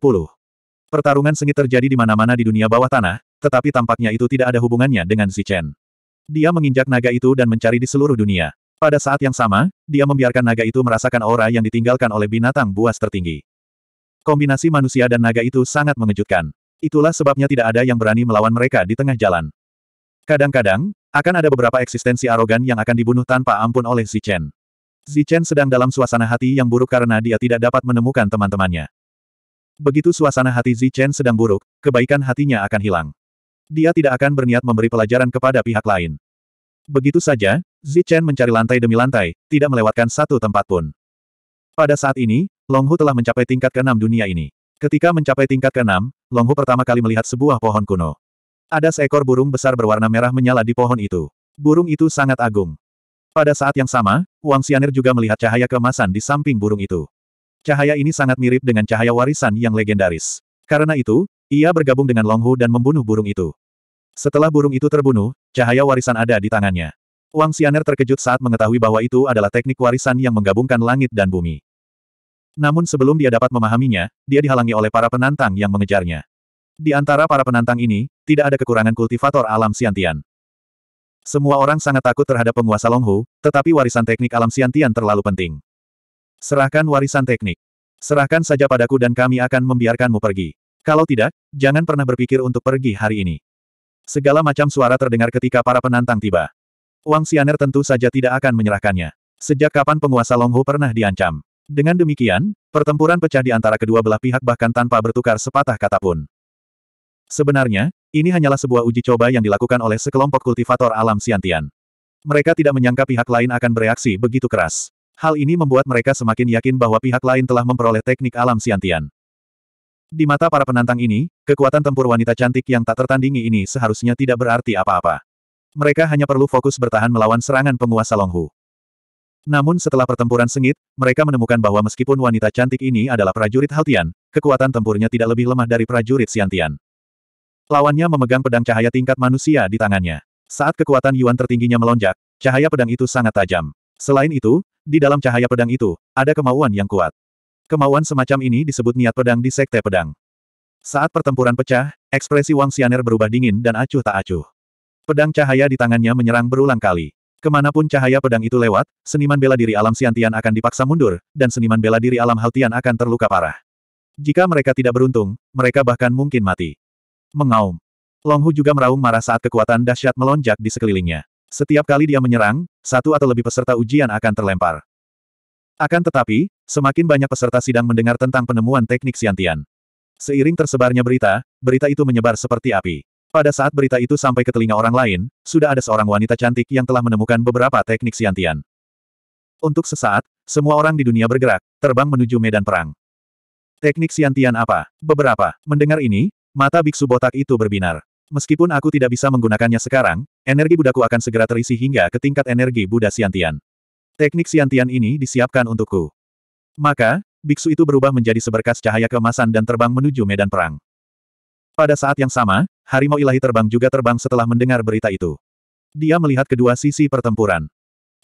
Pertarungan sengit terjadi di mana-mana di dunia bawah tanah, tetapi tampaknya itu tidak ada hubungannya dengan Zichen. Dia menginjak naga itu dan mencari di seluruh dunia. Pada saat yang sama, dia membiarkan naga itu merasakan aura yang ditinggalkan oleh binatang buas tertinggi. Kombinasi manusia dan naga itu sangat mengejutkan. Itulah sebabnya tidak ada yang berani melawan mereka di tengah jalan. Kadang-kadang, akan ada beberapa eksistensi arogan yang akan dibunuh tanpa ampun oleh Zichen. Zichen sedang dalam suasana hati yang buruk karena dia tidak dapat menemukan teman-temannya. Begitu suasana hati Zichen sedang buruk, kebaikan hatinya akan hilang. Dia tidak akan berniat memberi pelajaran kepada pihak lain. Begitu saja, Zichen mencari lantai demi lantai, tidak melewatkan satu tempat pun. Pada saat ini, Longhu telah mencapai tingkat keenam dunia ini. Ketika mencapai tingkat keenam, Longhu pertama kali melihat sebuah pohon kuno. Ada seekor burung besar berwarna merah menyala di pohon itu. Burung itu sangat agung. Pada saat yang sama, Wang Xianer juga melihat cahaya kemasan di samping burung itu. Cahaya ini sangat mirip dengan cahaya warisan yang legendaris. Karena itu, ia bergabung dengan Longhu dan membunuh burung itu. Setelah burung itu terbunuh, cahaya warisan ada di tangannya. Wang Xianer terkejut saat mengetahui bahwa itu adalah teknik warisan yang menggabungkan langit dan bumi. Namun sebelum dia dapat memahaminya, dia dihalangi oleh para penantang yang mengejarnya. Di antara para penantang ini, tidak ada kekurangan kultivator alam Siantian. Semua orang sangat takut terhadap penguasa Longhu, tetapi warisan teknik alam Siantian terlalu penting. Serahkan warisan teknik. Serahkan saja padaku dan kami akan membiarkanmu pergi. Kalau tidak, jangan pernah berpikir untuk pergi hari ini. Segala macam suara terdengar ketika para penantang tiba. Wang Xianer tentu saja tidak akan menyerahkannya. Sejak kapan penguasa Longhu pernah diancam? Dengan demikian, pertempuran pecah di antara kedua belah pihak bahkan tanpa bertukar sepatah kata pun. Sebenarnya, ini hanyalah sebuah uji coba yang dilakukan oleh sekelompok kultivator alam Siantian. Mereka tidak menyangka pihak lain akan bereaksi begitu keras. Hal ini membuat mereka semakin yakin bahwa pihak lain telah memperoleh teknik alam Siantian. Di mata para penantang ini, kekuatan tempur wanita cantik yang tak tertandingi ini seharusnya tidak berarti apa-apa. Mereka hanya perlu fokus bertahan melawan serangan penguasa Longhu. Namun setelah pertempuran sengit, mereka menemukan bahwa meskipun wanita cantik ini adalah prajurit Haltian, kekuatan tempurnya tidak lebih lemah dari prajurit Siantian. Lawannya memegang pedang cahaya tingkat manusia di tangannya. Saat kekuatan Yuan tertingginya melonjak, cahaya pedang itu sangat tajam. Selain itu, di dalam cahaya pedang itu, ada kemauan yang kuat. Kemauan semacam ini disebut niat pedang di Sekte Pedang. Saat pertempuran pecah, ekspresi Wang Xianer berubah dingin dan acuh tak acuh. Pedang cahaya di tangannya menyerang berulang kali. Kemanapun cahaya pedang itu lewat, seniman bela diri alam Siantian akan dipaksa mundur, dan seniman bela diri alam Haltian akan terluka parah. Jika mereka tidak beruntung, mereka bahkan mungkin mati mengaum. Longhu juga meraung marah saat kekuatan dahsyat melonjak di sekelilingnya. Setiap kali dia menyerang, satu atau lebih peserta ujian akan terlempar. Akan tetapi, semakin banyak peserta sidang mendengar tentang penemuan teknik siantian. Seiring tersebarnya berita, berita itu menyebar seperti api. Pada saat berita itu sampai ke telinga orang lain, sudah ada seorang wanita cantik yang telah menemukan beberapa teknik siantian. Untuk sesaat, semua orang di dunia bergerak, terbang menuju medan perang. Teknik siantian apa? Beberapa. Mendengar ini, Mata biksu botak itu berbinar. Meskipun aku tidak bisa menggunakannya sekarang, energi Budaku akan segera terisi hingga ke tingkat energi Buddha Siantian. Teknik Siantian ini disiapkan untukku. Maka, biksu itu berubah menjadi seberkas cahaya kemasan dan terbang menuju medan perang. Pada saat yang sama, harimau ilahi terbang juga terbang setelah mendengar berita itu. Dia melihat kedua sisi pertempuran.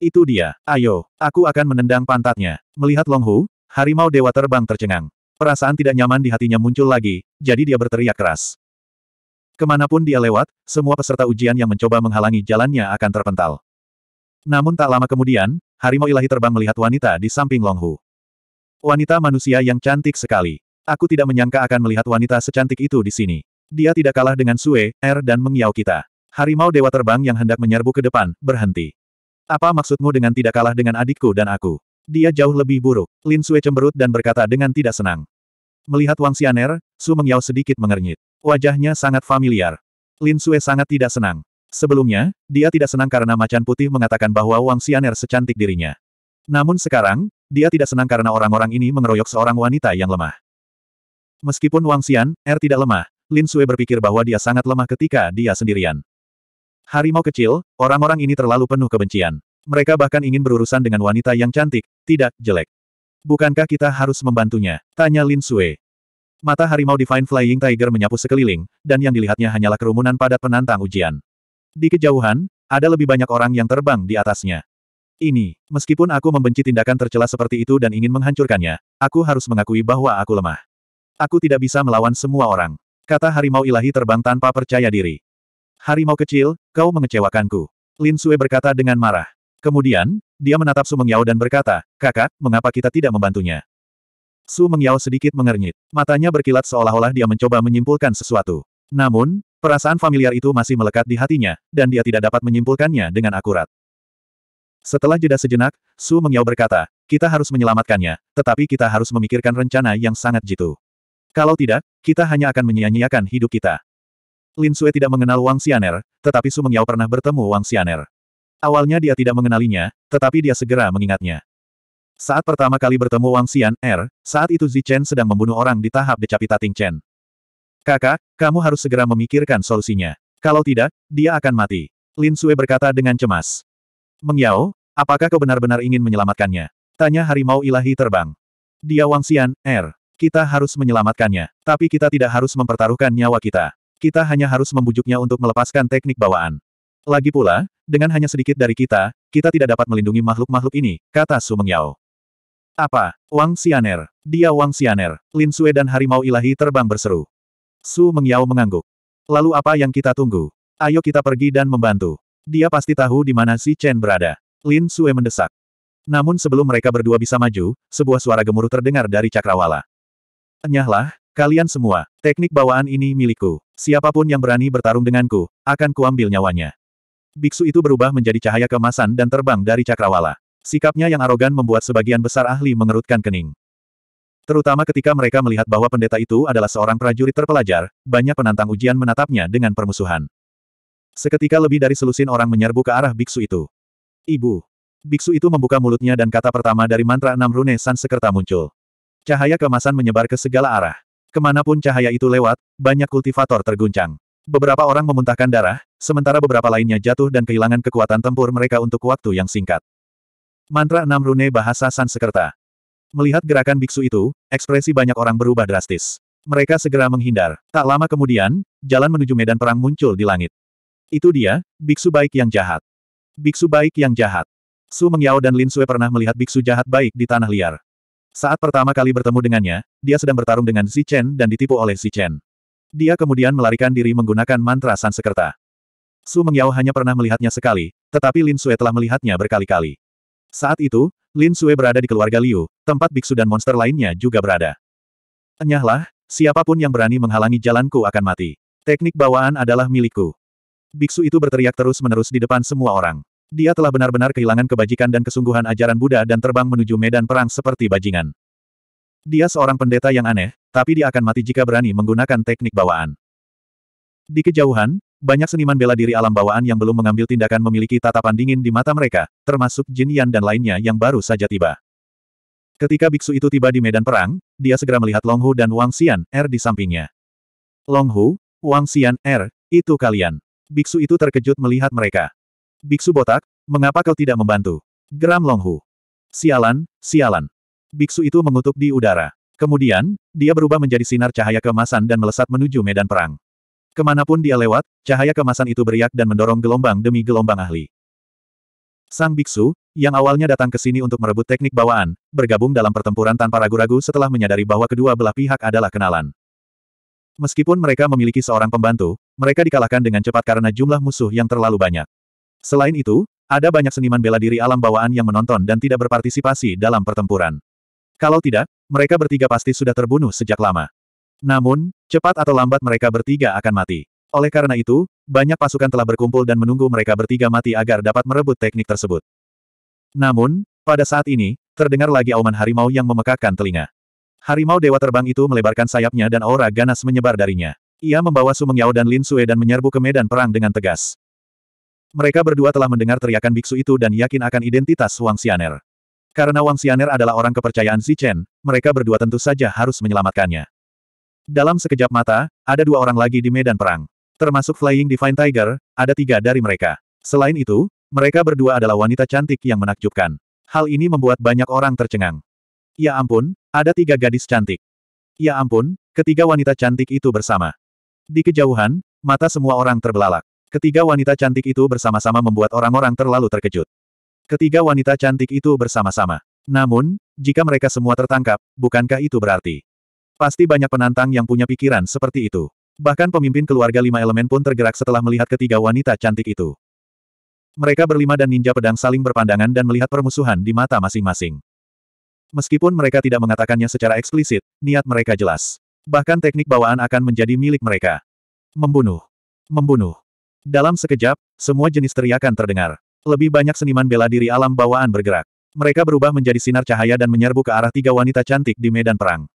Itu dia, ayo, aku akan menendang pantatnya. Melihat Longhu, harimau dewa terbang tercengang. Perasaan tidak nyaman di hatinya muncul lagi, jadi dia berteriak keras. Kemanapun dia lewat, semua peserta ujian yang mencoba menghalangi jalannya akan terpental. Namun tak lama kemudian, harimau ilahi terbang melihat wanita di samping Longhu. Wanita manusia yang cantik sekali. Aku tidak menyangka akan melihat wanita secantik itu di sini. Dia tidak kalah dengan Sue, Er dan Mengyao kita. Harimau dewa terbang yang hendak menyerbu ke depan, berhenti. Apa maksudmu dengan tidak kalah dengan adikku dan aku? Dia jauh lebih buruk. Lin Sui cemberut dan berkata dengan tidak senang. Melihat Wang Xianer, Su Mengyao sedikit mengernyit. Wajahnya sangat familiar. Lin Sui sangat tidak senang. Sebelumnya, dia tidak senang karena macan putih mengatakan bahwa Wang Xianer secantik dirinya. Namun sekarang, dia tidak senang karena orang-orang ini mengeroyok seorang wanita yang lemah. Meskipun Wang Xian, Er tidak lemah, Lin Sui berpikir bahwa dia sangat lemah ketika dia sendirian. Harimau kecil, orang-orang ini terlalu penuh kebencian. Mereka bahkan ingin berurusan dengan wanita yang cantik, tidak jelek. Bukankah kita harus membantunya? Tanya Lin Sue. Mata harimau Divine Flying Tiger menyapu sekeliling, dan yang dilihatnya hanyalah kerumunan padat penantang ujian. Di kejauhan, ada lebih banyak orang yang terbang di atasnya. Ini, meskipun aku membenci tindakan tercela seperti itu dan ingin menghancurkannya, aku harus mengakui bahwa aku lemah. Aku tidak bisa melawan semua orang. Kata harimau ilahi terbang tanpa percaya diri. Harimau kecil, kau mengecewakanku. Lin Sue berkata dengan marah. Kemudian, dia menatap Su Mengyao dan berkata, Kakak, mengapa kita tidak membantunya? Su Mengyao sedikit mengernyit. Matanya berkilat seolah-olah dia mencoba menyimpulkan sesuatu. Namun, perasaan familiar itu masih melekat di hatinya, dan dia tidak dapat menyimpulkannya dengan akurat. Setelah jeda sejenak, Su Mengyao berkata, kita harus menyelamatkannya, tetapi kita harus memikirkan rencana yang sangat jitu. Kalau tidak, kita hanya akan menyia-nyiakan hidup kita. Lin Sue tidak mengenal Wang Xianer, tetapi Su Mengyao pernah bertemu Wang Xianer. Awalnya dia tidak mengenalinya, tetapi dia segera mengingatnya. Saat pertama kali bertemu Wang Xian Er, saat itu Zi Chen sedang membunuh orang di tahap Ting Chen. Kakak, kamu harus segera memikirkan solusinya. Kalau tidak, dia akan mati. Lin Sui berkata dengan cemas. Mengyao, apakah kau benar-benar ingin menyelamatkannya? Tanya harimau ilahi terbang. Dia Wang Xian, Er. Kita harus menyelamatkannya, tapi kita tidak harus mempertaruhkan nyawa kita. Kita hanya harus membujuknya untuk melepaskan teknik bawaan. Lagi pula, dengan hanya sedikit dari kita, kita tidak dapat melindungi makhluk-makhluk ini, kata Su Sumengyao. Apa? Wang Xianer. Dia Wang Xianer. Lin Sue dan Harimau Ilahi terbang berseru. Su Mengyao mengangguk. Lalu apa yang kita tunggu? Ayo kita pergi dan membantu. Dia pasti tahu di mana si Chen berada. Lin Sue mendesak. Namun sebelum mereka berdua bisa maju, sebuah suara gemuruh terdengar dari Cakrawala. Enyahlah, kalian semua, teknik bawaan ini milikku. Siapapun yang berani bertarung denganku, akan kuambil nyawanya. Biksu itu berubah menjadi cahaya kemasan dan terbang dari cakrawala. Sikapnya yang arogan membuat sebagian besar ahli mengerutkan kening. Terutama ketika mereka melihat bahwa pendeta itu adalah seorang prajurit terpelajar, banyak penantang ujian menatapnya dengan permusuhan. Seketika lebih dari selusin orang menyerbu ke arah biksu itu. Ibu. Biksu itu membuka mulutnya dan kata pertama dari mantra enam rune san sekerta muncul. Cahaya kemasan menyebar ke segala arah. Kemanapun cahaya itu lewat, banyak kultivator terguncang. Beberapa orang memuntahkan darah, sementara beberapa lainnya jatuh dan kehilangan kekuatan tempur mereka untuk waktu yang singkat. Mantra 6 rune bahasa Sansekerta. Melihat gerakan biksu itu, ekspresi banyak orang berubah drastis. Mereka segera menghindar. Tak lama kemudian, jalan menuju medan perang muncul di langit. Itu dia, biksu baik yang jahat. Biksu baik yang jahat. Su Mengyao dan Lin Sue pernah melihat biksu jahat baik di tanah liar. Saat pertama kali bertemu dengannya, dia sedang bertarung dengan Zichen Chen dan ditipu oleh Zichen. Chen. Dia kemudian melarikan diri menggunakan mantra Sansekerta. Su Mengyao hanya pernah melihatnya sekali, tetapi Lin Sue telah melihatnya berkali-kali. Saat itu, Lin Sue berada di keluarga Liu, tempat biksu dan monster lainnya juga berada. Enyahlah, siapapun yang berani menghalangi jalanku akan mati. Teknik bawaan adalah milikku. Biksu itu berteriak terus-menerus di depan semua orang. Dia telah benar-benar kehilangan kebajikan dan kesungguhan ajaran Buddha dan terbang menuju medan perang seperti bajingan. Dia seorang pendeta yang aneh, tapi dia akan mati jika berani menggunakan teknik bawaan. Di kejauhan, banyak seniman bela diri alam bawaan yang belum mengambil tindakan memiliki tatapan dingin di mata mereka, termasuk Jin Yan dan lainnya yang baru saja tiba. Ketika biksu itu tiba di medan perang, dia segera melihat Long Hu dan Wang Xian, R er di sampingnya. Long Hu, Wang Xian, R, er, itu kalian. Biksu itu terkejut melihat mereka. Biksu botak, mengapa kau tidak membantu? Geram Long Hu. Sialan, sialan. Biksu itu mengutuk di udara. Kemudian, dia berubah menjadi sinar cahaya kemasan dan melesat menuju medan perang. Kemanapun dia lewat, cahaya kemasan itu beriak dan mendorong gelombang demi gelombang ahli. Sang biksu, yang awalnya datang ke sini untuk merebut teknik bawaan, bergabung dalam pertempuran tanpa ragu-ragu setelah menyadari bahwa kedua belah pihak adalah kenalan. Meskipun mereka memiliki seorang pembantu, mereka dikalahkan dengan cepat karena jumlah musuh yang terlalu banyak. Selain itu, ada banyak seniman bela diri alam bawaan yang menonton dan tidak berpartisipasi dalam pertempuran. Kalau tidak, mereka bertiga pasti sudah terbunuh sejak lama. Namun, cepat atau lambat mereka bertiga akan mati. Oleh karena itu, banyak pasukan telah berkumpul dan menunggu mereka bertiga mati agar dapat merebut teknik tersebut. Namun, pada saat ini, terdengar lagi auman harimau yang memekakkan telinga. Harimau dewa terbang itu melebarkan sayapnya dan aura ganas menyebar darinya. Ia membawa Sumeng Yao dan Lin Sue dan menyerbu ke medan perang dengan tegas. Mereka berdua telah mendengar teriakan biksu itu dan yakin akan identitas Wang Xianer. Karena Wang Xianer adalah orang kepercayaan Si Chen, mereka berdua tentu saja harus menyelamatkannya. Dalam sekejap mata, ada dua orang lagi di medan perang. Termasuk Flying Divine Tiger, ada tiga dari mereka. Selain itu, mereka berdua adalah wanita cantik yang menakjubkan. Hal ini membuat banyak orang tercengang. Ya ampun, ada tiga gadis cantik. Ya ampun, ketiga wanita cantik itu bersama. Di kejauhan, mata semua orang terbelalak. Ketiga wanita cantik itu bersama-sama membuat orang-orang terlalu terkejut. Ketiga wanita cantik itu bersama-sama. Namun, jika mereka semua tertangkap, bukankah itu berarti? Pasti banyak penantang yang punya pikiran seperti itu. Bahkan pemimpin keluarga lima elemen pun tergerak setelah melihat ketiga wanita cantik itu. Mereka berlima dan ninja pedang saling berpandangan dan melihat permusuhan di mata masing-masing. Meskipun mereka tidak mengatakannya secara eksplisit, niat mereka jelas. Bahkan teknik bawaan akan menjadi milik mereka. Membunuh. Membunuh. Dalam sekejap, semua jenis teriakan terdengar. Lebih banyak seniman bela diri alam bawaan bergerak. Mereka berubah menjadi sinar cahaya dan menyerbu ke arah tiga wanita cantik di medan perang.